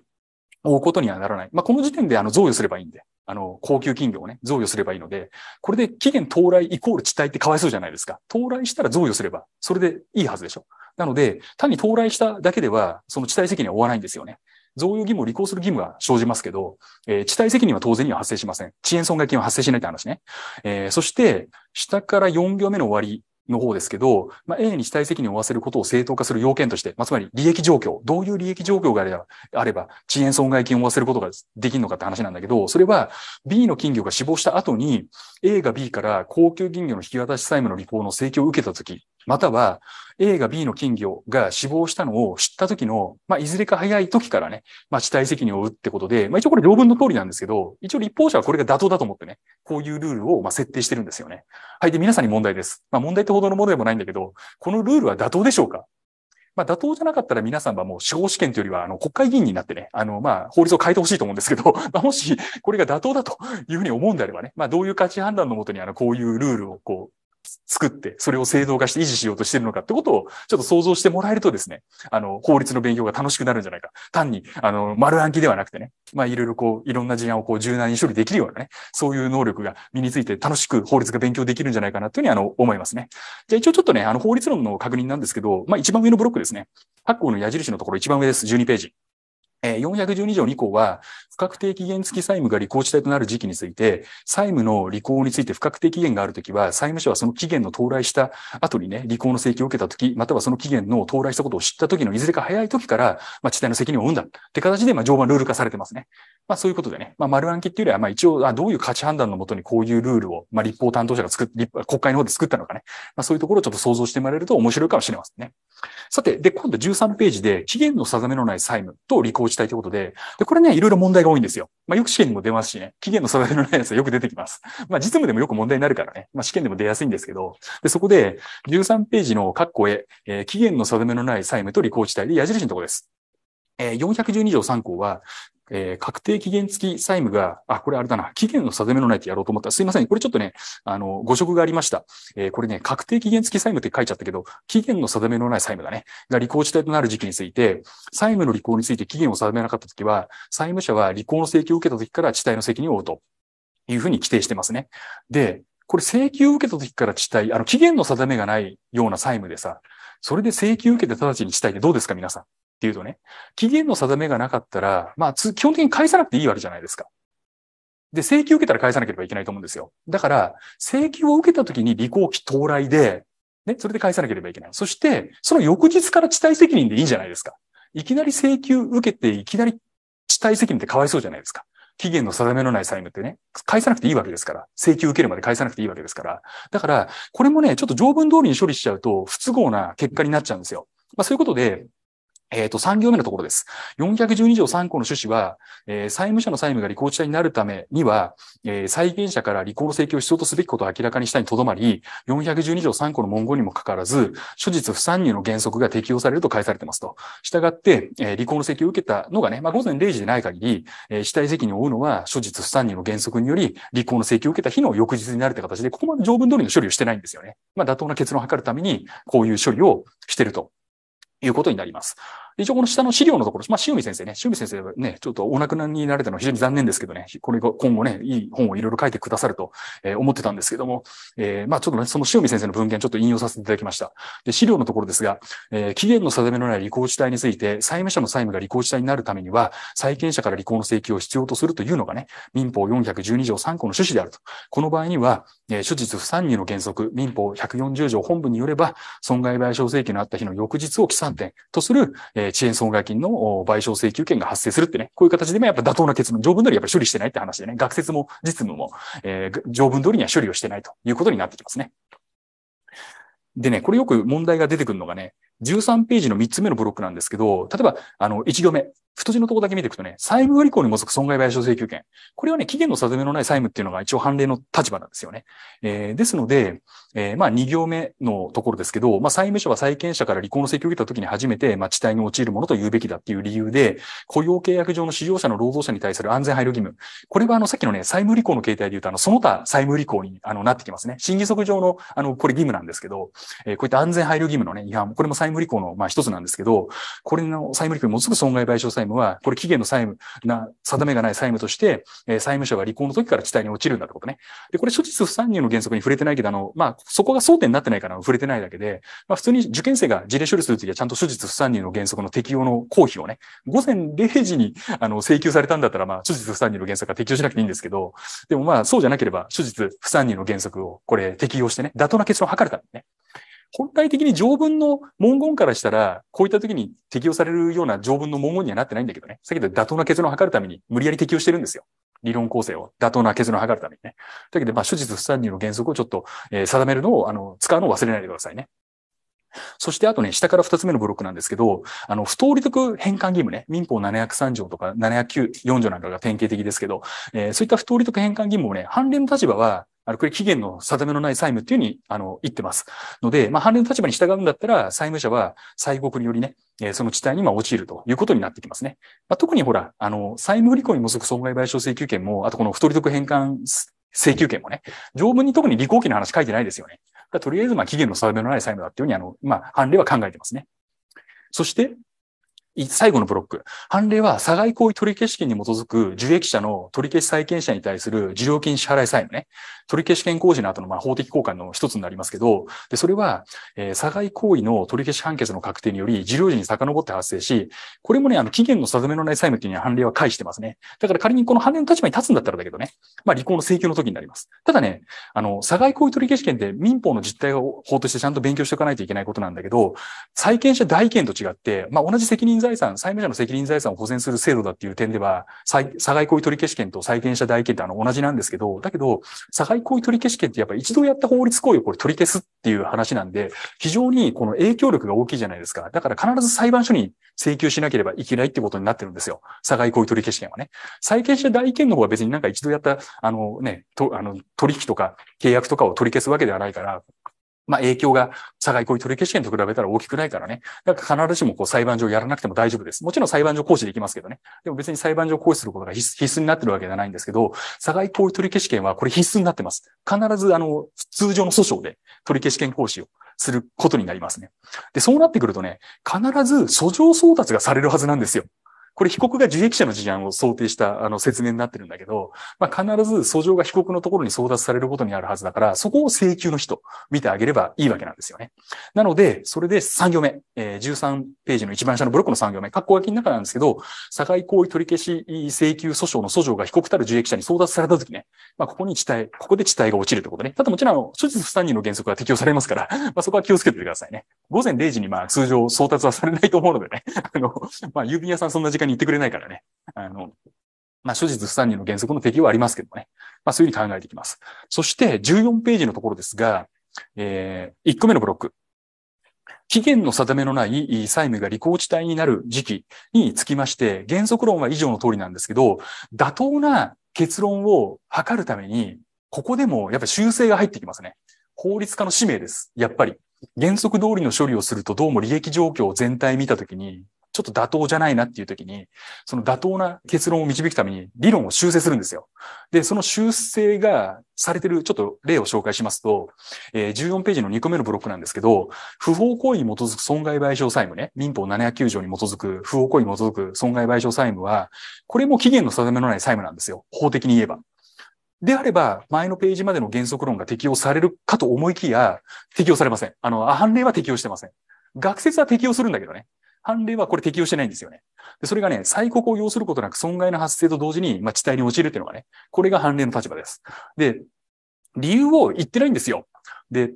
負うことにはならない。まあ、この時点であの贈与すればいいんで。あの、高級金魚をね、贈与すればいいので、これで期限到来イコール地帯ってかわいそうじゃないですか。到来したら贈与すれば、それでいいはずでしょ。なので、単に到来しただけでは、その地帯責任は終わらないんですよね。贈与義務を履行する義務は生じますけど、えー、地帯責任は当然には発生しません。遅延損害金は発生しないって話ね。えー、そして、下から4行目の終わりの方ですけど、まあ、A に主体責任を負わせることを正当化する要件として、まあ、つまり利益状況、どういう利益状況があれば、あれば遅延損害金を負わせることができるのかって話なんだけど、それは B の金魚が死亡した後に A が B から高級金魚の引き渡し債務の履行の請求を受けたとき、または A が B の金魚が死亡したのを知った時の、まあ、いずれか早い時からね、まあ、主体責任を負うってことで、まあ、一応これ両文の通りなんですけど、一応立法者はこれが妥当だと思ってね、こういうルールをま設定してるんですよね。はい。で、皆さんに問題です。まあ、問題ってほどのものでもないんだけど、このルールは妥当でしょうかまあ、妥当じゃなかったら皆さんはもう司法試験というよりは、あの、国会議員になってね、あの、まあ、法律を変えてほしいと思うんですけど、まあ、もし、これが妥当だというふうに思うんであればね、まあ、どういう価値判断のもとに、あの、こういうルールをこう、作って、それを正当化して維持しようとしているのかってことを、ちょっと想像してもらえるとですね、あの、法律の勉強が楽しくなるんじゃないか。単に、あの、丸暗記ではなくてね、まあ、いろいろこう、いろんな事案をこう、柔軟に処理できるようなね、そういう能力が身について楽しく法律が勉強できるんじゃないかなというふうに、あの、思いますね。じゃあ一応ちょっとね、あの、法律論の確認なんですけど、まあ、一番上のブロックですね。各国の矢印のところ一番上です。12ページ。412条2項は、不確定期限付き債務が履行地帯となる時期について、債務の履行について不確定期限があるときは、債務者はその期限の到来した後にね、履行の請求を受けたとき、またはその期限の到来したことを知ったときのいずれか早いときから、まあ、地帯の責任を負うんだって形で、まあ、常磐ルール化されてますね。まあ、そういうことでね、まあ、丸暗記っていうよりは、まあ、一応、あどういう価値判断のもとにこういうルールを、まあ、立法担当者が作っ、国会の方で作ったのかね、まあ、そういうところをちょっと想像してもらえると面白いかもしれませんね。さて、で、今度13ページで、期限の定めのない債務と履行自体ということで、で、これね、いろいろ問題が多いんですよ。まあ、よく試験にも出ますしね、期限の定めのないやつはよく出てきます。まあ、実務でもよく問題になるからね、まあ、試験でも出やすいんですけど、で、そこで、13ページの括弧へ、えー、期限の定めのない債務と履行地帯で矢印のとこです。え412条3項は、えー、確定期限付き債務が、あ、これあれだな、期限の定めのないってやろうと思った。すいません。これちょっとね、あの、誤植がありました。えー、これね、確定期限付き債務って書いちゃったけど、期限の定めのない債務だね。が履行地帯となる時期について、債務の履行について期限を定めなかったときは、債務者は履行の請求を受けたときから地帯の責任を負うというふうに規定してますね。で、これ請求を受けたときから地帯、あの、期限の定めがないような債務でさ、それで請求受けて直ちに地帯ってどうですか、皆さん。っていうとね、期限の定めがなかったら、まあ、基本的に返さなくていいわけじゃないですか。で、請求を受けたら返さなければいけないと思うんですよ。だから、請求を受けた時に履行期到来で、ね、それで返さなければいけない。そして、その翌日から地帯責任でいいんじゃないですか。いきなり請求受けて、いきなり地帯責任ってかわいそうじゃないですか。期限の定めのない債務ってね、返さなくていいわけですから。請求受けるまで返さなくていいわけですから。だから、これもね、ちょっと条文通りに処理しちゃうと、不都合な結果になっちゃうんですよ。まあそういうことで、えっ、ー、と、3行目のところです。412条3項の趣旨は、えー、債務者の債務が履行地帯になるためには、えー、債権者から履行の請求を必要とすべきことを明らかにしたにとどまり、412条3項の文言にもかかわらず、諸実不参入の原則が適用されると返されてますと。従って、えー、履行の請求を受けたのがね、まあ、午前0時でない限り、えー、死体責任を負うのは、諸実不参入の原則により、履行の請求を受けた日の翌日になるって形で、ここまで条文通りの処理をしてないんですよね。まあ、妥当な結論を図るために、こういう処理をしてるということになります。一応この下の資料のところ、まあ、塩見先生ね、塩見先生はね、ちょっとお亡くなりになれたのは非常に残念ですけどね、これ今後ね、いい本をいろいろ書いてくださると、えー、思ってたんですけども、えー、まあちょっとね、その塩見先生の文献ちょっと引用させていただきました。で、資料のところですが、えー、期限の定めのない履行地帯について、債務者の債務が履行地帯になるためには、債権者から履行の請求を必要とするというのがね、民法412条3項の趣旨であると。この場合には、えー、諸実不参入の原則、民法140条本部によれば、損害賠償請求のあった日の翌日を起算点とする、えーえー、遅延損害金の賠償請求権が発生するってね、こういう形でもやっぱ妥当な結論、条文通りやっぱり処理してないって話でね、学説も実務も、えー、条文通りには処理をしてないということになってきますね。でね、これよく問題が出てくるのがね、13ページの3つ目のブロックなんですけど、例えば、あの、1行目、太字のとこだけ見ていくとね、債務不履行に基づく損害賠償請求権。これはね、期限の定めのない債務っていうのが一応判例の立場なんですよね。えー、ですので、えー、まあ2行目のところですけど、まあ債務者は債権者から履行の請求を受けた時に初めて、まあ地帯に陥るものと言うべきだっていう理由で、雇用契約上の使用者の労働者に対する安全配慮義務。これはあの、さっきのね、債務履行の形態で言うと、あの、その他債務履行にあのなってきますね。審議則上の、あの、これ義務なんですけど、えー、こういった安全配慮義務のね、違反、これも債務務履行の、まあ、一つなんですけど、これの債務履行に基づく損害賠償債務は、これ期限の債務な、定めがない債務として、えー、債務者が履行の時から期待に落ちるんだってことね。で、これ諸実不参入の原則に触れてないけど、あの、まあ、そこが争点になってないから触れてないだけで、まあ、普通に受験生が事例処理するときはちゃんと諸実不参入の原則の適用の公費をね、午前0時に、あの、請求されたんだったら、まあ、諸実不参入の原則は適用しなくていいんですけど、でもまあ、そうじゃなければ、諸実不参入の原則をこれ適用してね、妥当な結論を図るためにね、本来的に条文の文言からしたら、こういった時に適用されるような条文の文言にはなってないんだけどね。さっき言った妥当な結論を図るために無理やり適用してるんですよ。理論構成を、妥当な結論を図るためにね。だけど、まあ、諸実不参入の原則をちょっと、えー、定めるのを、あの、使うのを忘れないでくださいね。そして、あとね、下から二つ目のブロックなんですけど、あの、不当利得返還義務ね、民法703条とか704条なんかが典型的ですけど、えー、そういった不当利得返還義務をね、判例の立場はあの、これ期限の定めのない債務っていうふうに、あの、言ってます。ので、まあ、判例の立場に従うんだったら、債務者は債国によりね、えー、その地帯に今陥るということになってきますね。まあ、特にほら、あの、債務不履行に基づく損害賠償請求権も、あとこの不取得返還請求権もね、条文に特に履行期の話書いてないですよね。とりあえず、まあ、期限の定めのない債務だっていうふうに、あの、まあ、判例は考えてますね。そして、最後のブロック。判例は、詐外行為取消権に基づく受益者の取消債権者に対する受領金支払い債務ね。取消権行使の後のまあ法的効果の一つになりますけど、で、それは、えー、行為の取消判決の確定により、受領時に遡って発生し、これもね、あの、期限の定めのない債務っていうのは判例は返してますね。だから仮にこの判例の立場に立つんだったらだけどね、まあ、離婚の請求の時になります。ただね、あの、詐外行為取消権って民法の実態を法としてちゃんと勉強しておかないといけないことなんだけど、債権者代権と違って、まあ、同じ責任財産、債務者の責任財産を保全する制度だっていう点では、差外行為取消権と債権者代権ってあの同じなんですけど、だけど、差外行為取消権ってやっぱ一度やった法律行為をこれ取り消すっていう話なんで、非常にこの影響力が大きいじゃないですか。だから必ず裁判所に請求しなければいけないってことになってるんですよ。差外行為取消権はね。債権者代権の方は別になんか一度やった、あのね、とあの取引とか契約とかを取り消すわけではないから、まあ、影響が、社外行為取消権と比べたら大きくないからね。だから必ずしもこう裁判所をやらなくても大丈夫です。もちろん裁判所行使できますけどね。でも別に裁判所行使することが必須になってるわけじゃないんですけど、社外行為取消権はこれ必須になってます。必ず、あの、通常の訴訟で取消権行使をすることになりますね。で、そうなってくるとね、必ず訴状送達がされるはずなんですよ。これ被告が受益者の事案を想定したあの説明になってるんだけど、まあ、必ず訴状が被告のところに送達されることにあるはずだから、そこを請求の人見てあげればいいわけなんですよね。なので、それで3行目、えー、13ページの一番下のブロックの3行目、括弧書きの中なんですけど、社会行為取り消し請求訴訟の訴状が被告たる受益者に送達されたときね、まあ、ここに地帯、ここで地帯が落ちるってことね。ただもちろん、諸事不参人の原則は適用されますから、まあ、そこは気をつけてくださいね。午前0時にまあ通常送達はされないと思うのでね、あの、まあ、郵便屋さんそんな時間にってくれないからね。あの、まあ、諸実不参の原則の適用はありますけどもね。まあ、そういうふうに考えていきます。そして、14ページのところですが、えー、1個目のブロック。期限の定めのない債務が履行地帯になる時期につきまして、原則論は以上の通りなんですけど、妥当な結論を図るために、ここでもやっぱり修正が入ってきますね。法律家の使命です。やっぱり。原則通りの処理をするとどうも利益状況全体見たときにちょっと妥当じゃないなっていう時に、その妥当な結論を導くために理論を修正するんですよ。で、その修正がされてる、ちょっと例を紹介しますと、えー、14ページの2個目のブロックなんですけど、不法行為に基づく損害賠償債務ね、民法709条に基づく不法行為に基づく損害賠償債務は、これも期限の定めのない債務なんですよ。法的に言えば。であれば、前のページまでの原則論が適用されるかと思いきや、適用されません。あの、判例は適用してません。学説は適用するんだけどね。判例はこれ適用してないんですよね。でそれがね、催告を要することなく損害の発生と同時に、まあ、地帯に陥るっていうのがね、これが判例の立場です。で、理由を言ってないんですよ。で、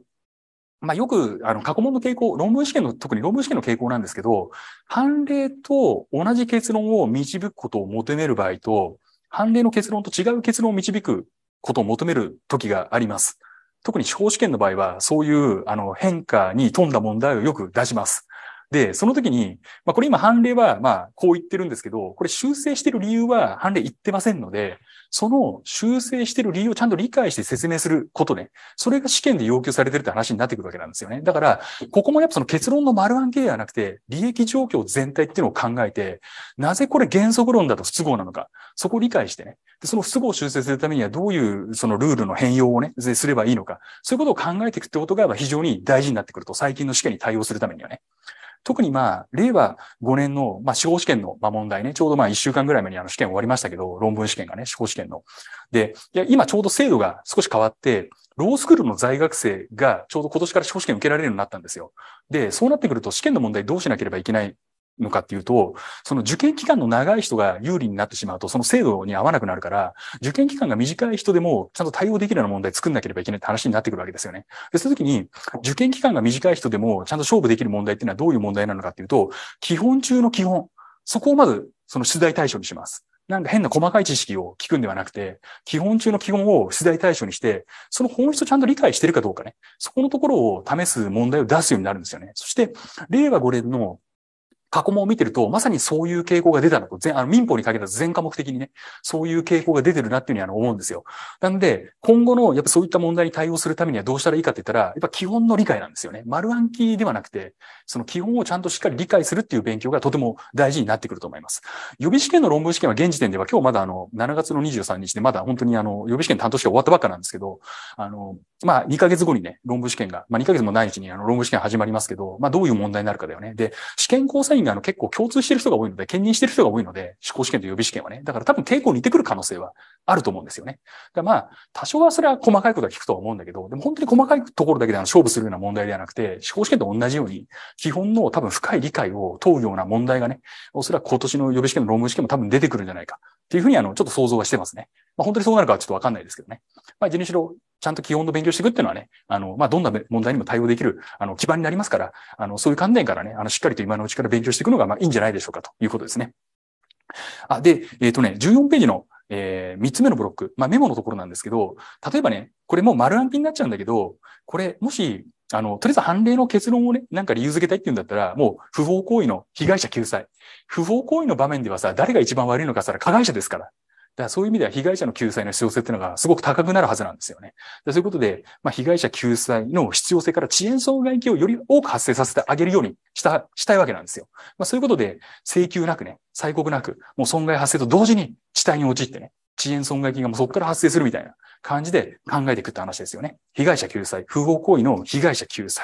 まあ、よく、あの、過去問の傾向、論文試験の、特に論文試験の傾向なんですけど、判例と同じ結論を導くことを求める場合と、判例の結論と違う結論を導くことを求める時があります。特に司法試験の場合は、そういう、あの、変化に富んだ問題をよく出します。で、その時に、まあ、これ今判例は、まあ、こう言ってるんですけど、これ修正してる理由は判例言ってませんので、その修正してる理由をちゃんと理解して説明することね。それが試験で要求されてるって話になってくるわけなんですよね。だから、ここもやっぱその結論の丸暗記ではなくて、利益状況全体っていうのを考えて、なぜこれ原則論だと不都合なのか、そこを理解してね。で、その不都合を修正するためにはどういうそのルールの変容をね、すればいいのか、そういうことを考えていくってことが非常に大事になってくると、最近の試験に対応するためにはね。特にまあ、令和5年の、まあ、司法試験の問題ね、ちょうどまあ1週間ぐらい前にあの試験終わりましたけど、論文試験がね、司法試験の。で、いや、今ちょうど制度が少し変わって、ロースクールの在学生がちょうど今年から司法試験受けられるようになったんですよ。で、そうなってくると試験の問題どうしなければいけないのかっていうと、その受験期間の長い人が有利になってしまうと、その制度に合わなくなるから、受験期間が短い人でもちゃんと対応できるような問題作んなければいけないって話になってくるわけですよね。で、その時に、受験期間が短い人でもちゃんと勝負できる問題っていうのはどういう問題なのかっていうと、基本中の基本。そこをまず、その出題対象にします。なんか変な細かい知識を聞くんではなくて、基本中の基本を出題対象にして、その本質をちゃんと理解してるかどうかね、そこのところを試す問題を出すようになるんですよね。そして、令和5年の過去問を見てると、まさにそういう傾向が出たなと、全、あの民法に限らず全科目的にね、そういう傾向が出てるなっていうふうにあの思うんですよ。なんで、今後のやっぱそういった問題に対応するためにはどうしたらいいかって言ったら、やっぱ基本の理解なんですよね。丸暗記ではなくて、その基本をちゃんとしっかり理解するっていう勉強がとても大事になってくると思います。予備試験の論文試験は現時点では今日まだあの、7月の23日でまだ本当にあの、予備試験担当試験終わったばっかなんですけど、あの、まあ、2ヶ月後にね、論文試験が、まあ、2ヶ月もないうちにあの、論文試験始まりますけど、まあ、どういう問題になるかだよね。で、試験交際員にあの結構共通してる人が多いので、兼任してる人が多いので、司法試験と予備試験はね。だから多分抗に似てくる可能性はあると思うんですよね。だまあ、多少はそれは細かいことは聞くとは思うんだけど、でも本当に細かいところだけであの勝負するような問題ではなくて、司法試験と同じように、基本の多分深い理解を問うような問題がね、おそらく今年の予備試験の論文試験も多分出てくるんじゃないかっていうふうにあの、ちょっと想像はしてますね。まあ、本当にそうなるかはちょっとわかんないですけどね。まあ、いずれにしろ、ちゃんと基本の勉強していくっていうのはね、あの、まあ、どんな問題にも対応できる、あの、基盤になりますから、あの、そういう観点からね、あの、しっかりと今のうちから勉強していくのが、まあ、いいんじゃないでしょうかということですね。あ、で、えっ、ー、とね、14ページの、えー、3つ目のブロック、まあ、メモのところなんですけど、例えばね、これもう丸暗記になっちゃうんだけど、これ、もし、あの、とりあえず判例の結論をね、なんか理由付けたいって言うんだったら、もう不法行為の被害者救済。不法行為の場面ではさ、誰が一番悪いのかさ、加害者ですから。だからそういう意味では被害者の救済の必要性っていうのがすごく高くなるはずなんですよね。そういうことで、まあ、被害者救済の必要性から遅延損害金をより多く発生させてあげるようにした、したいわけなんですよ。まあ、そういうことで、請求なくね、催告なく、もう損害発生と同時に地帯に陥ってね、遅延損害金がもうそこから発生するみたいな、感じで考えていくって話ですよね。被害者救済、不法行為の被害者救済。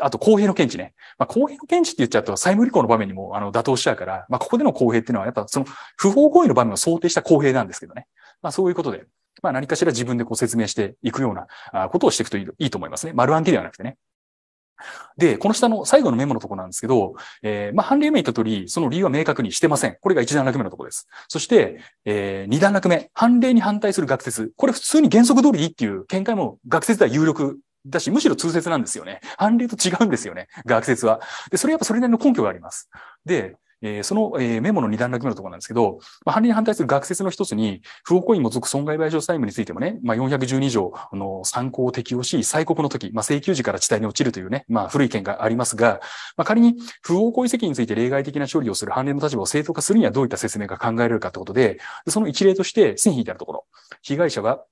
あと、公平の検知ね。まあ、公平の検知って言っちゃうと、債務履行の場面にも、あの、妥当しちゃうから、まあ、ここでの公平っていうのは、やっぱ、その、不法行為の場面を想定した公平なんですけどね。まあ、そういうことで、まあ、何かしら自分でこう説明していくようなことをしていくといいと思いますね。丸暗記ではなくてね。で、この下の最後のメモのとこなんですけど、えー、まあ、判例名言った通り、その理由は明確にしてません。これが1段落目のとこです。そして、えー、2段落目、判例に反対する学説。これ普通に原則通りいいっていう見解も学説では有力だし、むしろ通説なんですよね。判例と違うんですよね。学説は。で、それやっぱそれなりの根拠があります。で、えー、その、えー、メモの二段落目のところなんですけど、まあ、判例に反対する学説の一つに、不法行為も続く損害賠償債務についてもね、まあ、412条の参考を適用し、催告の時、まあ、請求時から地帯に落ちるというね、まあ、古い件がありますが、まあ、仮に不法行為責任について例外的な処理をする判例の立場を正当化するにはどういった説明が考えられるかということで、その一例として、線引いてあるところ、被害者は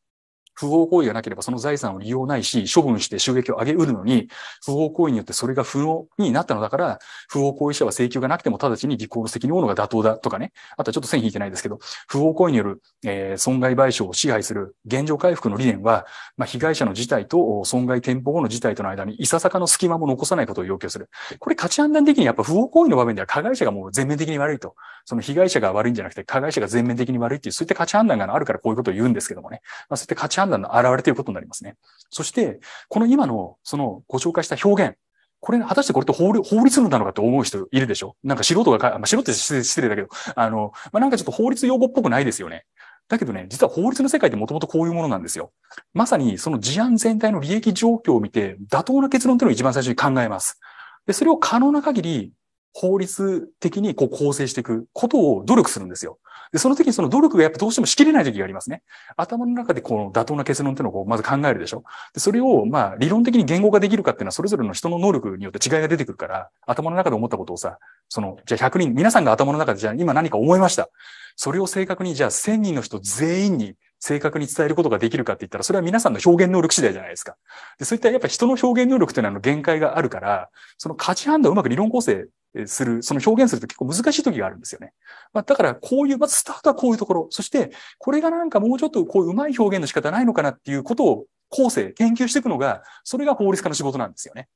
不法行為がなければその財産を利用ないし、処分して収益を上げうるのに、不法行為によってそれが不能になったのだから、不法行為者は請求がなくても直ちに履行の責任を負うのが妥当だとかね。あとはちょっと線引いてないですけど、不法行為による、えー、損害賠償を支配する現状回復の理念は、まあ、被害者の事態と損害店舗後の事態との間にいささかの隙間も残さないことを要求する。これ価値判断的にやっぱ不法行為の場面では加害者がもう全面的に悪いと。その被害者が悪いんじゃなくて加害者が全面的に悪いっていう、そういった価値判断があるからこういうことを言うんですけどもね。まあ、そういった価値判断判断の表れということになりますね。そして、この今の、そのご紹介した表現、これ、果たしてこれって法律論なのかって思う人いるでしょなんか素人がか、まあ、素人って失礼だけど、あの、まあ、なんかちょっと法律用語っぽくないですよね。だけどね、実は法律の世界ってもともとこういうものなんですよ。まさにその事案全体の利益状況を見て、妥当な結論っていうのを一番最初に考えます。で、それを可能な限り法律的にこう構成していくことを努力するんですよ。で、その時にその努力がやっぱどうしてもしきれない時がありますね。頭の中でこの妥当な結論っていうのをこうまず考えるでしょ。で、それをまあ理論的に言語化できるかっていうのはそれぞれの人の能力によって違いが出てくるから、頭の中で思ったことをさ、その、じゃあ100人、皆さんが頭の中でじゃあ今何か思いました。それを正確にじゃあ1000人の人全員に正確に伝えることができるかって言ったら、それは皆さんの表現能力次第じゃないですか。でそういったやっぱ人の表現能力というのは限界があるから、その価値判断をうまく理論構成する、その表現すると結構難しい時があるんですよね。まあ、だからこういう、まずスタートはこういうところ、そしてこれがなんかもうちょっとこういううまい表現の仕方ないのかなっていうことを構成、研究していくのが、それが法律家の仕事なんですよね。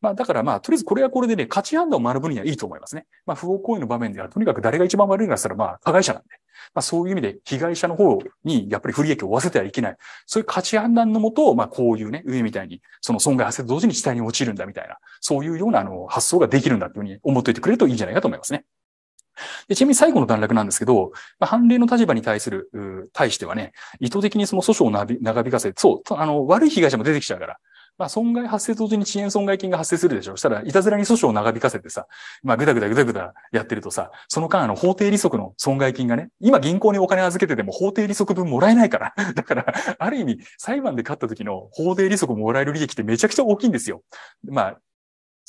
まあ、だからまあ、とりあえずこれはこれでね、価値判断を学ぶにはいいと思いますね。まあ、不法行為の場面では、とにかく誰が一番悪いのかしたら、まあ、加害者なんで。まあ、そういう意味で、被害者の方に、やっぱり不利益を負わせてはいけない。そういう価値判断のもと、まあ、こういうね、上みたいに、その損害発生と同時に地帯に陥るんだみたいな、そういうような、あの、発想ができるんだというふうに思っておいてくれるといいんじゃないかと思いますね。でちなみに最後の段落なんですけど、まあ、判例の立場に対する、対してはね、意図的にその訴訟を長引かせ、そう、あの、悪い被害者も出てきちゃうから、まあ、損害発生と同時に遅延損害金が発生するでしょ。したら、いたずらに訴訟を長引かせてさ、まあ、ぐだぐだぐだぐだやってるとさ、その間、あの、法定利息の損害金がね、今銀行にお金預けてても法定利息分もらえないから。だから、ある意味、裁判で勝った時の法定利息もらえる利益ってめちゃくちゃ大きいんですよ。まあ、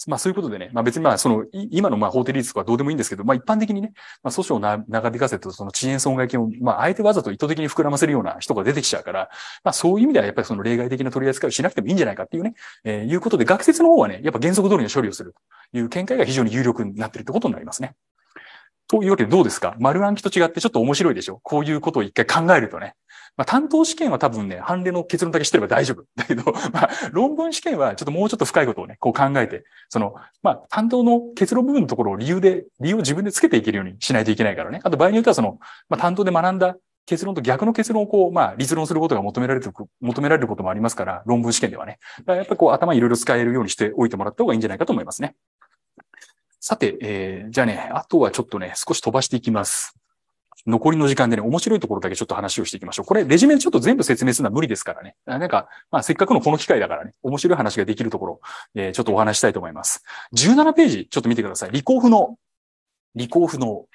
まあそういうことでね、まあ別にまあその、今のまあ法定利率とかどうでもいいんですけど、まあ一般的にね、まあ訴訟をな長引かせと、その遅延損害金を、まああえてわざと意図的に膨らませるような人が出てきちゃうから、まあそういう意味ではやっぱりその例外的な取り扱いをしなくてもいいんじゃないかっていうね、えー、いうことで学説の方はね、やっぱ原則通りの処理をするという見解が非常に有力になってるってことになりますね。というわけでどうですか丸暗記と違ってちょっと面白いでしょこういうことを一回考えるとね。まあ、担当試験は多分ね、判例の結論だけしてれば大丈夫。だけど、まあ、論文試験はちょっともうちょっと深いことをね、こう考えて、その、まあ、担当の結論部分のところを理由で、理由を自分でつけていけるようにしないといけないからね。あと、場合によってはその、まあ、担当で学んだ結論と逆の結論をこう、まあ、立論することが求められる、求められることもありますから、論文試験ではね。だからやっぱこう、頭いろいろ使えるようにしておいてもらった方がいいんじゃないかと思いますね。さて、えー、じゃあね、あとはちょっとね、少し飛ばしていきます。残りの時間でね、面白いところだけちょっと話をしていきましょう。これ、レジュメちょっと全部説明するのは無理ですからね。なんか、まあ、せっかくのこの機会だからね、面白い話ができるところ、えー、ちょっとお話したいと思います。17ページ、ちょっと見てください。ーフの、リコーフの、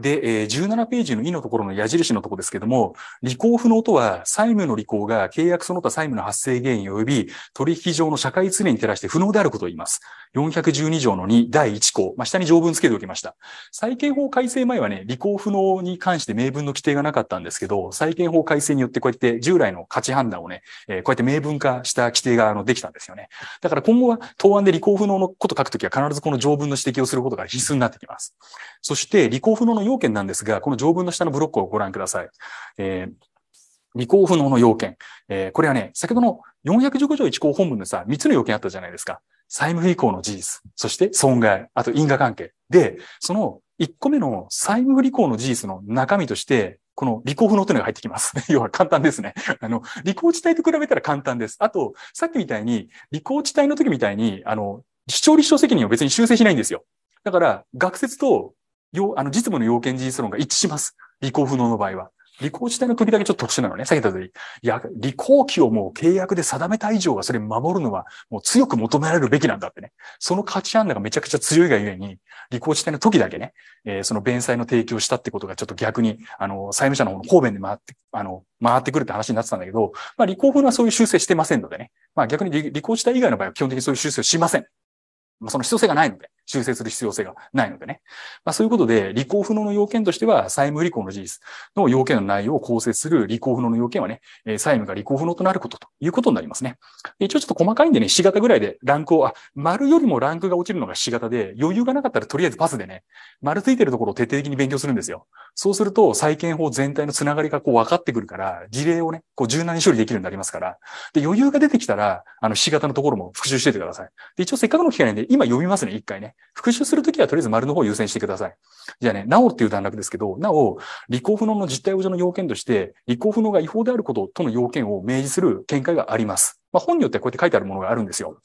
で、17ページの E のところの矢印のところですけども、履行不能とは、債務の履行が契約その他債務の発生原因及び取引上の社会通念に照らして不能であることを言います。412条の2、第1項。まあ、下に条文つけておきました。債権法改正前はね、履行不能に関して明文の規定がなかったんですけど、債権法改正によってこうやって従来の価値判断をね、えー、こうやって明文化した規定があのできたんですよね。だから今後は答案で履行不能のこと書くときは必ずこの条文の指摘をすることが必須になってきます。そして履行不能の要件なんですが、この条文の下のブロックをご覧ください。えー履行不能の要件。えー、これはね、先ほどの415条1項本文のさ、3つの要件あったじゃないですか。債務不履行の事実、そして損害、あと因果関係。で、その1個目の債務不履行の事実の中身として、この履行不能というのが入ってきます。要は簡単ですね。あの、履行地帯と比べたら簡単です。あと、さっきみたいに、履行地帯の時みたいに、あの、視聴立証責任を別に修正しないんですよ。だから、学説と要、あの、実務の要件事実論が一致します。履行不能の場合は。履行自体の国だけちょっと特殊なのね。さっき言った通り。いや、履行期をもう契約で定めた以上はそれ守るのはもう強く求められるべきなんだってね。その価値判断がめちゃくちゃ強いがゆえに、履行自体の時だけね、えー、その弁済の提供したってことがちょっと逆に、あの、債務者の方の方便で回って、あの、回ってくるって話になってたんだけど、まあ、履行能はそういう修正してませんのでね。まあ、逆に履行自体以外の場合は基本的にそういう修正をしません。まあ、その必要性がないので。修正する必要性がないのでね。まあ、そういうことで、履行不能の要件としては、債務履行の事実の要件の内容を構成する履行不能の要件はね、え債務が履行不能となることということになりますね。一応ちょっと細かいんでね、4型ぐらいでランクを、あ、丸よりもランクが落ちるのが4型で、余裕がなかったらとりあえずパスでね、丸ついてるところを徹底的に勉強するんですよ。そうすると、債権法全体のつながりがこう分かってくるから、事例をね、こう柔軟に処理できるようになりますから。で、余裕が出てきたら、あの、4型のところも復習しててください。で、一応せっかくの機会なんで、今読みますね、一回ね。復習するときはとりあえず丸の方を優先してください。じゃあね、なおっていう段落ですけど、なお、履行不能の実態上の要件として、履行不能が違法であることとの要件を明示する見解があります。まあ、本によってはこうやって書いてあるものがあるんですよ。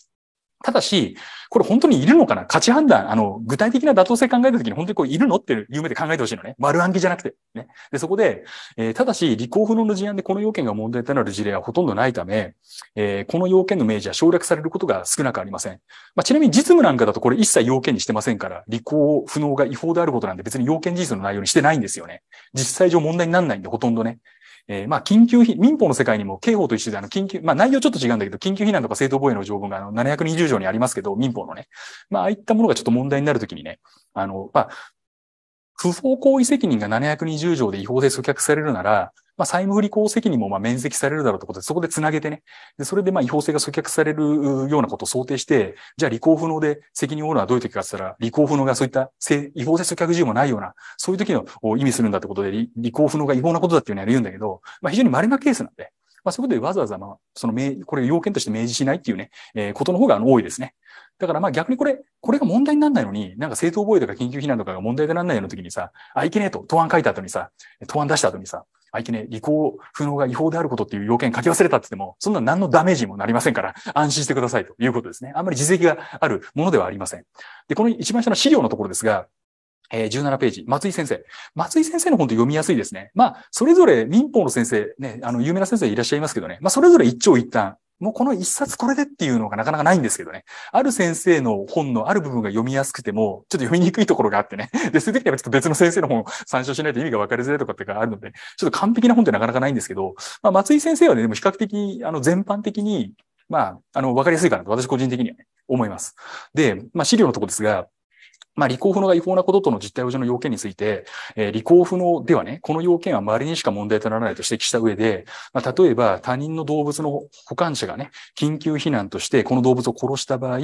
ただし、これ本当にいるのかな価値判断、あの、具体的な妥当性考えたときに本当にこういるのっていう夢で考えてほしいのね。丸暗記じゃなくて。ね。で、そこで、えー、ただし、履行不能の事案でこの要件が問題となる事例はほとんどないため、えー、この要件の明示は省略されることが少なくありません。まあ、ちなみに実務なんかだとこれ一切要件にしてませんから、履行不能が違法であることなんで別に要件事実の内容にしてないんですよね。実際上問題にならないんで、ほとんどね。えー、まあ、緊急民法の世界にも刑法と一緒で、あの、緊急、まあ、内容ちょっと違うんだけど、緊急避難とか正当防衛の条文が、あの、720条にありますけど、民法のね。まあ、ああいったものがちょっと問題になるときにね、あの、まあ、不法行為責任が720条で違法で阻却されるなら、まあ、債務不履行責任もまあ免責されるだろうということで、そこで繋げてね。で、それでまあ違法性が阻却されるようなことを想定して、じゃあ履行不能で責任を負うのはどういう時かって言ったら、履行不能がそういった違法性阻却事由もないような、そういう時のを意味するんだってことで、履行不能が違法なことだっていうのは言うんだけど、まあ非常に稀なケースなんで、まあそういうことでわざわざまあ、その、これ要件として明示しないっていうね、えー、ことの方が多いですね。だからまあ逆にこれ、これが問題にならないのに、なんか正当防衛とか緊急避難とかが問題にならないような時にさ、あ、いけねえと、答案書いた後にさ、答案出した後にさ、あ、いけねえ、履行不能が違法であることっていう要件書き忘れたって言っても、そんな何のダメージもなりませんから、安心してくださいということですね。あんまり実績があるものではありません。で、この一番下の資料のところですが、え17ページ、松井先生。松井先生の本って読みやすいですね。まあ、それぞれ民法の先生、ね、あの、有名な先生いらっしゃいますけどね、まあ、それぞれ一長一短、もうこの一冊これでっていうのがなかなかないんですけどね。ある先生の本のある部分が読みやすくても、ちょっと読みにくいところがあってね。で、そういう時にはちょっと別の先生の本を参照しないと意味が分かりづらいとかってがあるので、ちょっと完璧な本ってなかなかないんですけど、まあ、松井先生はね、でも比較的、あの、全般的に、まあ、あの、分かりやすいかなと私個人的にはね、思います。で、まあ、資料のとこですが、まあ、履行不能が違法なこととの実態保持の要件について、えー、履行不能ではね、この要件は周りにしか問題とならないと指摘した上で、まあ、例えば他人の動物の保管者がね、緊急避難としてこの動物を殺した場合、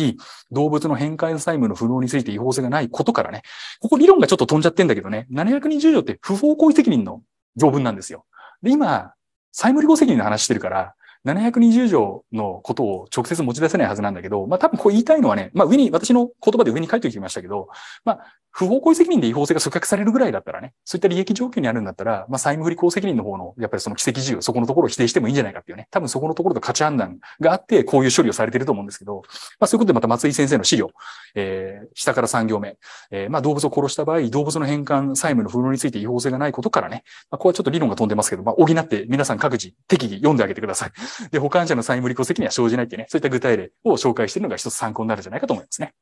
動物の返還債務の不能について違法性がないことからね、ここ理論がちょっと飛んじゃってんだけどね、720条って不法行為責任の条文なんですよ。で、今、債務履行責任の話してるから、720条のことを直接持ち出せないはずなんだけど、まあ多分こう言いたいのはね、まあ上に、私の言葉で上に書いておきましたけど、まあ不法行為責任で違法性が阻却されるぐらいだったらね、そういった利益状況にあるんだったら、まあ債務不履行責任の方の、やっぱりその奇跡自由、そこのところを否定してもいいんじゃないかっていうね、多分そこのところと価値判断があって、こういう処理をされてると思うんですけど、まあそういうことでまた松井先生の資料、えー、下から3行目、えー、まあ動物を殺した場合、動物の返還、債務の不能について違法性がないことからね、まあこれはちょっと理論が飛んでますけど、まあ補って皆さん各自適宜読んであげてください。で、保管者の債務履行責任は生じないってね、そういった具体例を紹介しているのが一つ参考になるんじゃないかと思いますね。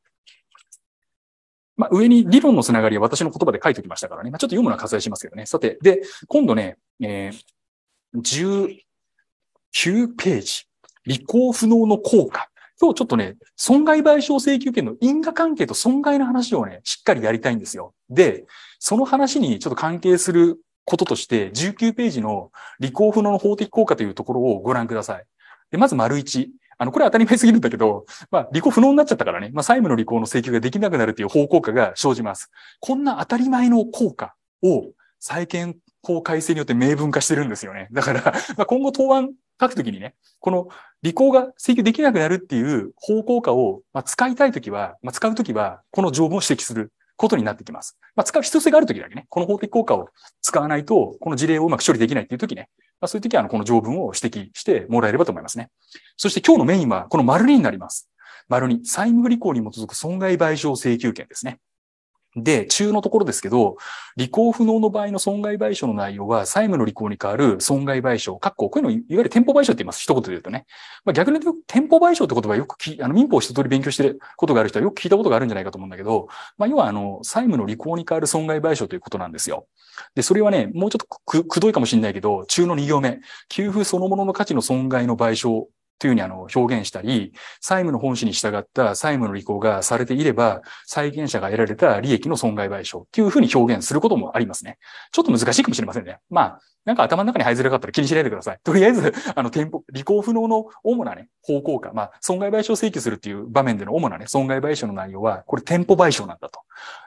まあ、上に理論のつながりは私の言葉で書いておきましたからね。まあ、ちょっと読むのは割愛しますけどね。さて、で、今度ね、えー、19ページ。履行不能の効果。今日ちょっとね、損害賠償請求権の因果関係と損害の話をね、しっかりやりたいんですよ。で、その話にちょっと関係することとして、19ページの履行不能の法的効果というところをご覧ください。で、まず丸1。あの、これ当たり前すぎるんだけど、まあ、履行不能になっちゃったからね、まあ、債務の履行の請求ができなくなるという法効果が生じます。こんな当たり前の効果を債権法改正によって明文化してるんですよね。だから、まあ、今後答案書くときにね、この履行が請求できなくなるっていう法効果を、まあ、使いたいときは、まあ、使うときは、この条文を指摘する。ことになってきます。まあ、使う必要性があるときだけね、この法的効果を使わないと、この事例をうまく処理できないっていうときね、まあ、そういうときは、あの、この条文を指摘してもらえればと思いますね。そして今日のメインは、この丸2になります。丸2、債務不履行に基づく損害賠償請求権ですね。で、中のところですけど、履行不能の場合の損害賠償の内容は、債務の履行に代わる損害賠償、かっこ、こういうの、いわゆる店舗賠償って言います。一言で言うとね。まあ、逆に言うと、店舗賠償って言葉よくき、あの、民法を一通り勉強してることがある人はよく聞いたことがあるんじゃないかと思うんだけど、まあ、要は、あの、債務の履行に代わる損害賠償ということなんですよ。で、それはね、もうちょっとく、くどいかもしれないけど、中の2行目、給付そのものの価値の損害の賠償というふうにあの表現したり、債務の本旨に従った債務の履行がされていれば、債権者が得られた利益の損害賠償というふうに表現することもありますね。ちょっと難しいかもしれませんね。まあ、なんか頭の中に入りづらかったら気にしないでください。とりあえず、あの、店舗、履行不能の主なね、方向か、まあ、損害賠償請求するっていう場面での主なね、損害賠償の内容は、これ店舗賠償なんだと。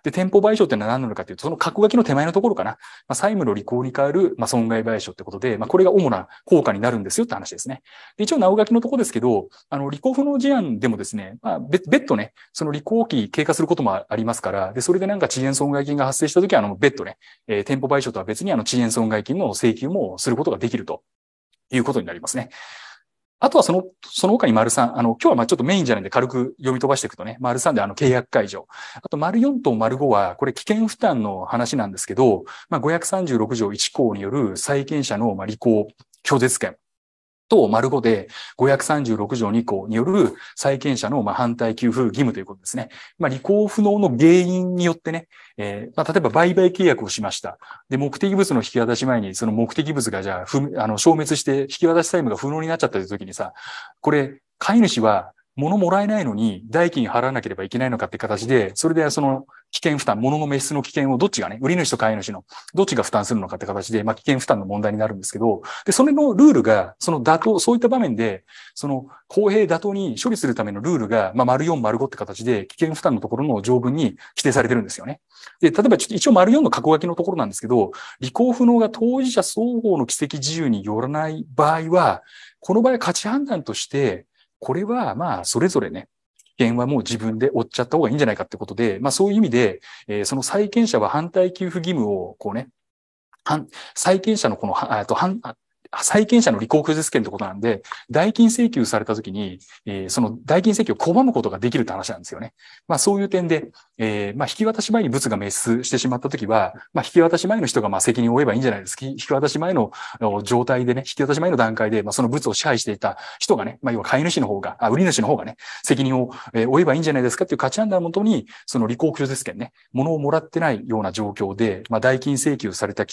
で、店舗賠償ってのは何なのかっていうと、その格書きの手前のところかな。まあ、債務の履行に変える、まあ、損害賠償ってことで、まあ、これが主な効果になるんですよって話ですね。で、一応、直書きのとこですけど、あの、履行不能事案でもですね、まあ、別途ね、その履行期経過することもありますから、で、それでなんか遅延損害金が発生したときは、あの、別途ね、えー、店舗賠償とは別に、あの、遅延損害金の請請求もすることができるということになりますね。あとはその、その他に丸3、あの、今日はまあちょっとメインじゃないんで軽く読み飛ばしていくとね、丸3であの契約解除。あと丸4と丸5は、これ危険負担の話なんですけど、まあ536条1項による債権者のまあ履行、拒絶権。と丸5で536条2項による債権者のまあ反対給付義務ということですね。まあ、履行不能の原因によってね、えーまあ、例えば売買契約をしました。で、目的物の引き渡し前にその目的物がじゃああの消滅して引き渡し債務が不能になっちゃったという時にさ、これ、飼い主は物もらえないのに代金払わなければいけないのかって形で、それでその危険負担、物の滅失の危険をどっちがね、売り主と買い主のどっちが負担するのかって形で、まあ、危険負担の問題になるんですけど、で、それのルールが、その妥当、そういった場面で、その公平妥当に処理するためのルールが、まあ、丸4、丸5って形で、危険負担のところの条文に規定されてるんですよね。で、例えばちょっと一応丸4の過去書きのところなんですけど、履行不能が当事者双方の奇跡自由によらない場合は、この場合価値判断として、これはまあ、それぞれね、険はもう自分で追っちゃった方がいいんじゃないかってことで、まあそういう意味で、えー、その債権者は反対給付義務をこうね、債権者のこの、と反債権者の履行拒絶権ってことなんで、代金請求されたときに、えー、その代金請求を拒むことができるって話なんですよね。まあそういう点で、えー、まあ引き渡し前に物が滅出してしまったときは、まあ引き渡し前の人がまあ責任を負えばいいんじゃないですか。引き渡し前の状態でね、引き渡し前の段階で、まあその物を支配していた人がね、まあ要は買い主の方が、あ売り主の方がね、責任を負えばいいんじゃないですかっていう価値判断のもとに、その履行拒絶権ね、物をもらってないような状況で、まあ代金請求された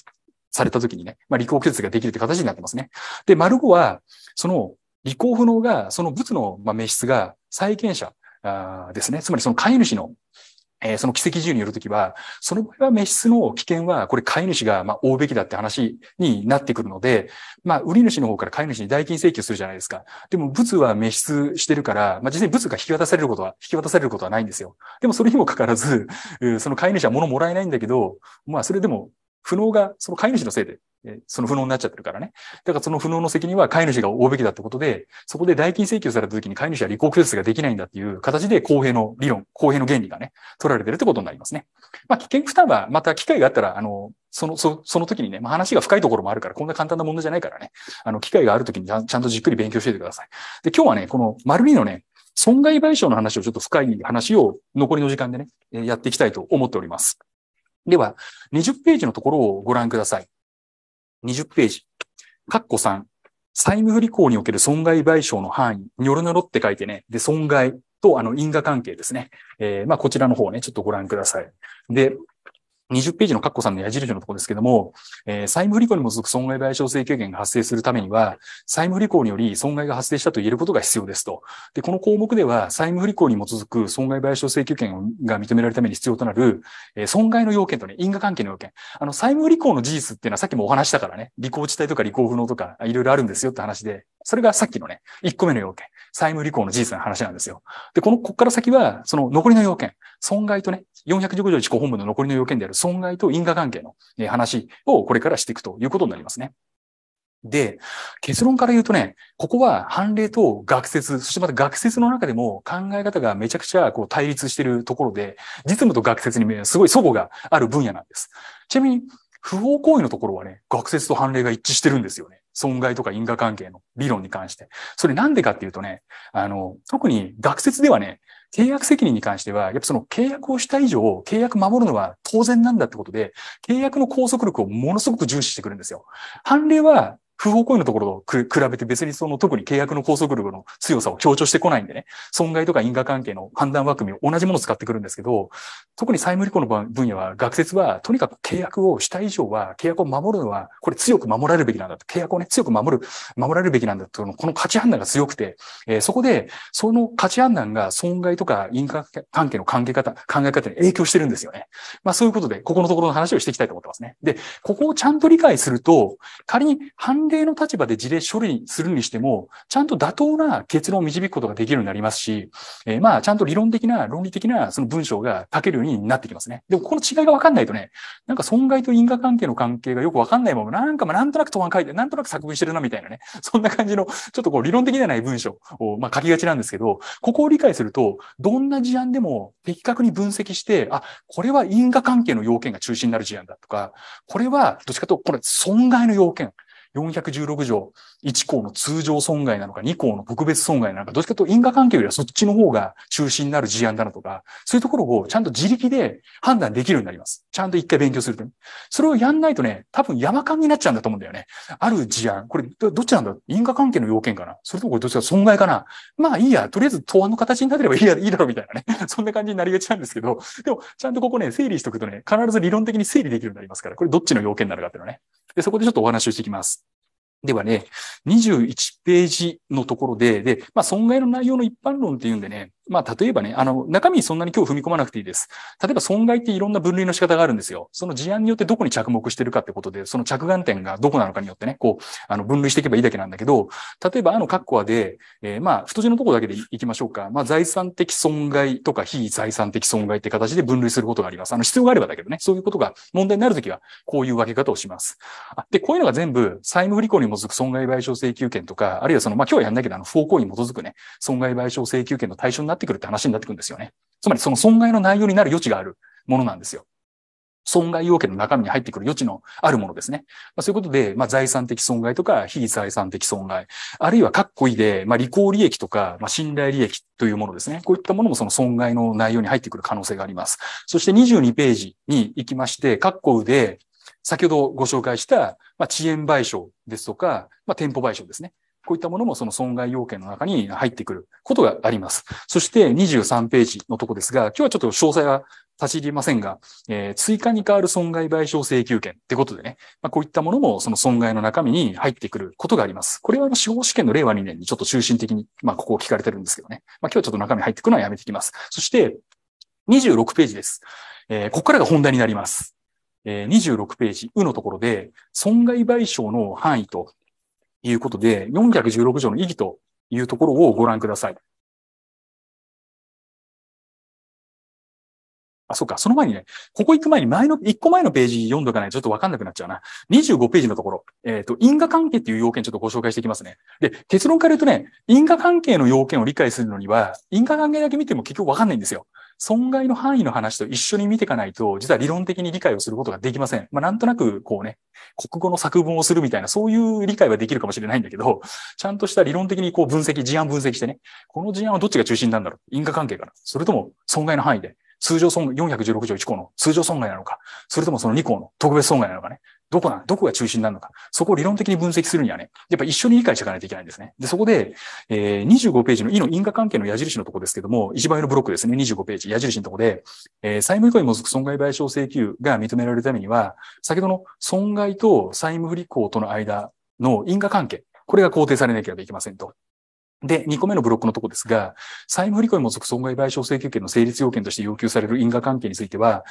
された時にね、まあ、履行拒絶ができるって形になってますね。で、丸五は、その履行不能が、その物の、まあ、名質が債権者ですね。つまりその飼い主のえー、その奇跡銃によるときは、その場合は滅失の危険は、これ飼い主がまあ負うべきだって話になってくるので、まあ、売り主の方から飼い主に代金請求するじゃないですか。でも、物は滅失してるから、まあ、実際に物が引き渡されることは、引き渡されることはないんですよ。でも、それにもかかわらず、その飼い主は物もらえないんだけど、まあ、それでも不能が、その飼い主のせいで、その不能になっちゃってるからね。だからその不能の責任は飼い主が負うべきだってことで、そこで代金請求された時に飼い主は履行拒絶ができないんだっていう形で公平の理論、公平の原理がね、取られてるってことになりますね。まあ、危険負担はまた機会があったら、あの、その、そその時にね、まあ、話が深いところもあるから、こんな簡単な問題じゃないからね、あの、機会がある時にちゃんとじっくり勉強していてください。で、今日はね、この丸2のね、損害賠償の話をちょっと深い話を残りの時間でね、やっていきたいと思っております。では、20ページのところをご覧ください。20ページ。カッコ3。債務不履行における損害賠償の範囲、にょろにろって書いてね、で、損害と、あの、因果関係ですね。えー、まあ、こちらの方ね、ちょっとご覧ください。で、20ページのカッコさんの矢印のところですけども、えー、債務不履行に基づく損害賠償請求権が発生するためには、債務不履行により損害が発生したと言えることが必要ですと。で、この項目では、債務不履行に基づく損害賠償請求権が認められるために必要となる、えー、損害の要件とね、因果関係の要件。あの、債務不履行の事実っていうのはさっきもお話したからね、履行地帯とか履行不能とか、いろいろあるんですよって話で、それがさっきのね、1個目の要件。債務履行の事実の話なんですよ。で、この、こっから先は、その残りの要件、損害とね、415条1項本部の残りの要件である損害と因果関係の、話をこれからしていくということになりますね。で、結論から言うとね、ここは判例と学説、そしてまた学説の中でも考え方がめちゃくちゃこう対立しているところで、実務と学説にすごい祖母がある分野なんです。ちなみに、不法行為のところはね、学説と判例が一致してるんですよね。損害とか因果関係の理論に関して。それなんでかっていうとね、あの、特に学説ではね、契約責任に関しては、やっぱその契約をした以上、契約守るのは当然なんだってことで、契約の拘束力をものすごく重視してくるんですよ。判例は不法行為のところと比べて別にその特に契約の拘束力の強さを強調してこないんでね、損害とか因果関係の判断枠組みを同じものを使ってくるんですけど、特に債務履行の分野は、学説はとにかく契約をした以上は、契約を守るのは、これ強く守られるべきなんだと。契約をね、強く守る、守られるべきなんだというの、この価値判断が強くて、えー、そこで、その価値判断が損害とか因果関係の関係方、考え方に影響してるんですよね。まあそういうことで、ここのところの話をしていきたいと思ってますね。で、ここをちゃんと理解すると、仮に判例の立場で事例処理するにしても、ちゃんと妥当な結論を導くことができるようになりますし、えー、まあ、ちゃんと理論的な、論理的なその文章が書けるようになってきますね。でも、この違いがわかんないとね、なんか損害と因果関係の関係がよくわかんないまま、なんかまあ、なんとなく答案書いて、なんとなく作文してるなみたいなね、そんな感じの、ちょっとこう、理論的ではない文章を、まあ、書きがちなんですけど、ここを理解すると、どんな事案でも的確に分析して、あ、これは因果関係の要件が中心になる事案だとか、これは、どっちかと、これ損害の要件。416条1項の通常損害なのか、2項の特別損害なのか、どっちかというと因果関係よりはそっちの方が中心になる事案だなとか、そういうところをちゃんと自力で判断できるようになります。ちゃんと一回勉強すると、それをやんないとね、多分山間になっちゃうんだと思うんだよね。ある事案、これどっちなんだ因果関係の要件かなそれともこれどっちか損害かなまあいいや、とりあえず答案の形になてればいいやいいだろうみたいなね。そんな感じになりがちなんですけど、でもちゃんとここね、整理しておくとね、必ず理論的に整理できるようになりますから、これどっちの要件になるかっていうのね。で、そこでちょっとお話をしていきます。ではね、21ページのところで、で、まあ、損害の内容の一般論っていうんでね、まあ、例えばね、あの、中身そんなに今日踏み込まなくていいです。例えば損害っていろんな分類の仕方があるんですよ。その事案によってどこに着目してるかってことで、その着眼点がどこなのかによってね、こう、あの、分類していけばいいだけなんだけど、例えばあのカッコアで、えー、まあ、太字のとこだけでいきましょうか。まあ、財産的損害とか非財産的損害って形で分類することがあります。あの、必要があればだけどね、そういうことが問題になるときは、こういう分け方をします。で、こういうのが全部、債務不履行に基づく損害賠償請求権とか、あるいはその、まあ、今日はやんないけど、あの、不法行為に基づくね、損害賠償請求権の対象になってってくるって話になってくるんですよね。つまりその損害の内容になる余地があるものなんですよ。損害要件の中身に入ってくる余地のあるものですね。まあ、そういうことで、まあ、財産的損害とか非財産的損害、あるいはかっこいいで、まあ、履行利益とか、まあ、信頼利益というものですね。こういったものもその損害の内容に入ってくる可能性があります。そして22ページに行きまして、かこうで、先ほどご紹介した、まあ、遅延賠償ですとか、まあ、店舗賠償ですね。こういったものもその損害要件の中に入ってくることがあります。そして23ページのとこですが、今日はちょっと詳細は立ち入りませんが、えー、追加に代わる損害賠償請求権ってことでね、まあ、こういったものもその損害の中身に入ってくることがあります。これは司法試験の令和2年にちょっと中心的に、まあ、ここを聞かれてるんですけどね。まあ、今日はちょっと中身入ってくるのはやめてきます。そして、26ページです。えー、ここからが本題になります。26ページ、うのところで、損害賠償の範囲ということで、416条の意義というところをご覧ください。あ、そっか。その前にね、ここ行く前に前の、1個前のページ読んどかないとちょっとわかんなくなっちゃうな。25ページのところ、えっ、ー、と、因果関係っていう要件ちょっとご紹介していきますね。で、結論から言うとね、因果関係の要件を理解するのには、因果関係だけ見ても結局わかんないんですよ。損害の範囲の話と一緒に見ていかないと、実は理論的に理解をすることができません。まあ、なんとなく、こうね、国語の作文をするみたいな、そういう理解はできるかもしれないんだけど、ちゃんとした理論的にこう分析、事案分析してね、この事案はどっちが中心なんだろう因果関係から。それとも損害の範囲で。通常損416条1項の通常損害なのか、それともその2項の特別損害なのかね。どこな、どこが中心なのか。そこを理論的に分析するにはね、やっぱ一緒に理解していかないといけないんですね。で、そこで、えー、25ページの E の因果関係の矢印のとこですけども、一番上のブロックですね、25ページ、矢印のとこで、えー、債務以降に基づく損害賠償請求が認められるためには、先ほどの損害と債務不履行との間の因果関係、これが肯定されなければいけませんと。で、2個目のブロックのとこですが、債務不履行に基づく損害賠償請求権の成立要件として要求される因果関係については、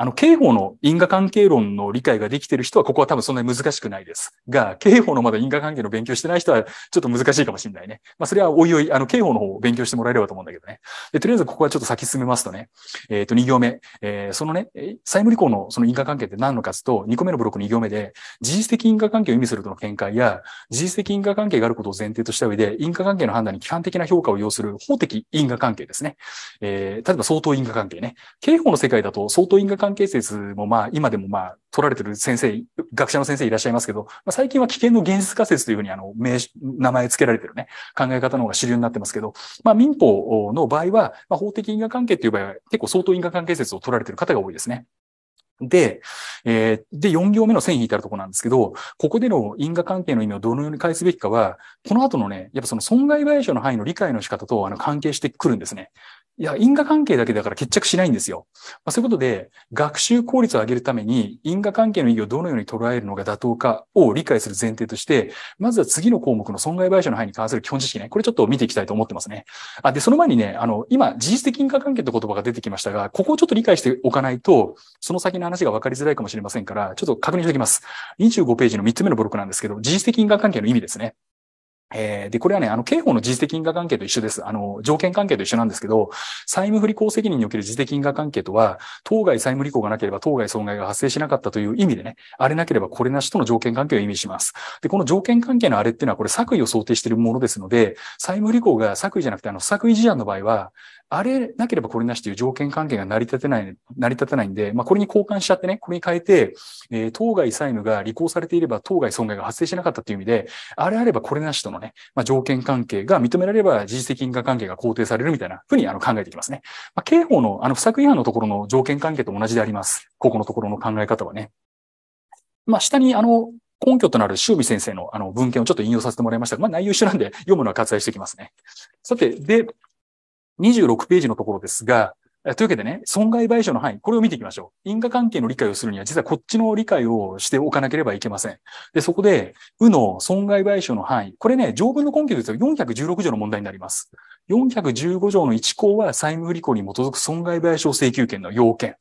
あの、刑法の因果関係論の理解ができている人は、ここは多分そんなに難しくないです。が、刑法のまだ因果関係の勉強してない人は、ちょっと難しいかもしれないね。まあ、それはおいおい、あの、刑法の方を勉強してもらえればと思うんだけどね。で、とりあえずここはちょっと先進めますとね、えっ、ー、と、2行目、えー、そのね、債務履行のその因果関係って何のかつと、2個目のブロック2行目で、事実的因果関係を意味するとの見解や、事実的因果関係があることを前提とした上で、因果関係の判断に規範的な評価を要する法的因果関係ですね。えー、例えば相当因果関係ね。刑法の世界だと相当因果関係関係説もまあ、今でもまあ、取られてる先生、学者の先生いらっしゃいますけど、まあ、最近は危険の現実仮説というふうにあの、名、名前付けられてるね、考え方の方が主流になってますけど、まあ、民法の場合は、まあ、法的因果関係っていう場合は、結構相当因果関係説を取られてる方が多いですね。で、えー、で、4行目の線引いてあるとこなんですけど、ここでの因果関係の意味をどのように返すべきかは、この後のね、やっぱその損害賠償の範囲の理解の仕方とあの関係してくるんですね。いや、因果関係だけだから決着しないんですよ。まあ、そういうことで、学習効率を上げるために、因果関係の意義をどのように捉えるのが妥当かを理解する前提として、まずは次の項目の損害賠償の範囲に関する基本知識ね。これちょっと見ていきたいと思ってますね。あ、で、その前にね、あの、今、事実的因果関係って言葉が出てきましたが、ここをちょっと理解しておかないと、その先の話が分かりづらいかもしれませんから、ちょっと確認しておきます。25ページの3つ目のブロックなんですけど、事実的因果関係の意味ですね。えー、で、これはね、あの、刑法の自責因果関係と一緒です。あの、条件関係と一緒なんですけど、債務不履行責任における自責因果関係とは、当該債務履行がなければ当該損害が発生しなかったという意味でね、あれなければこれなしとの条件関係を意味します。で、この条件関係のあれっていうのは、これ作為を想定しているものですので、債務履行が作為じゃなくて、あの、作為事案の場合は、あれなければこれなしという条件関係が成り立てない、成り立てないんで、まあ、これに交換しちゃってね、これに変えて、えー、当該債務が履行されていれば当該損害が発生しなかったという意味で、あれあればこれなしとののね、まあ、条件関係が認められれば事実的因果関係が肯定されるみたいなふうにあの考えていきますね。まあ、刑法のあの不作違反のところの条件関係と同じであります。ここのところの考え方はね。まあ、下にあの、根拠となる周美先生のあの文献をちょっと引用させてもらいましたが、まあ、内容一緒なんで読むのは割愛してきますね。さて、で、26ページのところですが、というわけでね、損害賠償の範囲、これを見ていきましょう。因果関係の理解をするには、実はこっちの理解をしておかなければいけません。で、そこで、うの損害賠償の範囲、これね、条文の根拠ですよ。416条の問題になります。415条の1項は債務不履行に基づく損害賠償請求権の要件。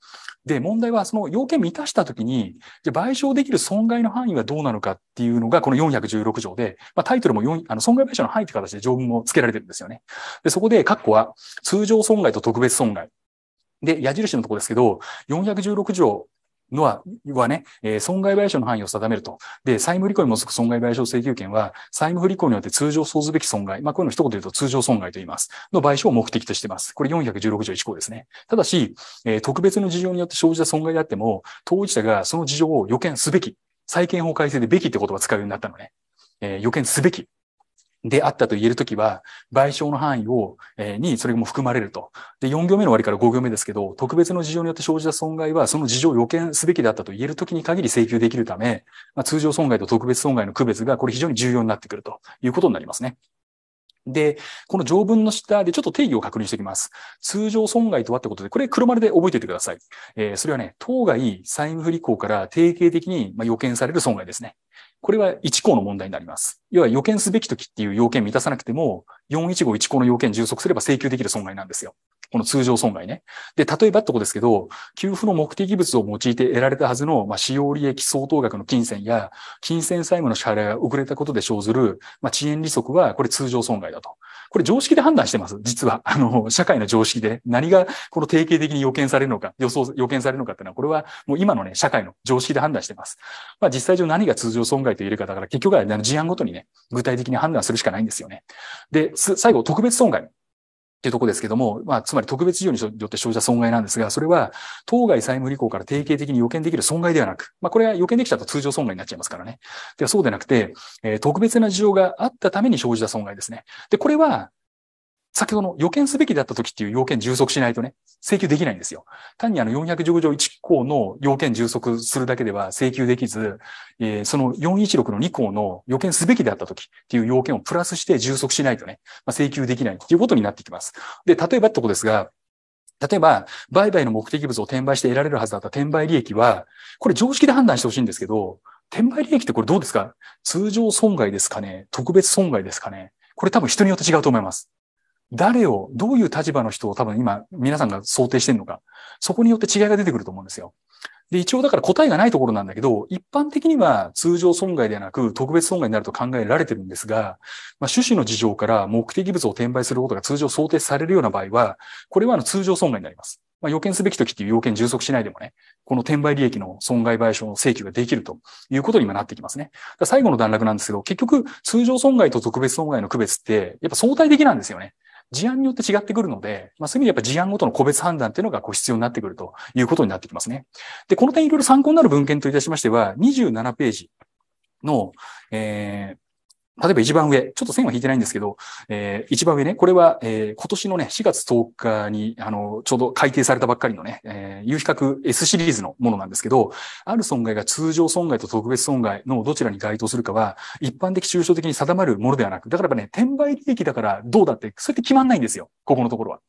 で、問題はその要件満たしたときに、じゃ賠償できる損害の範囲はどうなのかっていうのが、この416条で、まあ、タイトルも4あの損害賠償の範囲って形で条文も付けられてるんですよね。で、そこで、括弧は、通常損害と特別損害。で、矢印のところですけど、416条のは、はね、えー、損害賠償の範囲を定めると。で、債務履行に基づく損害賠償請求権は、債務不履行によって通常そうすべき損害。まあ、こういうの一言で言うと通常損害と言います。の賠償を目的としています。これ416条1項ですね。ただし、えー、特別の事情によって生じた損害であっても、当事者がその事情を予見すべき。債権法改正でべきって言葉を使うようになったのね。えー、予見すべき。であったと言えるときは、賠償の範囲を、えー、にそれも含まれると。で、4行目の終わりから5行目ですけど、特別の事情によって生じた損害は、その事情を予見すべきであったと言えるときに限り請求できるため、まあ、通常損害と特別損害の区別が、これ非常に重要になってくるということになりますね。で、この条文の下でちょっと定義を確認しておきます。通常損害とはってことで、これ黒丸で覚えておいてください。えー、それはね、当該債務不履行から定型的に予見される損害ですね。これは1項の問題になります。要は予見すべき時っていう要件満たさなくても、4151項の要件充足すれば請求できる損害なんですよ。この通常損害ね。で、例えばってことですけど、給付の目的物を用いて得られたはずの、まあ、使用利益相当額の金銭や、金銭債務の支払いが遅れたことで生ずる、まあ、遅延利息は、これ通常損害だと。これ常識で判断してます。実は、あの、社会の常識で何がこの定型的に予見されるのか、予想、予見されるのかっていうのは、これはもう今のね、社会の常識で判断してます。まあ実際上何が通常損害と言えるかだから、結局は事案ごとにね、具体的に判断するしかないんですよね。で、最後、特別損害。っていうとこですけども、まあ、つまり特別事情によって生じた損害なんですが、それは、当該債務履行から定型的に予見できる損害ではなく、まあ、これは予見できちゃうと通常損害になっちゃいますからね。では、そうでなくて、えー、特別な事情があったために生じた損害ですね。で、これは、先ほどの予見すべきだった時っていう要件充足しないとね、請求できないんですよ。単にあの415条1項の要件充足するだけでは請求できず、えー、その416の2項の予見すべきだった時っていう要件をプラスして充足しないとね、まあ、請求できないっていうことになってきます。で、例えばってことですが、例えば、売買の目的物を転売して得られるはずだった転売利益は、これ常識で判断してほしいんですけど、転売利益ってこれどうですか通常損害ですかね特別損害ですかねこれ多分人によって違うと思います。誰を、どういう立場の人を多分今、皆さんが想定してるのか、そこによって違いが出てくると思うんですよ。で、一応だから答えがないところなんだけど、一般的には通常損害ではなく特別損害になると考えられてるんですが、まあ、趣旨の事情から目的物を転売することが通常想定されるような場合は、これはあの通常損害になります。まあ、予見すべき時っていう要件充足しないでもね、この転売利益の損害賠償の請求ができるということに今なってきますね。最後の段落なんですけど、結局通常損害と特別損害の区別って、やっぱ相対的なんですよね。事案によって違ってくるので、まあ、そういう意味でやっぱ事案ごとの個別判断っていうのがこう必要になってくるということになってきますね。で、この点いろいろ参考になる文献といたしましては、27ページの、えー、例えば一番上、ちょっと線は引いてないんですけど、えー、一番上ね、これは、えー、今年のね、4月10日に、あの、ちょうど改定されたばっかりのね、えー、有比較 S シリーズのものなんですけど、ある損害が通常損害と特別損害のどちらに該当するかは、一般的抽象的に定まるものではなく、だからやっぱね、転売利益だからどうだって、そうやって決まんないんですよ、ここのところは。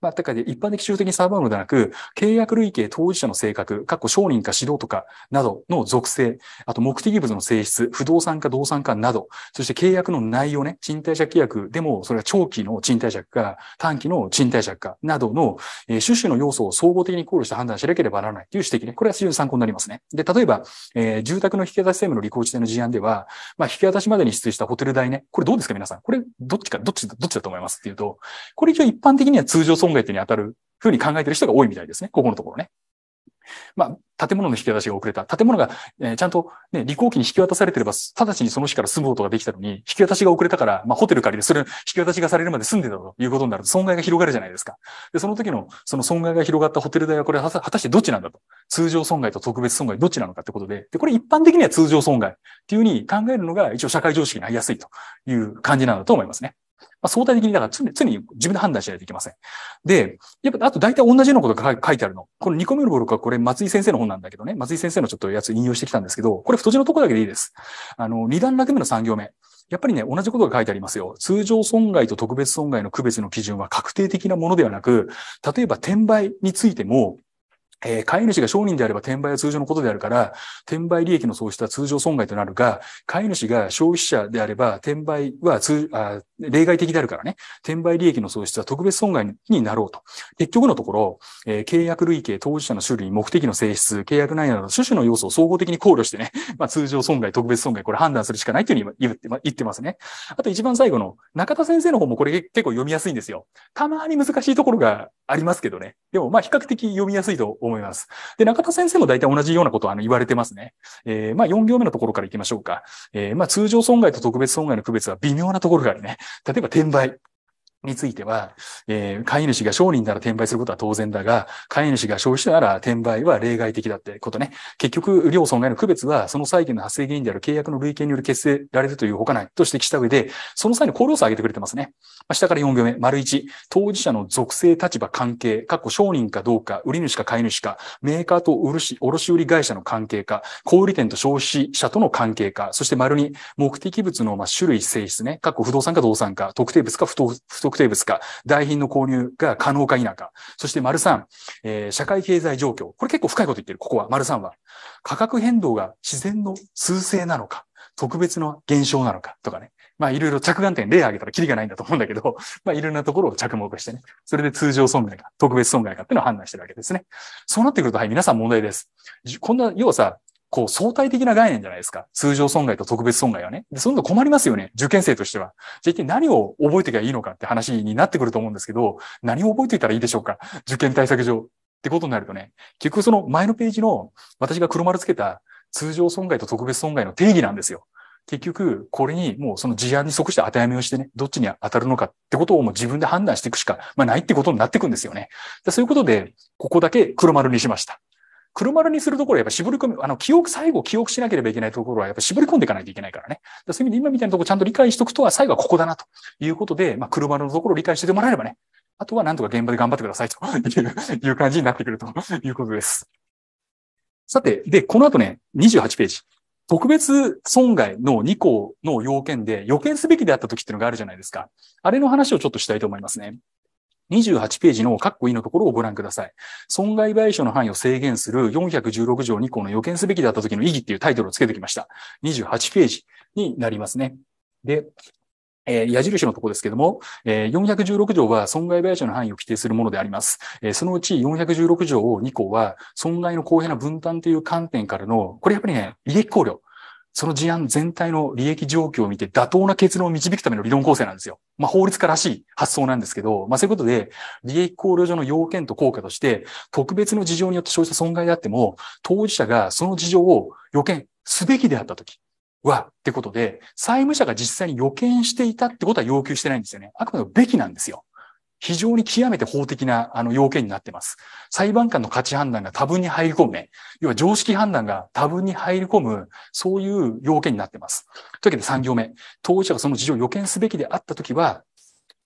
まあ、だから一般的主的にサーバーのではなく、契約類型当事者の性格、かっこ商人か指導とかなどの属性、あと目的物の性質、不動産か動産かなど、そして契約の内容ね、賃貸借契約でも、それは長期の賃貸借か、短期の賃貸借かなどの、えー、種の要素を総合的に考慮して判断しなければならないという指摘ね。これは非常に参考になりますね。で、例えば、えー、住宅の引き渡し政務の履行地点の事案では、まあ、引き渡しまでに支出したホテル代ね、これどうですか皆さん。これ、どっちか、どっち、どっちだと思いますっていうと、これ一応一般的には通常損損害月に当たるふうに考えてる人が多いみたいですね。ここのところね。まあ、建物の引き渡しが遅れた。建物が、えー、ちゃんと、ね、履行期に引き渡されてれば、直ちにその日から住むことができたのに、引き渡しが遅れたから、まあ、ホテル借りて、それ、引き渡しがされるまで住んでたということになると、損害が広がるじゃないですか。で、その時の、その損害が広がったホテル代は、これは果たしてどっちなんだと。通常損害と特別損害どっちなのかってことで、で、これ一般的には通常損害っていうふうに考えるのが、一応社会常識になりやすいという感じなんだと思いますね。まあ、相対的にだから常に自分で判断しないといけません。で、やっぱあと大体同じようなことが書いてあるの。この2個目のブログはこれ松井先生の本なんだけどね、松井先生のちょっとやつ引用してきたんですけど、これ太字のとこだけでいいです。あの、2段落目の3行目。やっぱりね、同じことが書いてありますよ。通常損害と特別損害の区別の基準は確定的なものではなく、例えば転売についても、えー、買い主が商人であれば転売は通常のことであるから、転売利益の創出は通常損害となるが、買い主が消費者であれば転売は通あ例外的であるからね、転売利益の創出は特別損害になろうと。結局のところ、えー、契約類型、当事者の種類、目的の性質、契約内容など種々の要素を総合的に考慮してね、まあ、通常損害、特別損害、これ判断するしかないというふうに言って,、ま、言ってますね。あと一番最後の中田先生の方もこれ結構読みやすいんですよ。たまに難しいところがありますけどね。でもまあ比較的読みやすいと思思います。で、中田先生も大体同じようなことをあの言われてますね。えー、まあ4行目のところから行きましょうか。えー、まあ通常損害と特別損害の区別は微妙なところがあるね。例えば転売。については、えー、買い主が商人なら転売することは当然だが、買い主が消費者なら転売は例外的だってことね。結局、両損害の区別は、その債権の発生原因である契約の類型により決せられるというほかないと指摘した上で、その際に功労を挙げてくれてますね。下から4行目、丸1、当事者の属性、立場、関係、かっこ商人かどうか、売り主か買い主か、メーカーと卸売会社の関係か、小売店と消費者との関係か、そして丸2、目的物のま種類、性質ね、かっこ不動産か動産か、特定物か不特特定物か、代品の購入が可能か否か。そして丸三、えー、社会経済状況。これ結構深いこと言ってる、ここは。丸三は。価格変動が自然の通性なのか、特別の現象なのかとかね。まあいろいろ着眼点、例挙げたらキリがないんだと思うんだけど、まあいろんなところを着目してね。それで通常損害か、特別損害かっていうのを判断してるわけですね。そうなってくると、はい、皆さん問題です。こんな、要はさ、こう相対的な概念じゃないですか。通常損害と特別損害はね。で、そんな困りますよね。受験生としては。じゃあ一体何を覚えていけばいいのかって話になってくると思うんですけど、何を覚えていたらいいでしょうか。受験対策上。ってことになるとね、結局その前のページの私が黒丸つけた通常損害と特別損害の定義なんですよ。結局、これにもうその事案に即して当てはめをしてね、どっちに当たるのかってことをもう自分で判断していくしか、まあ、ないってことになっていくんですよね。そういうことで、ここだけ黒丸にしました。黒丸にするところはやっぱ絞り込み、あの、記憶、最後記憶しなければいけないところはやっぱ絞り込んでいかないといけないからね。らそういう意味で今みたいなところちゃんと理解しておくとは、最後はここだなということで、まあ、黒丸のところを理解してもらえればね、あとはなんとか現場で頑張ってくださいと いう感じになってくるということです。さて、で、この後ね、28ページ。特別損害の2項の要件で予見すべきであった時っていうのがあるじゃないですか。あれの話をちょっとしたいと思いますね。28ページのこいいのところをご覧ください。損害賠償の範囲を制限する416条2項の予見すべきだった時の意義っていうタイトルをつけてきました。28ページになりますね。で、えー、矢印のところですけども、えー、416条は損害賠償の範囲を規定するものであります。えー、そのうち416条を2項は、損害の公平な分担という観点からの、これやっぱりね、利益考慮。その事案全体の利益状況を見て妥当な結論を導くための理論構成なんですよ。まあ、法律家らしい発想なんですけど、まあ、そういうことで、利益考慮上の要件と効果として、特別の事情によって生じた損害であっても、当事者がその事情を予見すべきであったときは、ってことで、債務者が実際に予見していたってことは要求してないんですよね。あくまでもべきなんですよ。非常に極めて法的なあの要件になっています。裁判官の価値判断が多分に入り込む要は常識判断が多分に入り込む、そういう要件になっています。というわけで3行目。当事者がその事情を予見すべきであったときは、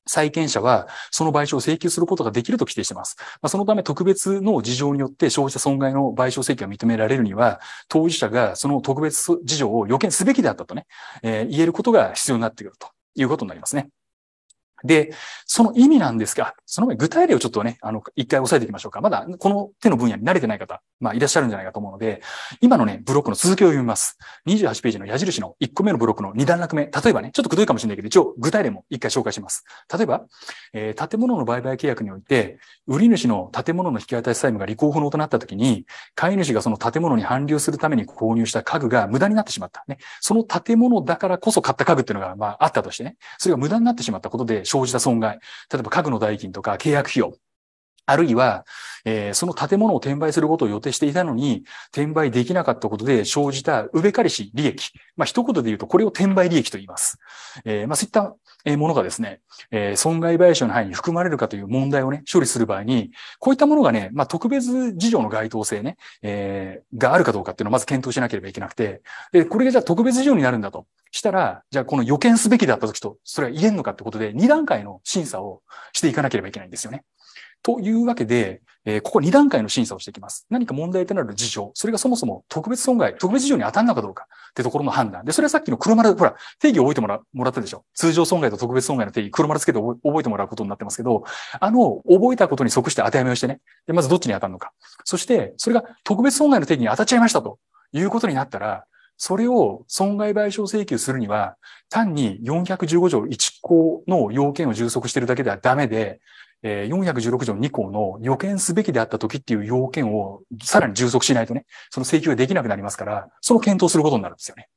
債権者はその賠償を請求することができると規定しています。まあ、そのため特別の事情によって消費者損害の賠償請求が認められるには、当事者がその特別事情を予見すべきであったとね、えー、言えることが必要になってくるということになりますね。で、その意味なんですが、その具体例をちょっとね、あの、一回押さえていきましょうか。まだこの手の分野に慣れてない方、まあいらっしゃるんじゃないかと思うので、今のね、ブロックの続きを読みます。28ページの矢印の1個目のブロックの2段落目。例えばね、ちょっとくどいかもしれないけど、一応具体例も一回紹介します。例えば、えー、建物の売買契約において、売り主の建物の引き渡し債務が履行不能となった時に、買い主がその建物に搬入するために購入した家具が無駄になってしまった。ね。その建物だからこそ買った家具っていうのが、まああったとしてね。それが無駄になってしまったことで、生じた損害、例えば家具の代金とか契約費用、あるいは、えー、その建物を転売することを予定していたのに、転売できなかったことで生じた上かりし利益。まあ、一言で言うと、これを転売利益と言います。えー、まあ、そういったものがですね、え損害賠償の範囲に含まれるかという問題をね、処理する場合に、こういったものがね、まあ、特別事情の該当性ね、えー、があるかどうかっていうのをまず検討しなければいけなくて、で、これがじゃあ特別事情になるんだと。したら、じゃあこの予見すべきだった時と、それは言えんのかってことで、2段階の審査をしていかなければいけないんですよね。というわけで、えー、ここ2段階の審査をしていきます。何か問題となる事情、それがそもそも特別損害、特別事情に当たるのかどうかってところの判断。で、それはさっきの黒丸、ほら、定義を覚えてもらもらったでしょ。通常損害と特別損害の定義、黒丸つけて覚えてもらうことになってますけど、あの、覚えたことに即して当てはめをしてね。で、まずどっちに当たるのか。そして、それが特別損害の定義に当たっちゃいましたということになったら、それを損害賠償請求するには、単に415条1項の要件を充足しているだけではダメで、え416条2項の予見すべきであった時っていう要件をさらに充足しないとね、その請求ができなくなりますから、その検討することになるんですよね。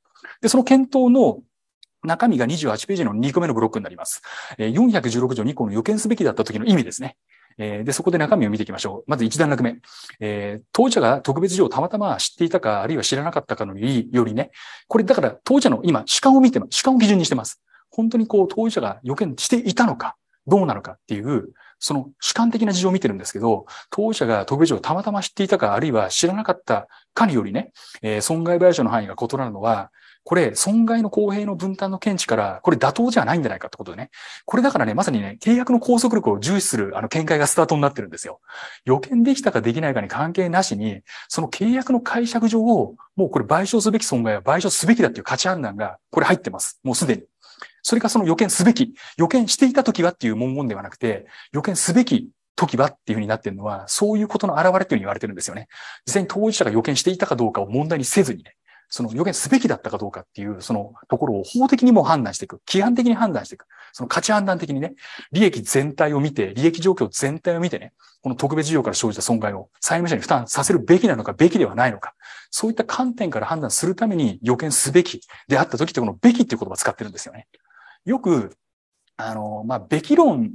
で、その検討の中身が28ページの2個目のブロックになります。え416条2項の予見すべきだった時の意味ですね。えで、そこで中身を見ていきましょう。まず一段落目。えー、当事者が特別事情をたまたま知っていたか、あるいは知らなかったかのよりね、これだから当事者の今、主観を見てます。主観を基準にしてます。本当にこう、当事者が予見していたのか、どうなのかっていう、その主観的な事情を見てるんですけど、当事者が特別上たまたま知っていたか、あるいは知らなかったかによりね、えー、損害賠償の範囲が異なるのは、これ、損害の公平の分担の見地から、これ妥当じゃないんじゃないかってことでね。これだからね、まさにね、契約の拘束力を重視する、あの、見解がスタートになってるんですよ。予見できたかできないかに関係なしに、その契約の解釈上を、もうこれ賠償すべき損害は賠償すべきだっていう価値判断が、これ入ってます。もうすでに。それがその予見すべき、予見していた時はっていう文言ではなくて、予見すべき時はっていうふうになってるのは、そういうことの表れというふうに言われてるんですよね。実際に当事者が予見していたかどうかを問題にせずにね、その予言すべきだったかどうかっていう、そのところを法的にも判断していく。規範的に判断していく。その価値判断的にね、利益全体を見て、利益状況全体を見てね、この特別事業から生じた損害を債務者に負担させるべきなのか、べきではないのか。そういった観点から判断するために予見すべきであった時ってこのべきっていう言葉を使ってるんですよね。よく、あの、まあ、べき論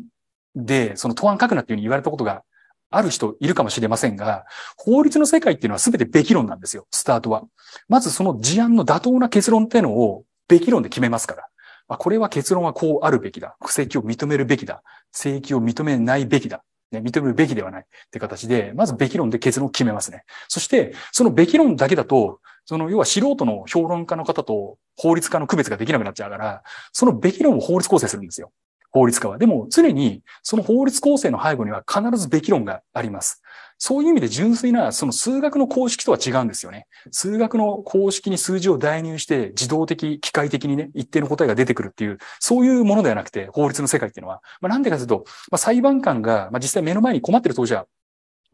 で、その答案書くなっていうふうに言われたことがある人いるかもしれませんが、法律の世界っていうのは全てべき論なんですよ、スタートは。まずその事案の妥当な結論っていうのをべき論で決めますから。あ、これは結論はこうあるべきだ。正規を認めるべきだ。正規を認めないべきだ。ね、認めるべきではないって形で、まずべき論で結論を決めますね。そして、そのべき論だけだと、その要は素人の評論家の方と法律家の区別ができなくなっちゃうから、そのべき論を法律構成するんですよ。法律家は。でも常にその法律構成の背後には必ずべき論があります。そういう意味で純粋なその数学の公式とは違うんですよね。数学の公式に数字を代入して自動的、機械的にね、一定の答えが出てくるっていう、そういうものではなくて法律の世界っていうのは。まあ、なんでかというと、まあ、裁判官が、まあ、実際目の前に困ってる当事者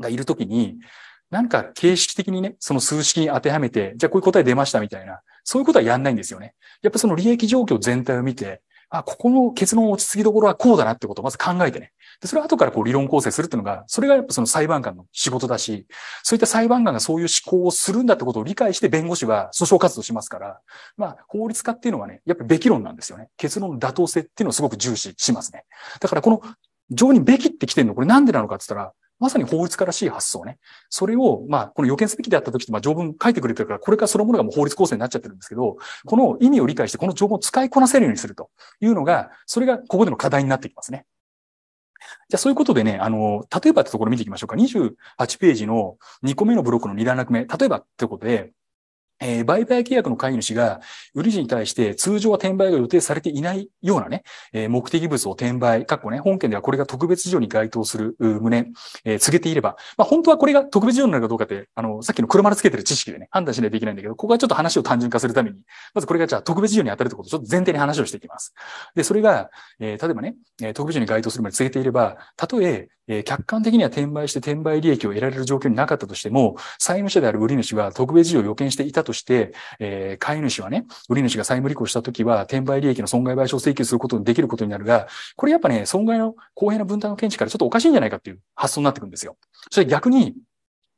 がいるときに、なんか形式的にね、その数式に当てはめて、じゃあこういう答え出ましたみたいな、そういうことはやんないんですよね。やっぱその利益状況全体を見て、あ、ここの結論落ち着きどころはこうだなってことをまず考えてね。で、それを後からこう理論構成するっていうのが、それがやっぱその裁判官の仕事だし、そういった裁判官がそういう思考をするんだってことを理解して弁護士は訴訟活動しますから、まあ、法律家っていうのはね、やっぱべき論なんですよね。結論の妥当性っていうのをすごく重視しますね。だからこの、上にべきってきてるの、これなんでなのかって言ったら、まさに法律家らしい発想ね。それを、まあ、この予見すべきであった時って、まあ、条文書いてくれてるから、これからそのものがもう法律構成になっちゃってるんですけど、この意味を理解して、この条文を使いこなせるようにするというのが、それがここでの課題になってきますね。じゃあそういうことでね、あの、例えばってところ見ていきましょうか。28ページの2個目のブロックの2段落目、例えばってことで、えー、売買契約の買い主が、売り主に対して通常は転売が予定されていないようなね、えー、目的物を転売、かっこね、本件ではこれが特別事情に該当する旨、えー、告げていれば、まあ本当はこれが特別事情になるかどうかって、あの、さっきの車でつけてる知識でね、判断しないといけないんだけど、ここはちょっと話を単純化するために、まずこれがじゃあ特別事情に当たるってことをちょっと前提に話をしていきます。で、それが、えー、例えばね、特別事情に該当するまで告げていれば、たとええ客観的には転売して転売利益を得られる状況になかったとしても、債務者である売り主は特別事情を予見していたとして、えー、買い主はね、売り主が債務履行したときは、転売利益の損害賠償請求することにできることになるが、これやっぱね、損害の公平な分担の見地からちょっとおかしいんじゃないかっていう発想になってくるんですよ。それ逆に、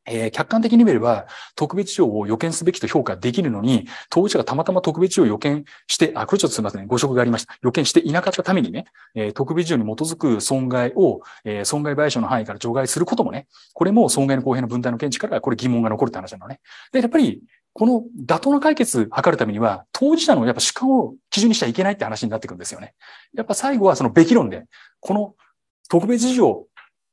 えー、客観的に見れば、特別賞を予見すべきと評価できるのに、当事者がたまたま特別賞を予見して、あ、これちょっとすみません、誤植がありました。予見していなかったためにね、えー、特別賞に基づく損害を、えー、損害賠償の範囲から除外することもね、これも損害の公平な分担の見地から、これ疑問が残るって話なのね。で、やっぱり、この妥当な解決を図るためには、当事者のやっぱ主観を基準にしちゃいけないって話になってくるんですよね。やっぱ最後はそのべき論で、この特別事情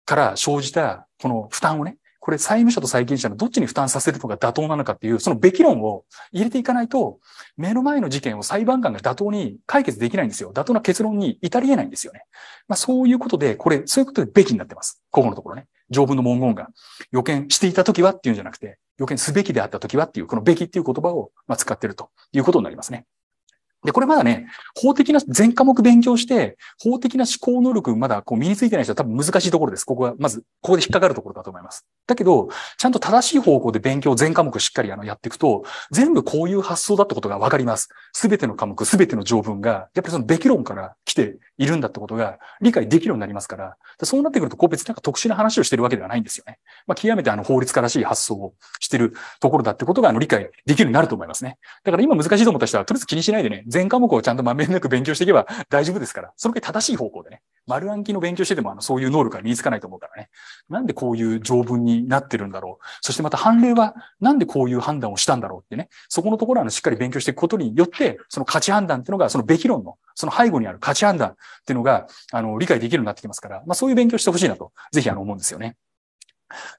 から生じたこの負担をね、これ債務者と債権者のどっちに負担させるのが妥当なのかっていう、そのべき論を入れていかないと、目の前の事件を裁判官が妥当に解決できないんですよ。妥当な結論に至り得ないんですよね。まあそういうことで、これ、そういうことでべきになってます。ここのところね。条文の文言が。予見していたときはっていうんじゃなくて、予見すべきであったときはっていう、このべきっていう言葉を使ってるということになりますね。で、これまだね、法的な、全科目勉強して、法的な思考能力まだこう身についてない人は多分難しいところです。ここは、まず、ここで引っかかるところだと思います。だけど、ちゃんと正しい方向で勉強全科目しっかりあのやっていくと、全部こういう発想だってことがわかります。すべての科目、すべての条文が、やっぱりそのべき論から来ているんだってことが理解できるようになりますから、そうなってくると、こう別になんか特殊な話をしてるわけではないんですよね。まあ、極めてあの法律家らしい発想をしてるところだってことがあの理解できるようになると思いますね。だから今難しいと思った人は、とりあえず気にしないでね、全科目をちゃんとまめなく勉強していけば大丈夫ですから、その時正しい方向でね、丸暗記の勉強しててもあのそういう能力が身につかないと思うからね。なんでこういう条文にになってるんだろう。そしてまた判例はなんでこういう判断をしたんだろうってね、そこのところはしっかり勉強していくことによって、その価値判断っていうのが、そのべき論の、その背後にある価値判断っていうのが、あの、理解できるようになってきますから、まあそういう勉強してほしいなと、ぜひあの思うんですよね。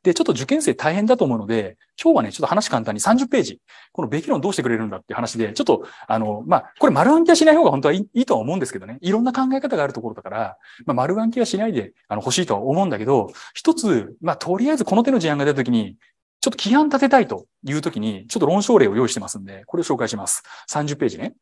で、ちょっと受験生大変だと思うので、今日はね、ちょっと話簡単に30ページ、このべき論どうしてくれるんだっていう話で、ちょっと、あの、まあ、これ丸暗記はしない方が本当はいいとは思うんですけどね、いろんな考え方があるところだから、まあ、丸暗記はしないで、あの、欲しいとは思うんだけど、一つ、まあ、とりあえずこの手の事案が出たときに、ちょっと規範立てたいというときに、ちょっと論証例を用意してますんで、これを紹介します。30ページね。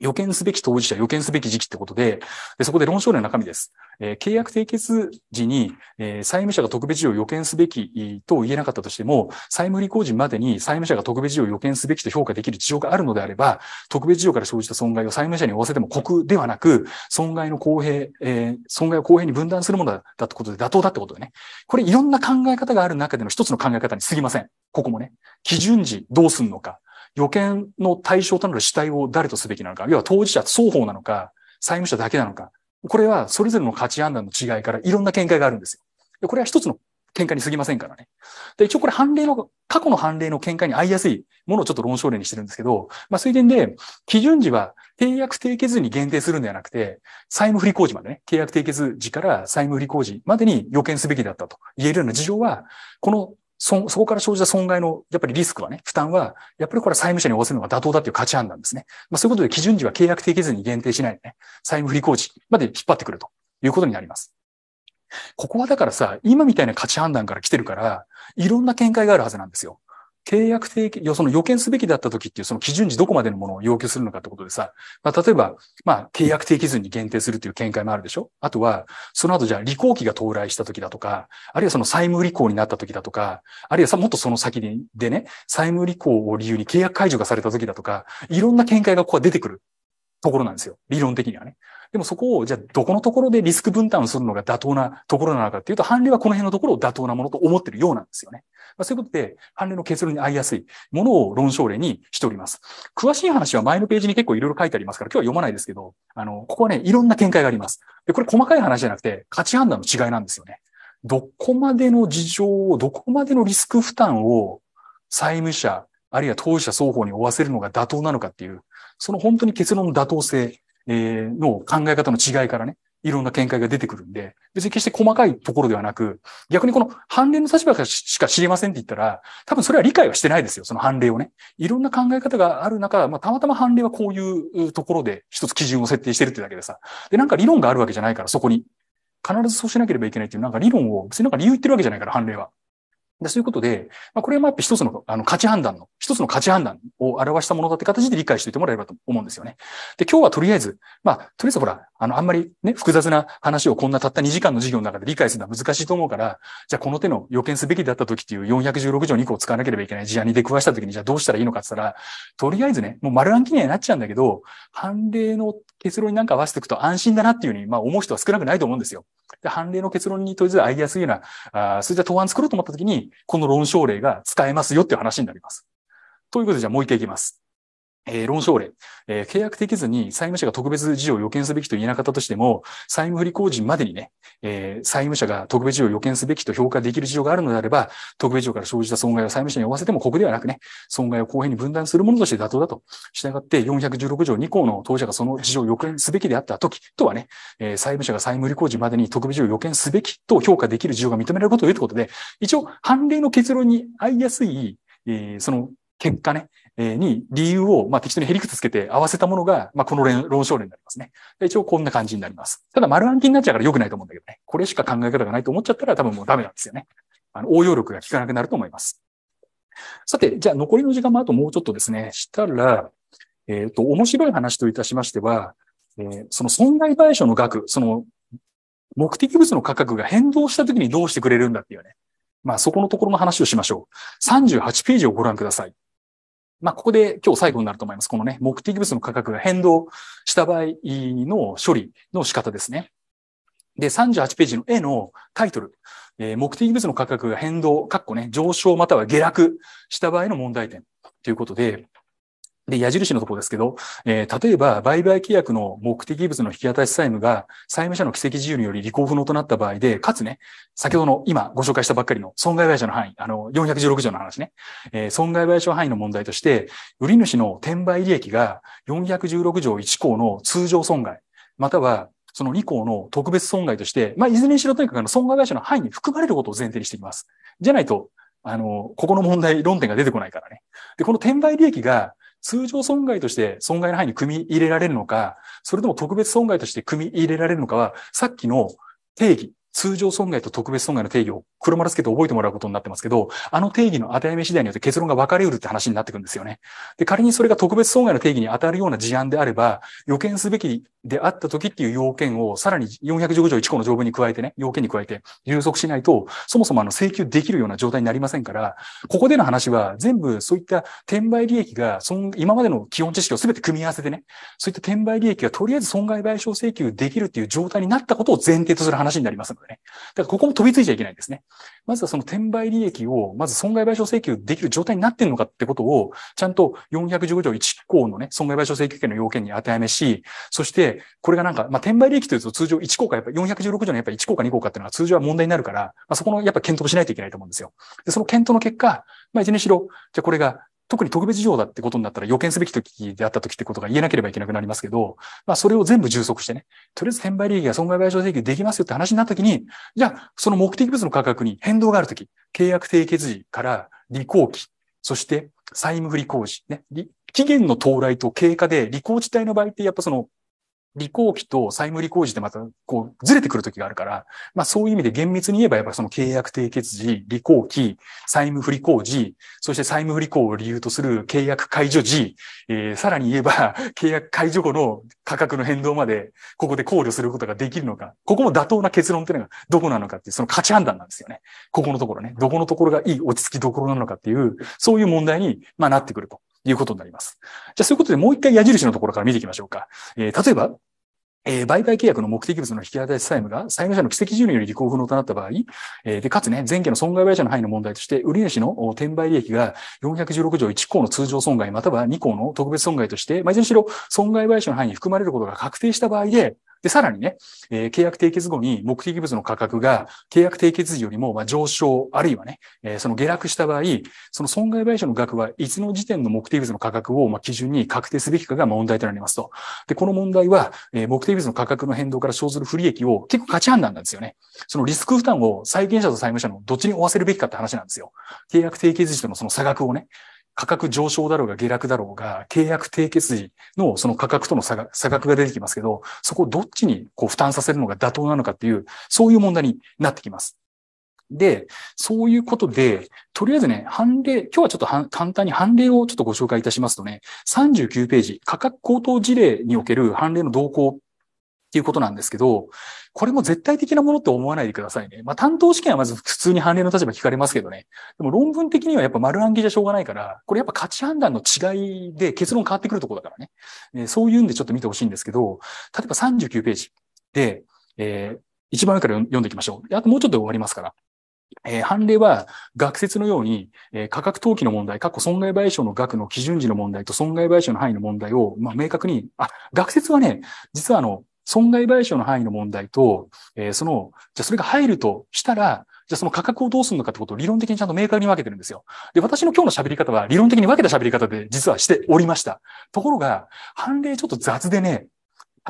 予見すべき当事者、予見すべき時期ってことで、でそこで論証の中身です。えー、契約締結時に、えー、債務者が特別時を予見すべきと言えなかったとしても、債務履行時までに債務者が特別時を予見すべきと評価できる事情があるのであれば、特別事情から生じた損害を債務者に負わせても国ではなく、損害の公平、えー、損害を公平に分断するものだだってことで妥当だってことでね。これいろんな考え方がある中での一つの考え方に過ぎません。ここもね。基準時どうすんのか。予見の対象となる主体を誰とすべきなのか、要は当事者双方なのか、債務者だけなのか、これはそれぞれの価値判断の違いからいろんな見解があるんですよ。これは一つの見解に過ぎませんからね。で、一応これ判例の、過去の判例の見解に合いやすいものをちょっと論証例にしてるんですけど、まあ、推田で、基準時は契約締結時に限定するんではなくて、債務不履行時までね、契約締結時から債務不履行時までに予見すべきだったと言えるような事情は、このそ、そこから生じた損害の、やっぱりリスクはね、負担は、やっぱりこれは債務者に負わせるのが妥当だという価値判断ですね。まあ、そういうことで基準時は契約締結に限定しないでね、債務不履行時まで引っ張ってくるということになります。ここはだからさ、今みたいな価値判断から来てるから、いろんな見解があるはずなんですよ。契約的、その予見すべきだった時っていうその基準値どこまでのものを要求するのかってことでさ、まあ、例えば、まあ、契約定期図に限定するという見解もあるでしょあとは、その後じゃあ履行期が到来した時だとか、あるいはその債務履行になった時だとか、あるいはさ、もっとその先でね、債務履行を理由に契約解除がされた時だとか、いろんな見解がここは出てくるところなんですよ。理論的にはね。でもそこを、じゃあどこのところでリスク分担をするのが妥当なところなのかっていうと、判例はこの辺のところを妥当なものと思ってるようなんですよね。まあ、そういうことで、判例の結論に合いやすいものを論証例にしております。詳しい話は前のページに結構いろいろ書いてありますから、今日は読まないですけど、あの、ここはね、いろんな見解があります。で、これ細かい話じゃなくて、価値判断の違いなんですよね。どこまでの事情を、どこまでのリスク負担を債務者、あるいは当事者双方に負わせるのが妥当なのかっていう、その本当に結論の妥当性えー、の考え方の違いからね、いろんな見解が出てくるんで、別に決して細かいところではなく、逆にこの判例の立場しか知りませんって言ったら、多分それは理解はしてないですよ、その判例をね。いろんな考え方がある中、まあ、たまたま判例はこういうところで一つ基準を設定してるってだけでさ。で、なんか理論があるわけじゃないから、そこに。必ずそうしなければいけないっていう、なんか理論を、別になんか理由言ってるわけじゃないから、判例は。でそういうことで、まあ、これもやっぱ一つのあの価値判断の、一つの価値判断を表したものだって形で理解しておいてもらえればと思うんですよね。で、今日はとりあえず、まあ、とりあえずほら、あの、あんまりね、複雑な話をこんなたった2時間の授業の中で理解するのは難しいと思うから、じゃあこの手の予見すべきだった時っていう416条2個を使わなければいけない事案に出くわした時に、じゃあどうしたらいいのかって言ったら、とりあえずね、もう丸暗記になっちゃうんだけど、判例の結論になんか合わせていくと安心だなっていうふうに、まあ、思う人は少なくないと思うんですよ。で、判例の結論にとりあえず合いやすいような、あそれいった答案作ろうと思った時に、この論証例が使えますよっていう話になります。ということで、じゃあもう一回いきます。えー、論証例、えー、契約できずに債務者が特別事情を予見すべきと言えなかったとしても、債務不履行時までにね、えー、債務者が特別事情を予見すべきと評価できる事情があるのであれば、特別事情から生じた損害を債務者に負わせても、ここではなくね、損害を公平に分断するものとして妥当だと。従って、416条2項の当事者がその事情を予見すべきであった時とはね、えー、債務者が債務不履行時までに特別事情を予見すべきと評価できる事情が認められることを言うということで、一応、判例の結論に合いやすい、えー、その結果ね、えー、に理由を、まあ、適当にヘリクつつけて合わせたものが、まあ、この論証例になりますね。一応こんな感じになります。ただ丸暗記になっちゃうから良くないと思うんだけどね。これしか考え方がないと思っちゃったら多分もうダメなんですよね。あの応用力が効かなくなると思います。さて、じゃあ残りの時間もあともうちょっとですね、したら、えっ、ー、と、面白い話といたしましては、えー、その損害賠償の額、その目的物の価格が変動した時にどうしてくれるんだっていうね。まあそこのところの話をしましょう。38ページをご覧ください。まあ、ここで今日最後になると思います。このね、目的物の価格が変動した場合の処理の仕方ですね。で、38ページの絵のタイトル、えー、目的物の価格が変動、かっこね、上昇または下落した場合の問題点ということで、で、矢印のところですけど、えー、例えば、売買契約の目的物の引き渡し債務が、債務者の奇跡自由により履行不能となった場合で、かつね、先ほどの今ご紹介したばっかりの損害賠償の範囲、あの、416条の話ね、えー、損害賠償範囲の問題として、売主の転売利益が416条1項の通常損害、または、その2項の特別損害として、まあ、いずれにしろとにかくあの損害賠償の範囲に含まれることを前提にしていきます。じゃないと、あの、ここの問題、論点が出てこないからね。で、この転売利益が通常損害として損害の範囲に組み入れられるのか、それとも特別損害として組み入れられるのかは、さっきの定義、通常損害と特別損害の定義を黒丸つけて覚えてもらうことになってますけど、あの定義の当てはめ次第によって結論が分かれうるって話になってくるんですよね。で、仮にそれが特別損害の定義に当たるような事案であれば、予見すべきであった時っていう要件をさらに415条1項の条文に加えてね、要件に加えて充足しないと、そもそもあの請求できるような状態になりませんから、ここでの話は全部そういった転売利益が、その今までの基本知識を全て組み合わせてね、そういった転売利益がとりあえず損害賠償請求できるっていう状態になったことを前提とする話になります。のでね。だからここも飛びついちゃいけないんですね。まずはその転売利益を、まず損害賠償請求できる状態になってるのかってことを、ちゃんと415条1項のね、損害賠償請求権の要件に当てはめし、そして、これがなんか、まあ、転売利益というと通常1項か、やっぱ416条のやっぱ1項か2項かっていうのは通常は問題になるから、まあ、そこのやっぱ検討しないといけないと思うんですよ。で、その検討の結果、まあ、いずれにしろ、じゃこれが特に特別事情だってことになったら予見すべき時であった時ってことが言えなければいけなくなりますけど、まあそれを全部充足してね、とりあえず転売利益が損害賠償請求できますよって話になった時に、じゃあその目的物の価格に変動がある時、契約締結時から履行期、そして債務不履行時、ね、期限の到来と経過で履行自体の場合ってやっぱその履行期と債務履行時でまた、こう、ずれてくる時があるから、まあそういう意味で厳密に言えば、やっぱその契約締結時、履行期、債務不履行時、そして債務不履行を理由とする契約解除時、えー、さらに言えば、契約解除後の価格の変動まで、ここで考慮することができるのか、ここも妥当な結論っていうのがどこなのかっていう、その価値判断なんですよね。ここのところね、どこのところがいい落ち着きどころなのかっていう、そういう問題に、まあなってくると。いうことになります。じゃあそういうことでもう一回矢印のところから見ていきましょうか。えー、例えば、えー、売買契約の目的物の引き渡し債務が債務者の奇跡順により履行不能となった場合、えー、で、かつね、前期の損害賠償の範囲の問題として、売り主の転売利益が416条1項の通常損害または2項の特別損害として、まあ、いずれにしろ損害賠償の範囲に含まれることが確定した場合で、で、さらにね、えー、契約締結後に目的物の価格が契約締結時よりもま上昇、あるいはね、えー、その下落した場合、その損害賠償の額はいつの時点の目的物の価格をま基準に確定すべきかが問題となりますと。で、この問題は、えー、目的物の価格の変動から生ずる不利益を結構価値判断なんですよね。そのリスク負担を債権者と債務者のどっちに負わせるべきかって話なんですよ。契約締結時とのその差額をね。価格上昇だろうが下落だろうが、契約締結時のその価格との差が差額が出てきますけど、そこをどっちにこう負担させるのが妥当なのかっていう、そういう問題になってきます。で、そういうことで、とりあえずね、判例、今日はちょっと簡単に判例をちょっとご紹介いたしますとね、39ページ、価格高騰事例における判例の動向っていうことなんですけど、これも絶対的なものって思わないでくださいね。まあ、担当試験はまず普通に判例の立場聞かれますけどね。でも論文的にはやっぱ丸暗記じゃしょうがないから、これやっぱ価値判断の違いで結論変わってくるところだからね。えそういうんでちょっと見てほしいんですけど、例えば39ページで、えー、一番上から読んでいきましょう。あともうちょっと終わりますから。えー、判例は、学説のように、えー、価格登記の問題、過去損害賠償の額の基準時の問題と損害賠償の範囲の問題を、まあ、明確に、あ、学説はね、実はあの、損害賠償の範囲の問題と、えー、その、じゃそれが入るとしたら、じゃあその価格をどうするのかってことを理論的にちゃんと明確に分けてるんですよ。で、私の今日の喋り方は理論的に分けた喋り方で実はしておりました。ところが、判例ちょっと雑でね、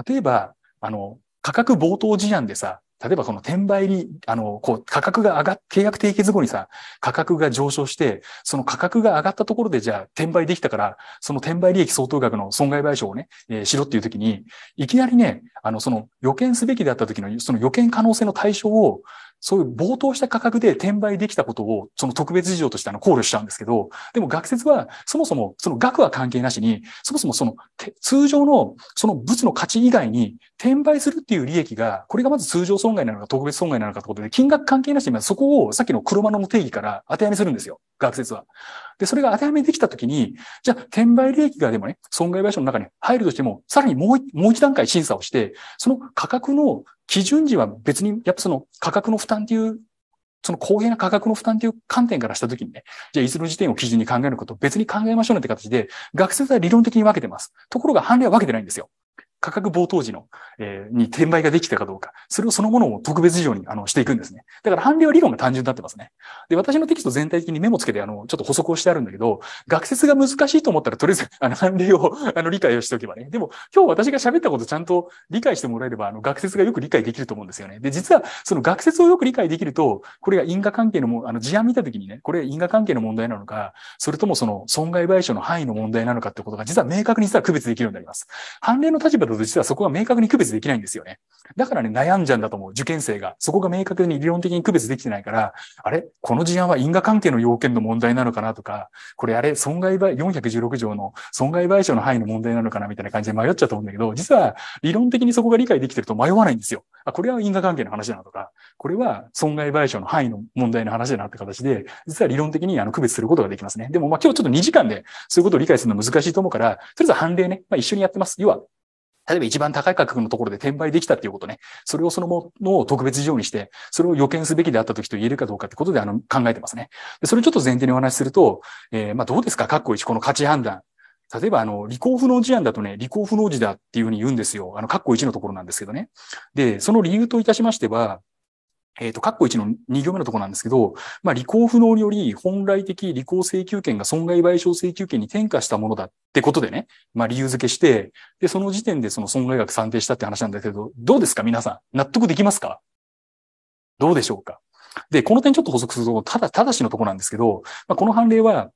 例えば、あの、価格冒頭事案でさ、例えばこの転売に、あの、こう、価格が上がっ、契約締結後にさ、価格が上昇して、その価格が上がったところでじゃあ転売できたから、その転売利益相当額の損害賠償をね、えー、しろっていう時に、いきなりね、あの、その予見すべきであった時の、その予見可能性の対象を、そういう冒頭した価格で転売できたことを、その特別事情としてあの考慮しちゃうんですけど、でも学説は、そもそも、その額は関係なしに、そもそもその、通常の、その物の価値以外に、転売するっていう利益が、これがまず通常損害なのか特別損害なのかってことで、金額関係なしに、そこをさっきの黒マの定義から当てはめするんですよ、学説は。で、それが当てはめできたときに、じゃあ、転売利益がでもね、損害賠償の中に入るとしても、さらにもう、もう一段階審査をして、その価格の基準時は別に、やっぱその価格の負担っていうその公平な価格の負担という観点からしたときにね、じゃあいつの時点を基準に考えることを別に考えましょうねって形で、学生は理論的に分けてます。ところが判例は分けてないんですよ。価格暴騰時の、えー、に転売ができたかどうか、それをそのものを特別事情にあのしていくんですね。だから判例は理論が単純になってますね。で、私のテキスト全体的にメモつけて、あの、ちょっと補足をしてあるんだけど、学説が難しいと思ったら、とりあえず、あの、判例を、あの、理解をしておけばね。でも、今日私が喋ったことちゃんと理解してもらえれば、あの、学説がよく理解できると思うんですよね。で、実は、その学説をよく理解できると、これが因果関係のも、あの、事案見たときにね、これ因果関係の問題なのか、それともその損害賠償の範囲の問題なのかってことが、実は明確に実は区別できるようになります。判例の立場どと実はそこが明確に区別できないんですよね。だからね、悩んじゃうんだと思う。受験生が。そこが明確に理論的に区別できてないから、あれこの事案は因果関係の要件の問題なのかなとか、これあれ損害賠、416条の損害賠償の範囲の問題なのかなみたいな感じで迷っちゃうと思うんだけど、実は理論的にそこが理解できてると迷わないんですよ。あ、これは因果関係の話だなとか、これは損害賠償の範囲の問題の話だなって形で、実は理論的にあの区別することができますね。でもまあ今日ちょっと2時間でそういうことを理解するのは難しいと思うから、とりあえず判例ね、まあ一緒にやってます。要は例えば一番高い価格のところで転売できたっていうことね。それをそのものを特別事情にして、それを予見すべきであった時と言えるかどうかってことであの考えてますね。でそれちょっと前提にお話しすると、えー、まあどうですか括弧1この価値判断。例えば、あの、履行不能事案だとね、履行不能事だっていうふうに言うんですよ。あの、括弧1のところなんですけどね。で、その理由といたしましては、えっ、ー、と、括弧1の2行目のところなんですけど、まあ、履行不能により、本来的履行請求権が損害賠償請求権に転嫁したものだってことでね、まあ、理由付けして、で、その時点でその損害額算定したって話なんだけど、どうですか皆さん。納得できますかどうでしょうかで、この点ちょっと補足すると、ただ、ただしのところなんですけど、まあ、この判例は、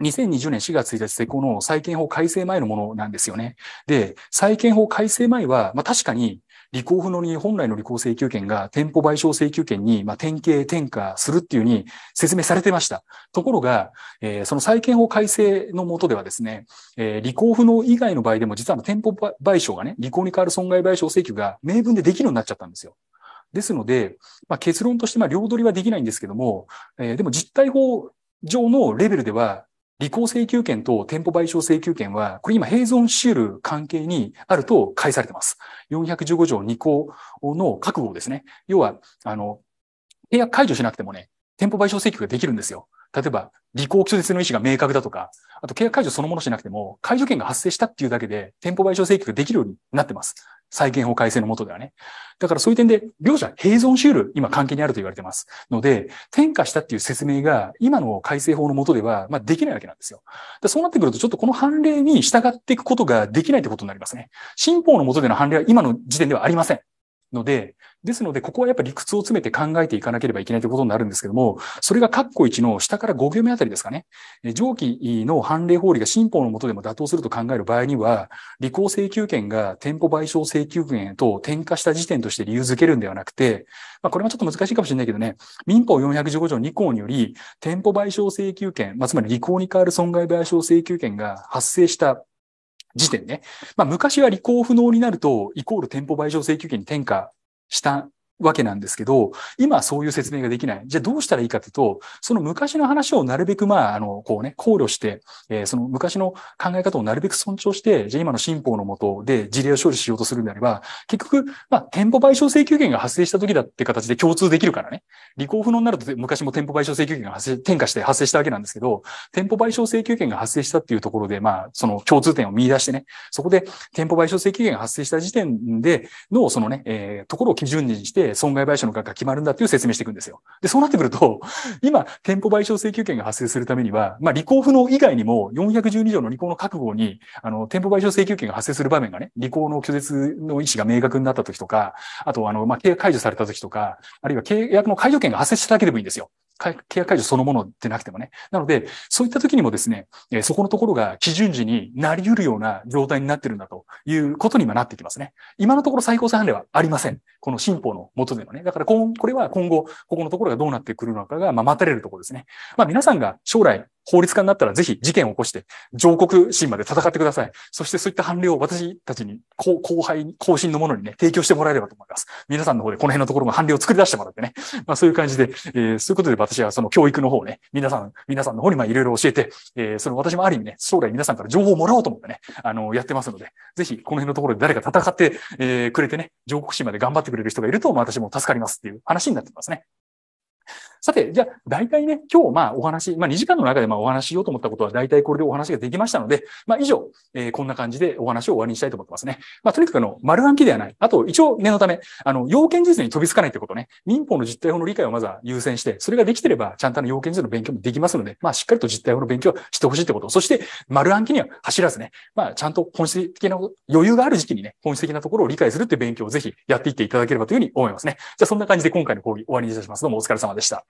2020年4月1日施行の再建法改正前のものなんですよね。で、再建法改正前は、まあ、確かに履行不能に本来の履行請求権が店舗賠償請求権に、まあ、典型転嫁するっていうふうに説明されてました。ところが、えー、その債権法改正のもとではですね、えー、履行不能以外の場合でも実は店舗賠償がね、履行に代わる損害賠償請求が明文でできるようになっちゃったんですよ。ですので、まあ、結論として、まあ、両取りはできないんですけども、えー、でも実態法上のレベルでは、履行請求権と店舗賠償請求権は、これ今併存し得る関係にあると返されてます。415条2項の覚悟ですね。要は、あの、契約解除しなくてもね、店舗賠償請求ができるんですよ。例えば、履行拒絶の意思が明確だとか、あと契約解除そのものしなくても、解除権が発生したっていうだけで、店舗賠償請求ができるようになってます。債権法改正のもとではね。だからそういう点で、両者併存し得る今関係にあると言われてます。ので、転嫁したっていう説明が今の改正法のもとでは、まあ、できないわけなんですよ。そうなってくると、ちょっとこの判例に従っていくことができないってことになりますね。新法のもとでの判例は今の時点ではありません。ので、ですので、ここはやっぱり理屈を詰めて考えていかなければいけないということになるんですけども、それが括弧1の下から5行目あたりですかね。上記の判例法理が新法の下でも妥当すると考える場合には、履行請求権が店舗賠償請求権へと転嫁した時点として理由づけるんではなくて、まあ、これもちょっと難しいかもしれないけどね、民法415条2項により、店舗賠償請求権、まあ、つまり履行に代わる損害賠償請求権が発生した時点ね、まあ、昔は履行不能になると、イコール店舗賠償請求権に転嫁したわけなんですけど、今そういう説明ができない。じゃあどうしたらいいかというと、その昔の話をなるべく、まあ、あの、こうね、考慮して、えー、その昔の考え方をなるべく尊重して、じゃあ今の新法のもとで事例を処理しようとするんであれば、結局、まあ、店舗賠償請求権が発生した時だって形で共通できるからね。履行不能になると昔も店舗賠償請求権が発生、転嫁して発生したわけなんですけど、店舗賠償請求権が発生したっていうところで、まあ、その共通点を見出してね、そこで店舗賠償請求権が発生した時点での、そのね、えー、ところを基準にして、で損害賠償の額が決まるんだっていう説明していくんですよ。で、そうなってくると、今、店舗賠償請求権が発生するためには、まあ、履行不能以外にも、412条の履行の覚悟に、あの、店舗賠償請求権が発生する場面がね、履行の拒絶の意思が明確になった時とか、あと、あの、まあ、契約解除された時とか、あるいは契約の解除権が発生しただけでもいいんですよ。契約解除そのものでなくてもね。なので、そういった時にもですね、そこのところが基準時になり得るような状態になってるんだということに今なってきますね。今のところ最高裁判例はありません。この新法のとでのね。だからこ、これは今後、ここのところがどうなってくるのかが、まあ、待たれるところですね。まあ、皆さんが将来、法律家になったらぜひ事件を起こして、上告審まで戦ってください。そしてそういった判例を私たちに、後輩後進のものにね、提供してもらえればと思います。皆さんの方でこの辺のところも判例を作り出してもらってね。まあそういう感じで、えー、そういうことで私はその教育の方をね、皆さん、皆さんの方にまあいろいろ教えて、えー、その私もある意味ね、将来皆さんから情報をもらおうと思ってね、あの、やってますので、ぜひこの辺のところで誰か戦って、えー、くれてね、上告審まで頑張ってくれる人がいると、まあ、私も助かりますっていう話になってますね。さて、じゃあ、大体ね、今日、まあ、お話、まあ、2時間の中で、まあ、お話しようと思ったことは、大体これでお話ができましたので、まあ、以上、えー、こんな感じでお話を終わりにしたいと思ってますね。まあ、とにかく、あの、丸暗記ではない。あと、一応、念のため、あの、要件事実に飛びつかないってことね。民法の実態法の理解をまずは優先して、それができてれば、ちゃんとあの、要件事実の勉強もできますので、まあ、しっかりと実態法の勉強してほしいってこと。そして、丸暗記には走らずね、まあ、ちゃんと本質的な余裕がある時期にね、本質的なところを理解するって勉強をぜひやっていっていただければというふうに思いますね。じゃあ、そんな感じで今回の講義終わりにいたします。どうもお疲れ様でした。